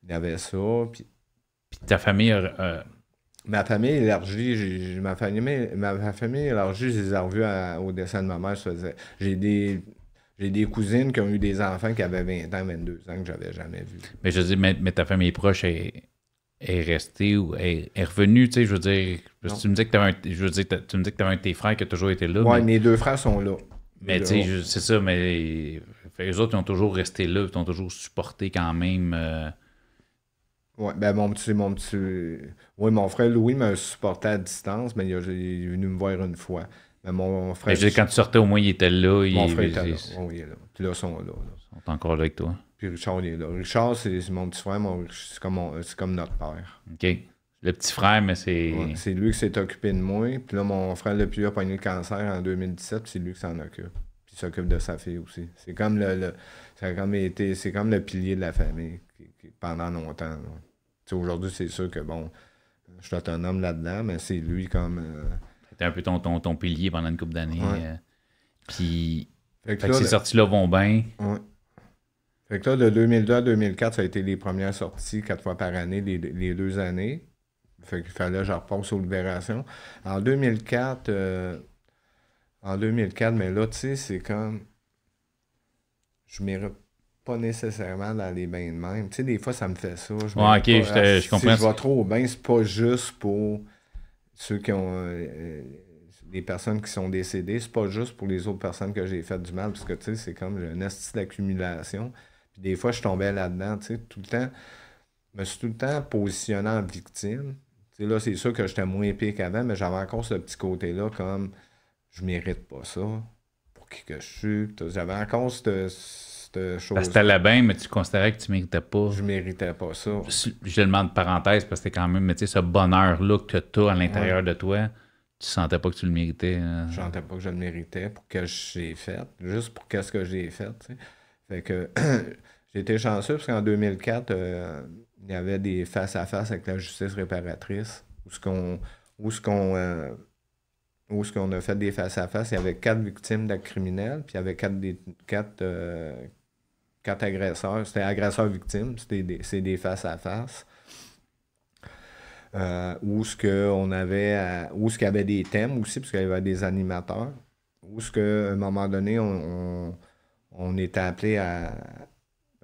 il y avait ça. Puis, ta famille. Ma famille élargie, ma famille, ma famille élargie, je les ai revus au dessin de ma mère. J'ai des, j'ai des cousines qui ont eu des enfants qui avaient 20 ans, 22 ans que j'avais jamais vu. Mais je dis, mais, mais ta famille proche et est resté ou est, revenu, tu sais, je veux dire, tu me dis que tu avais un, je veux dire, tu me que de tes frères qui a toujours été là. Oui, mes deux frères sont là. Mais tu sais, c'est ça, mais les eux autres, ils ont toujours resté là, ils ont toujours supporté quand même. Euh, ouais Oui, ben mon petit, mon petit. Oui, mon frère Louis m'a supporté à distance, mais il, est venu me voir une fois. Mais mon frère. quand tu sortais, au moins, il était là. Mon frère était là. Oui, là, ils sont là, Ils sont encore là avec toi. Puis Richard, est là. Richard, c'est mon petit frère, c'est comme, notre père. OK. Le petit frère, mais c'est. c'est lui qui s'est occupé de moi. Puis là, mon frère le plus a pogné le cancer en 2017, c'est lui qui s'en occupe. Puis il s'occupe de sa fille aussi. C'est comme le, c'est comme le pilier de la famille pendant longtemps. Aujourd'hui, c'est sûr que bon, je suis autonome là-dedans, mais c'est lui comme. C'était euh, un peu ton, ton, pilier pendant une couple d'années. Euh. Puis. Fait que ces sorties-là vont bien. Fait que là, de 2002 à 2004, ça a été les premières sorties, quatre fois par année, les, deux années. Fait qu'il fallait que je repasse aux libérations. En 2004, euh, en 2004, mais là, tu sais, c'est comme. Je ne m'irais pas nécessairement dans les bains de même. Tu sais, des fois, ça me fait ça. Je ouais, ok, ah, je, comprends. Si je vais trop bien, c'est pas juste pour ceux qui ont. Euh, euh, les personnes qui sont décédées, c'est pas juste pour les autres personnes que j'ai fait du mal, parce que, tu sais, c'est comme un astuce d'accumulation. Puis des fois, je tombais là-dedans, tu sais, tout le temps. Je me suis tout le temps positionné en victime. Tu sais, là, c'est sûr que j'étais moins épique qu'avant, mais j'avais encore ce petit côté-là comme je mérite pas ça. Pour qui que je suis. J'avais encore cette, cette chose. Parce que t'allais bien, mais tu considérais que tu méritais pas. Je méritais pas ça. Je le demande parenthèse parce que quand même, mais tu sais, ce bonheur-là que tu as à l'intérieur de toi tu sentais pas que tu le méritais. Hein? Je sentais pas que je le méritais pour que j'ai fait, juste pour qu'est-ce que j'ai fait. sais Fait que j'étais chanceux parce qu'en 2004, euh, il y avait des face-à-face avec la justice réparatrice où ce qu'on où ce qu'on euh, ce qu'on a fait des face-à-face. Il y avait quatre victimes de criminels, puis il y avait quatre, des, quatre, euh, quatre agresseurs. C'était agresseurs-victimes, c'est des, face-à-face. Euh, où ce qu'on avait ce qu'il y avait des thèmes aussi parce qu'il y avait des animateurs où ce qu'à un moment donné on, on, on était appelé à,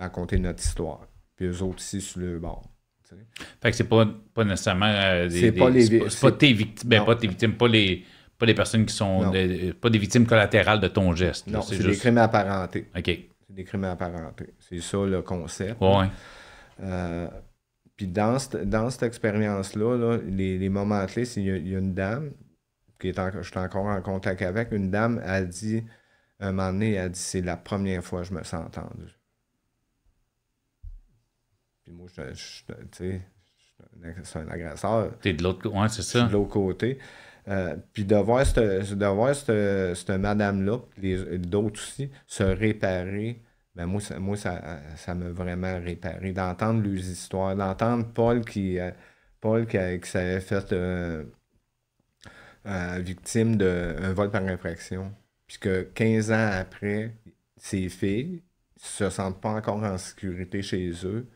raconter notre histoire. Puis eux autres ici sur le bord. Fait que c'est pas, pas nécessairement euh, des. C'est pas, tes victimes. Ben, pas tes victimes, pas les, pas personnes qui sont. pas des victimes collatérales de ton geste. Non, c'est juste... des crimes apparentés. OK. C'est des crimes apparentés. C'est ça le concept. Ouais. Euh, puis dans, dans cette expérience-là, les, moments clés, il y, a une dame, qui est je suis encore en contact avec, une dame, elle dit, un moment donné, elle dit, c'est la première fois que je me sens entendue moi, je, suis un agresseur. T'es de l'autre c'est ça. de l'autre côté. Euh, puis de voir cette, madame-là, d'autres aussi, se réparer, ben moi, ça, moi ça, m'a vraiment réparé. D'entendre leurs histoires, d'entendre Paul qui, euh, Paul qui, euh, qui s'avait fait victime d'un vol par infraction. Puis que 15 ans après, ses filles se sentent pas encore en sécurité chez eux.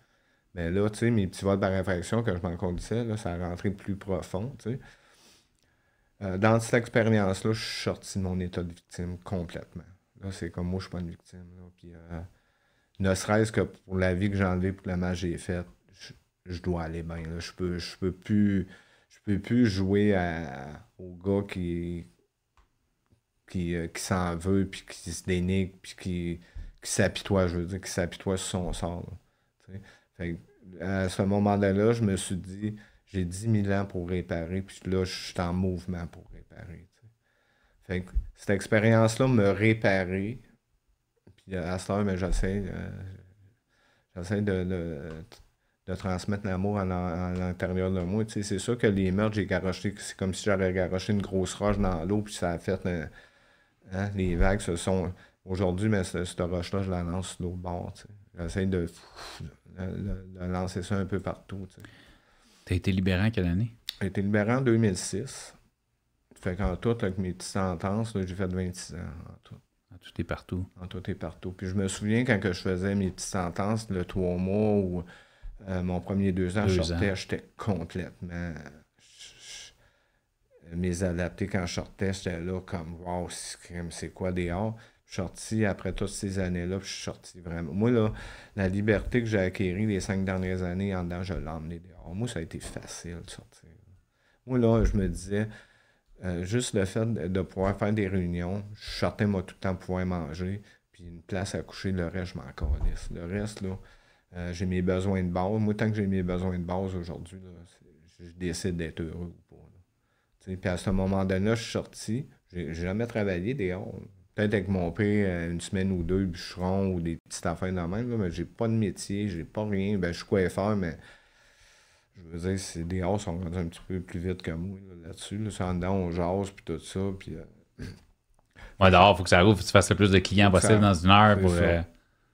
Mais là, tu sais, mes petits votes par infraction, quand je m'en conduisais, là, ça a rentré plus profond, tu sais. Euh, dans cette expérience-là, je suis sorti de mon état de victime complètement. Là, c'est comme moi, je ne suis pas une victime. Puis, euh, ne serait-ce que pour la vie que j'ai enlevée, pour la mal que j'ai faite, je, dois aller bien. Je peux, je peux plus. peux plus jouer au gars qui, euh, qui, s'en veut, puis qui se dénigre, puis qui, qui s'apitoie, je veux dire, qui s'apitoie sur son sort. Fait à ce moment-là, je me suis dit, j'ai 10 000 ans pour réparer, puis là, je suis en mouvement pour réparer. Fait cette expérience-là me réparer, puis à ce moment-là, j'essaie, euh, j'essaie de, de, transmettre l'amour à l'intérieur de moi. C'est sûr que les meurtres, j'ai garoché, c'est comme si j'avais garoché une grosse roche dans l'eau, puis ça a fait. Euh, hein, les vagues se sont. Aujourd'hui, mais ben, cette roche-là, je la lance sur l'autre bord. J'essaie de de, lancer ça un peu partout. Tu as été libérant quelle année? J'ai été libérant en 2006. Fait qu'en tout, avec mes petites sentences, j'ai fait 26 ans en tout. En tout et partout. En tout et partout. Puis je me souviens quand que je faisais mes petites sentences, le trois mois ou euh, mon premier deux ans, deux je j'étais complètement. mes adaptés quand je sortais, j'étais là comme Wow, c'est quoi des arts suis sorti après toutes ces années-là, je suis sorti vraiment. Moi, là, la liberté que j'ai acquérie les cinq dernières années, en dedans, je l'ai emmenée dehors. Moi, ça a été facile de sortir. Moi, là, je me disais, euh, juste le fait de, pouvoir faire des réunions, je sortais, moi, tout le temps, pour pouvoir manger, puis une place à coucher, le reste, je m'en calisse. Le reste, là, euh, j'ai mes besoins de base. Moi, tant que j'ai mes besoins de base aujourd'hui, je décide d'être heureux ou pas. Puis à ce moment-là, je suis sorti. J'ai jamais travaillé dehors peut-être avec mon père euh, une semaine ou deux, bûcheron ou des petites affaires le même, là, mais j'ai pas de métier, j'ai pas rien. Ben, je suis faire, mais je veux dire, c'est des hauts sont rendus un petit peu plus vite que moi là-dessus. Là, en dedans, on jase, puis tout ça. Puis, euh... ouais, dehors, faut que ça roule, faut que tu fasses le plus de clients possible dans une heure euh,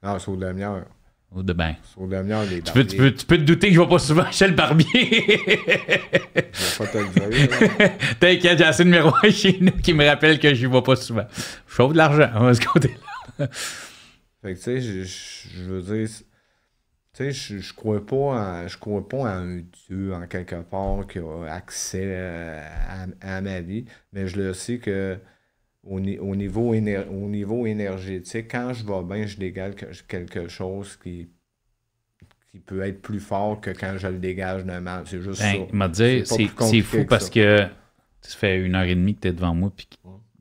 Non, c'est au demi heure ou de bain. Tu peux, te douter que je vais pas souvent chez le barbier. je vais pas te T'inquiète, j'ai assez de miroirs chez nous qui me rappellent que je vais pas souvent. Je trouve de l'argent, à hein, ce côté là. Fait que tu sais, je, veux dire, tu sais, je, ne crois pas je crois pas en un Dieu en quelque part qui a accès euh, à ma vie, mais je le sais que au, niveau au niveau énergétique. Quand je vais bien, je dégage quelque chose qui, qui peut être plus fort que quand je le dégage d'un mal. C'est juste ben, c'est fou parce que ça fait une heure et demie que tu es devant moi, puis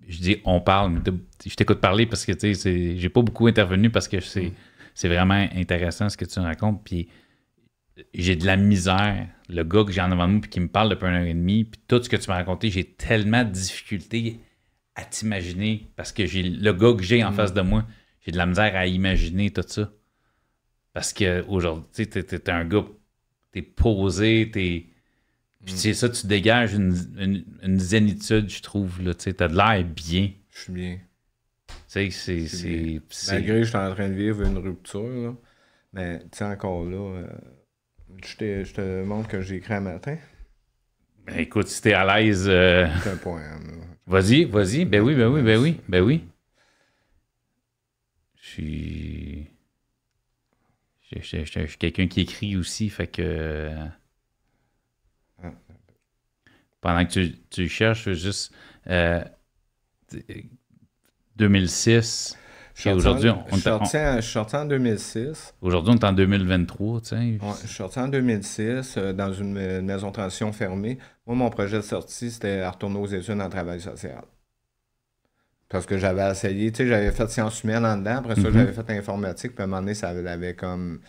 je dis on parle, je t'écoute parler parce que tu sais, j'ai pas beaucoup intervenu parce que mm. c'est, vraiment intéressant ce que tu racontes. Puis j'ai de la misère. Le gars que j'ai en avant de moi, puis qui me parle depuis une heure et demie, puis tout ce que tu m'as raconté, j'ai tellement de difficultés t'imaginer, parce que j'ai le gars que j'ai en mm. face de moi, j'ai de la misère à imaginer tout ça. Parce que aujourd'hui, t'es es un gars, t'es posé, t'es. Puis mm. tu sais, ça, tu dégages une, une, zénitude, je trouve. Là, t'as de l'air bien. Je suis bien. Tu sais, c'est. Malgré que je suis en train de vivre une rupture, là. Mais tu sais, encore là, euh, je, te, montre que j'ai écrit un matin. Ben écoute, si t'es à l'aise. Euh, c'est un poème, Vas-y, vas-y. Ben oui, ben oui, ben oui, ben oui. Je suis. Je, suis quelqu'un qui écrit aussi, fait que. Ah. Pendant que tu, tu cherches, juste. 2006. Euh, aujourd'hui, on, je, en, suis sorti en 2006. Aujourd'hui, on est en 2023, tu sais. je suis sorti en 2006 euh, dans une, euh, maison de transition fermée. Moi, mon projet de sortie, c'était retourner aux études en travail social. Parce que j'avais essayé, tu sais, j'avais fait sciences humaines en dedans, après ça, mm-hmm. j'avais fait informatique, puis à un moment donné, ça avait comme.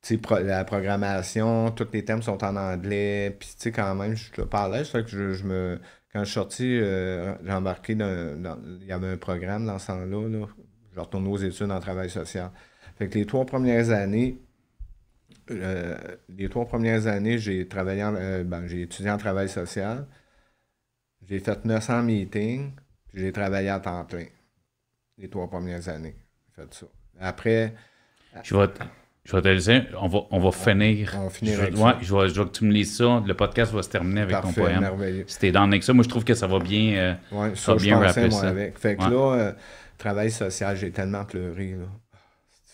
Tu la programmation, tous les thèmes sont en anglais, puis tu sais, quand même, je parlais, c'est que je, me quand je suis sorti, euh, j'ai embarqué dans, Il y avait un programme dans ce temps-là, là je retourne aux études en travail social. Fait que les trois premières années, euh, les trois premières années, j'ai travaillé, en, euh, ben, j'ai étudié en travail social. J'ai fait 900 meetings, puis j'ai travaillé à temps plein les trois premières années. J'ai fait ça. Après. Je vais, je vais te dire on va, on va finir. On, finir je, Je, vais, je, veux que tu me lises ça. Le podcast va se terminer avec ton poème. Si t'es dans avec ça, moi je trouve que ça va bien. Euh, ouais, ça, va bien rappeler Avec. Fait que là, travail social, j'ai tellement pleuré. Ah,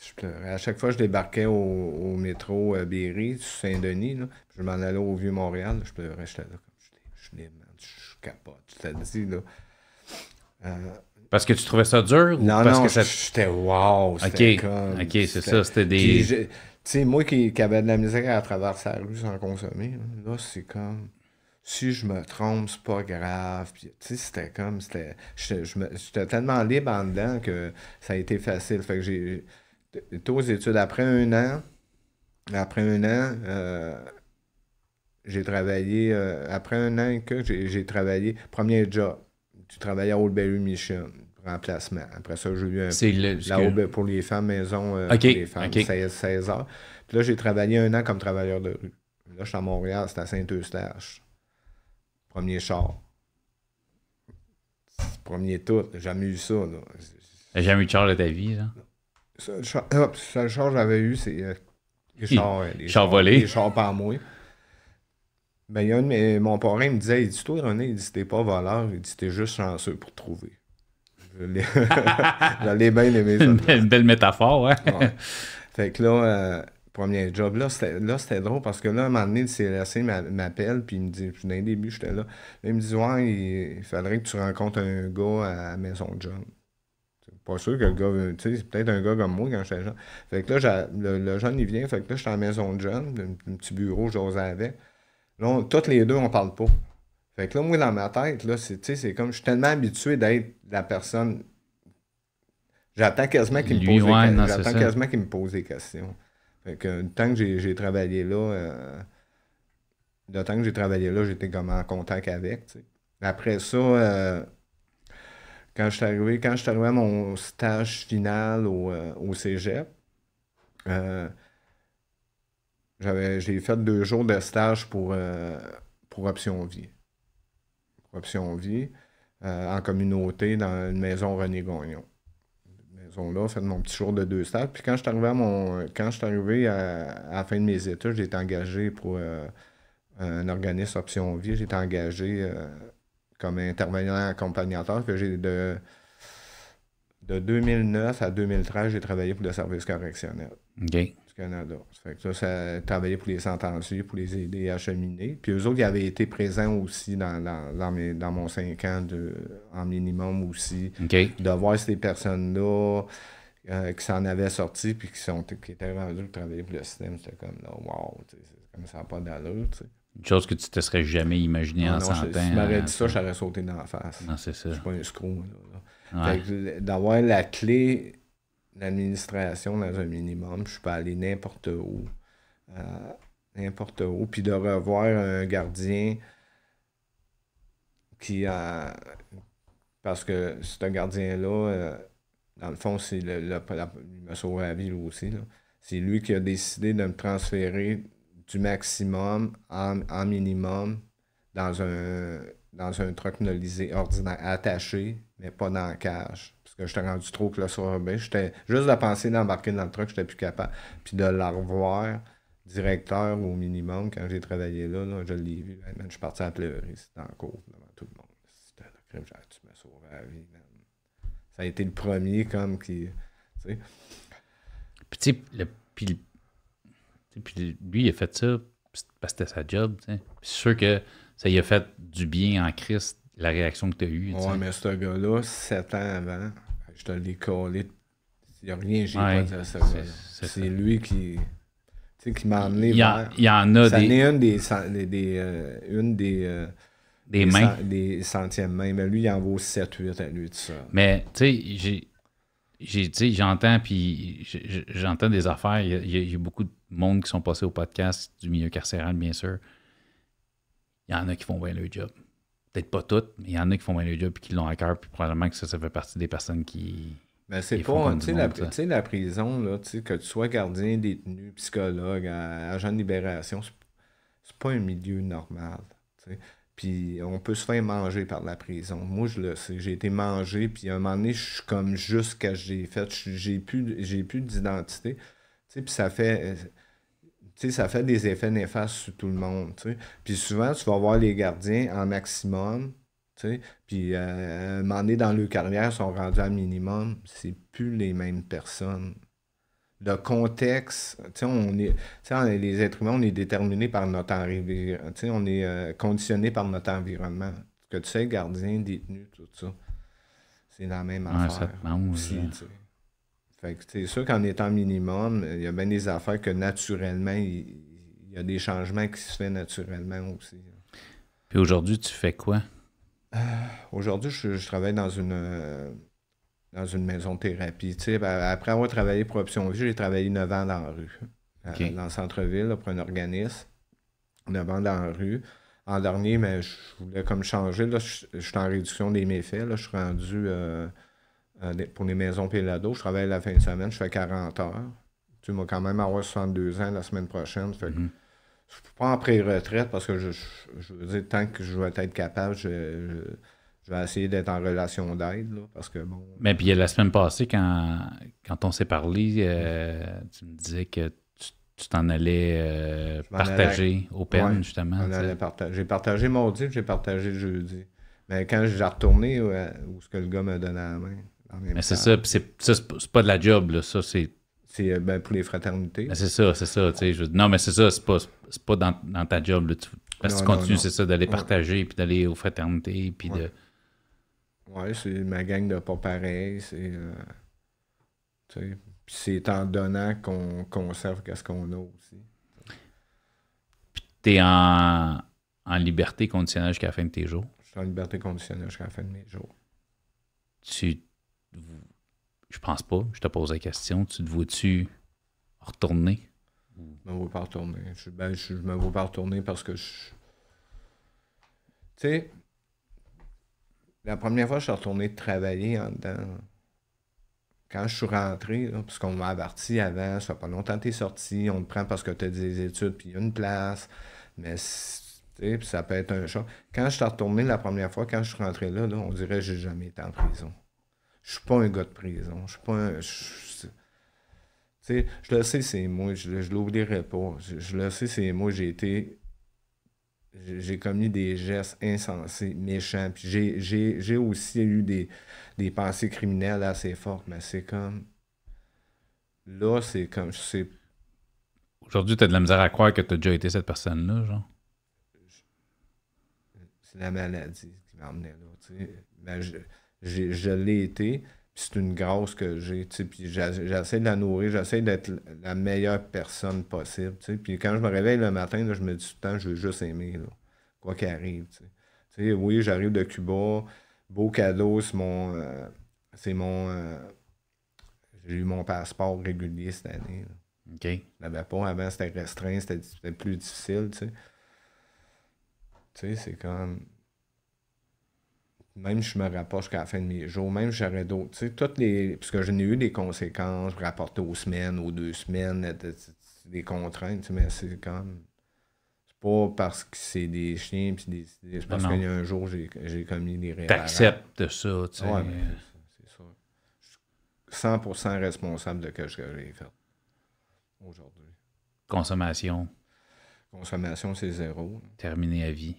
je pleurais. À chaque fois je débarquais au, métro euh, Béry Saint-Denis, je m'en allais au Vieux-Montréal, je pleurais. J'étais là, comme je suis je capote, tu t'as dit. parce que tu trouvais ça dur? Non, parce non, que ça... j'étais wow. C'était ok, c'est ça, c'était des. Tu sais, moi qui, qui avais de la misère à traverser la rue sans consommer, là, c'est comme si je me trompe, c'est pas grave. tu sais, c'était comme, c'était, j'étais tellement libre en dedans que ça a été facile. Fait que j'ai, tôt aux études, après un an, après un an, euh, j'ai travaillé, euh, après un an que j'ai travaillé, premier job, tu travaillais à Old Mission, remplacement. Après ça, j'ai eu un le, la pour les femmes, maison euh, les femmes, 16, heures. Puis là, j'ai travaillé un an comme travailleur de rue. Là, je suis à Montréal, c'est à Saint-Eustache. Premier char. Premier tout. J'ai jamais eu ça. T'as jamais eu de char de ta vie, là? Le seul char que j'avais eu, c'est euh, euh, les chars, les volés. par moi. Ben, y a mon parrain me disait, il dit, toi, René, il dit, pas voleur, il dit, t'es juste chanceux pour trouver. J'allais bien les ça. Une, une belle métaphore, oui. Hein? ouais. Fait que là, euh, premier job. Là, c'était drôle parce que là, un moment donné, le CLC m'appelle puis il me dit, d'un début, j'étais là. Il me dit, ouais, il, faudrait que tu rencontres un gars à Maison de John. Pas sûr que le gars, tu sais, c'est peut-être un gars comme moi quand j'étais jeune. Fait que là, le, le, jeune, il vient, fait que là, j'étais à la Maison de John, un, petit bureau, j'osais avec. Là, toutes les deux, on parle pas. Fait que là, moi, dans ma tête, là, c'est, c'est comme, je suis tellement habitué d'être la personne. J'attends quasiment qu'il pose J'attends quasiment qu'il me pose des questions. Fait que tant que j'ai travaillé là, le euh, temps que j'ai travaillé là, j'étais comme en contact avec. Après ça, euh, quand je suis arrivé, quand je à mon stage final au, euh, Cégep, j'avais j'ai fait deux jours de stage pour, pour Option Vie. Pour Option Vie, en communauté, dans une maison René Gagnon maison-là, fait mon petit jour de deux stades, Puis quand je suis arrivé à mon. Quand je arrivé à, la fin de mes études, j'ai été engagé pour euh, un organisme Option Vie. J'ai été engagé euh, comme intervenant accompagnateur. que j'ai de. De 2009 à 2013, j'ai travaillé pour le service correctionnel. OK. Canada. Fait que ça, ça travaillait pour les sentenciers, pour les aider à cheminer. Puis eux autres, ils avaient été présents aussi dans, mes, dans mon 5 ans de, en minimum aussi. De voir ces personnes-là euh, qui s'en avaient sorti puis qui, sont, qui étaient rendus pour travailler pour le système. C'était comme là, wow, comme ça n'a pas d'allure. Une chose que tu te serais jamais imaginé en centaines. ans. Si je m'aurais dit euh, ça, j'aurais sauté dans la face. Non, c'est ça. Je suis pas un screw. d'avoir la clé l'administration dans un minimum. Je peux aller n'importe où. Euh, n'importe où. Puis de revoir un gardien qui a. Euh, parce que c'est un gardien-là, euh, dans le fond, c'est le, il m'a sauvé la vie aussi. C'est lui qui a décidé de me transférer du maximum en, minimum dans un, dans un truck ordinaire, attaché, mais pas dans la cage j'étais rendu trop claustrophobe. J'étais juste de penser d'embarquer dans le truck, j'étais plus capable. Puis de la revoir directeur au minimum quand j'ai travaillé là, je l'ai vu. je suis parti à pleurer, c'était en cours devant tout le monde. C'était le crime, tu me sauvé la vie, Ça a été le premier comme qui. Tu sais. Puis tu sais, puis, lui, il a fait ça parce que c'était sa job. Tu C'est sûr que ça lui a fait du bien en Christ, la réaction que tu as eue. Ouais, mais ce gars-là, sept ans avant, je te l'ai collé. Il n'y a rien, j'ai pas ça. C'est lui qui, qui m'a amené il y en a des. une des, des, euh, une euh, des, des, mains. des centièmes mains. Mais lui, il en vaut 7-8 à lui, ça. Mais, tu sais, j'ai. J'entends, puis j'entends des affaires. il y, a, beaucoup de monde qui sont passés au podcast du milieu carcéral, bien sûr. Il y en a qui font bien leur job. Peut-être pas toutes, mais il y en a qui font un les puis qui l'ont à cœur, puis probablement que ça, ça fait partie des personnes qui. Mais ben, c'est pas. Tu sais, la, prison, que tu sois gardien, détenu, psychologue, agent de libération, c'est pas un milieu normal. Puis on peut se faire manger par la prison. Moi, je le sais. J'ai été mangé, puis à un moment donné, je suis comme juste... ce que j'ai fait. J'ai plus, plus d'identité. Tu sais, puis ça fait euh, sais, ça fait des effets néfastes sur tout le monde. sais. Puis souvent, tu vas voir les gardiens en maximum, sais, puis euh, dans le carrière, sont rendus à minimum. C'est plus les mêmes personnes. Le contexte, sais, on est, Tu sais, les êtres humains, on est déterminés par notre environnement. On est euh, conditionné par notre environnement. Que tu sais, gardien, détenu, tout ça. C'est la même affaire. Ça aussi, fait que c'est sûr qu'en étant minimum, il y a bien des affaires que naturellement, il, y a des changements qui se font naturellement aussi. Puis aujourd'hui, tu fais quoi? Euh, aujourd'hui, je, travaille dans une euh, dans une maison de thérapie. Ben, après avoir travaillé pour Option Vie, j'ai travaillé 9 ans dans la rue. Euh, dans le centre-ville, pour un organisme. 9 ans dans la rue. En dernier, mais ben, je voulais comme changer. Là, je, suis en réduction des méfaits. Là, je suis rendu euh, pour les maisons Pélado, je travaille la fin de semaine, je fais 40 heures. Tu m'as quand même avoir 62 ans la semaine prochaine. Mhm. Je ne suis pas en pré-retraite parce que je, je, veux tant que je vais être capable, je, vais essayer d'être en relation d'aide. Parce que bon. Mais puis la semaine passée, quand, quand on s'est parlé, euh, tu me disais que tu t'en allais euh, partager au PEN, justement. J'ai partagé mardi, j'ai partagé jeudi. Mais quand j'ai retourné, où, ce que le gars me donnait la main. Mais c'est ça, c'est pas de la job, là. Ça, c'est. C'est euh, ben, pour les fraternités. c'est ça, c'est ça. Je... non, mais c'est ça, c'est pas, pas dans, ta job. Là. parce que tu continues, c'est ça, d'aller partager, puis d'aller aux fraternités, puis de. Ouais, c'est ma gang de pas pareil. C'est. Euh, c'est en donnant qu'on conserve qu'est-ce qu'on a aussi. Puis t'es en, en liberté conditionnelle jusqu'à la fin de tes jours. Je suis en liberté conditionnelle jusqu'à la fin de mes jours. Tu je pense pas, je te pose la question, tu te vois-tu retourner? Je me vois pas retourner. Je, ben, me vois pas retourner parce que je. Tu sais, la première fois, je suis retourné travailler en dedans. Quand je suis rentré, parce qu'on m'a averti avant, ça pas longtemps que t'es sorti, on te prend parce que tu as des études, puis il y a une place. Mais ça peut être un choc. Quand je suis retourné la première fois, quand je suis rentré là, on dirait que j'ai jamais été en prison je suis pas un gars de prison. Je suis pas un. tu sais je le sais, c'est moi. Je, je l'oublierai pas. Je, le sais, c'est moi. J'ai été. J'ai commis des gestes insensés, méchants. Puis j'ai aussi eu des, pensées criminelles assez fortes, mais c'est comme. Là, c'est comme. Aujourd'hui, tu as de la misère à croire que tu as déjà été cette personne-là, genre. C'est la maladie qui m'a emmené là, tu sais. Ben, je l'ai été. C'est une grâce que j'ai. Puis j'essaie de la nourrir, j'essaie d'être la meilleure personne possible. Puis quand je me réveille le matin, je me dis tout le temps, je veux juste aimer, quoi qu'il arrive. oui, j'arrive de Cuba, beau cadeau, c'est mon. Euh, c'est mon. Euh, j'ai eu mon passeport régulier cette année. OK. pas avant, c'était restreint, c'était plus difficile, tu sais. Tu sais, c'est comme même je me rapproche jusqu'à la fin de mes jours, même j'aurais d'autres, tu sais, toutes les, parce que j'en ai eu des conséquences rapportées aux semaines, aux deux semaines, des contraintes, mais c'est comme, c'est pas parce que c'est des chiens, puis des, c'est parce qu'il y a un jour, j'ai commis des réactions. T'acceptes ça, tu sais. Ouais, c'est ça. Je suis 100% responsable de ce que j'ai fait aujourd'hui. Consommation. Consommation, c'est zéro. Terminé à vie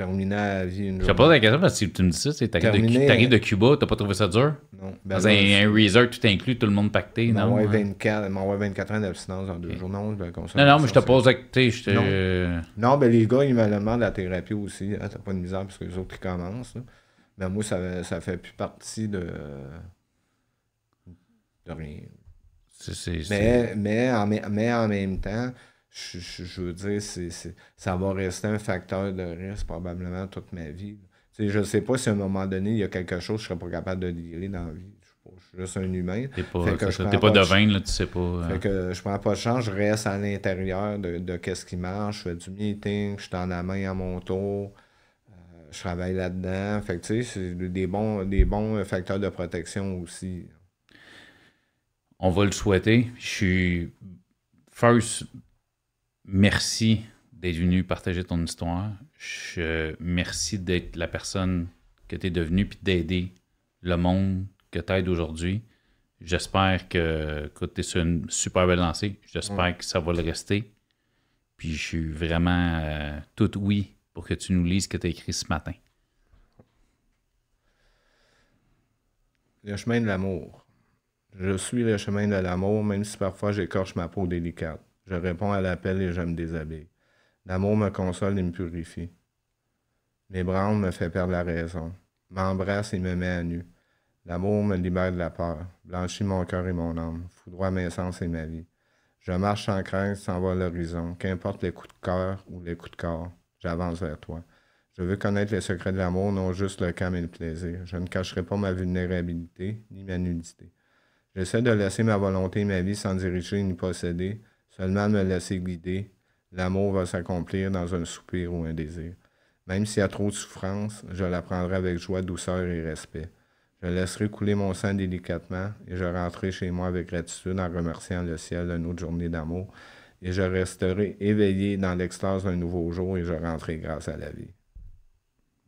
terminer à vie une Je te la question parce que si tu me dis ça, t'arrives de, de euh, Cuba, t'as pas trouvé ça dur? Non. Ben Dans un, un, resort tout inclus, tout le monde pacté, ben non? M'envoie 24, 24 ans d'abstinence en deux jours, non? Ben, ça, non, non, mais je te pose la question. Non. non, ben les gars, ils me demandent la thérapie aussi. Hein, t'as pas de misère parce que les autres, ils commencent. Mais moi, ça, ça fait plus partie de... de rien. mais, mais, mais en même temps je, veux dire, c'est, ça va rester un facteur de risque probablement toute ma vie. Je ne sais pas si à un moment donné, il y a quelque chose que je ne serais pas capable de lire dans la vie. Je, suis juste un humain. Tu pas, pas, de tu sais pas. Hein. Fait que je prends pas de chance, je reste à l'intérieur de, qu'est-ce qui marche. Je fais du meeting, je suis en la main à mon tour euh, je travaille là-dedans. Fait tu sais, c'est des bons, des bons facteurs de protection aussi. On va le souhaiter. Je suis first, merci d'être venu partager ton histoire. Je, merci d'être la personne que tu es devenue puis d'aider le monde que tu aides aujourd'hui. J'espère que tu es sur une super belle lancée. J'espère que ça va le rester. Puis je suis vraiment euh, tout oui pour que tu nous lises ce que tu as écrit ce matin. Le chemin de l'amour. Je suis le chemin de l'amour, même si parfois j'écorche ma peau délicate. Je réponds à l'appel et je me déshabille. L'amour me console et me purifie. L'ébranle me fait perdre la raison, m'embrasse et me met à nu. L'amour me libère de la peur, blanchit mon cœur et mon âme, foudroie mes sens et ma vie. Je marche sans crainte, sans voir l'horizon, qu'importe les coups de cœur ou les coups de corps, j'avance vers toi. Je veux connaître les secrets de l'amour, non juste le calme et le plaisir. Je ne cacherai pas ma vulnérabilité ni ma nudité. J'essaie de laisser ma volonté et ma vie sans diriger ni posséder, Seulement me laisser guider, l'amour va s'accomplir dans un soupir ou un désir. Même s'il y a trop de souffrance, je la prendrai avec joie, douceur et respect. Je laisserai couler mon sang délicatement et je rentrerai chez moi avec gratitude en remerciant le ciel d'une autre journée d'amour. Et je resterai éveillé dans l'extase d'un nouveau jour et je rentrerai grâce à la vie.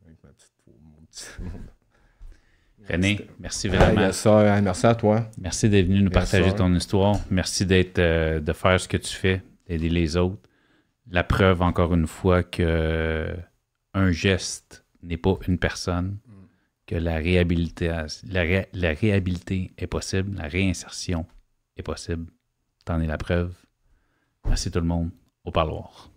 Avec ma petite, mon petit... René, merci vraiment. merci à toi. Merci d'être venu nous partager ton histoire. Merci d'être, euh, de faire ce que tu fais, d'aider les autres. La preuve, encore une fois, que un geste n'est pas une personne, mm. que la réhabilité la, réhabilité est possible, la réinsertion est possible. T'en es la preuve. Merci tout le monde. Au parloir.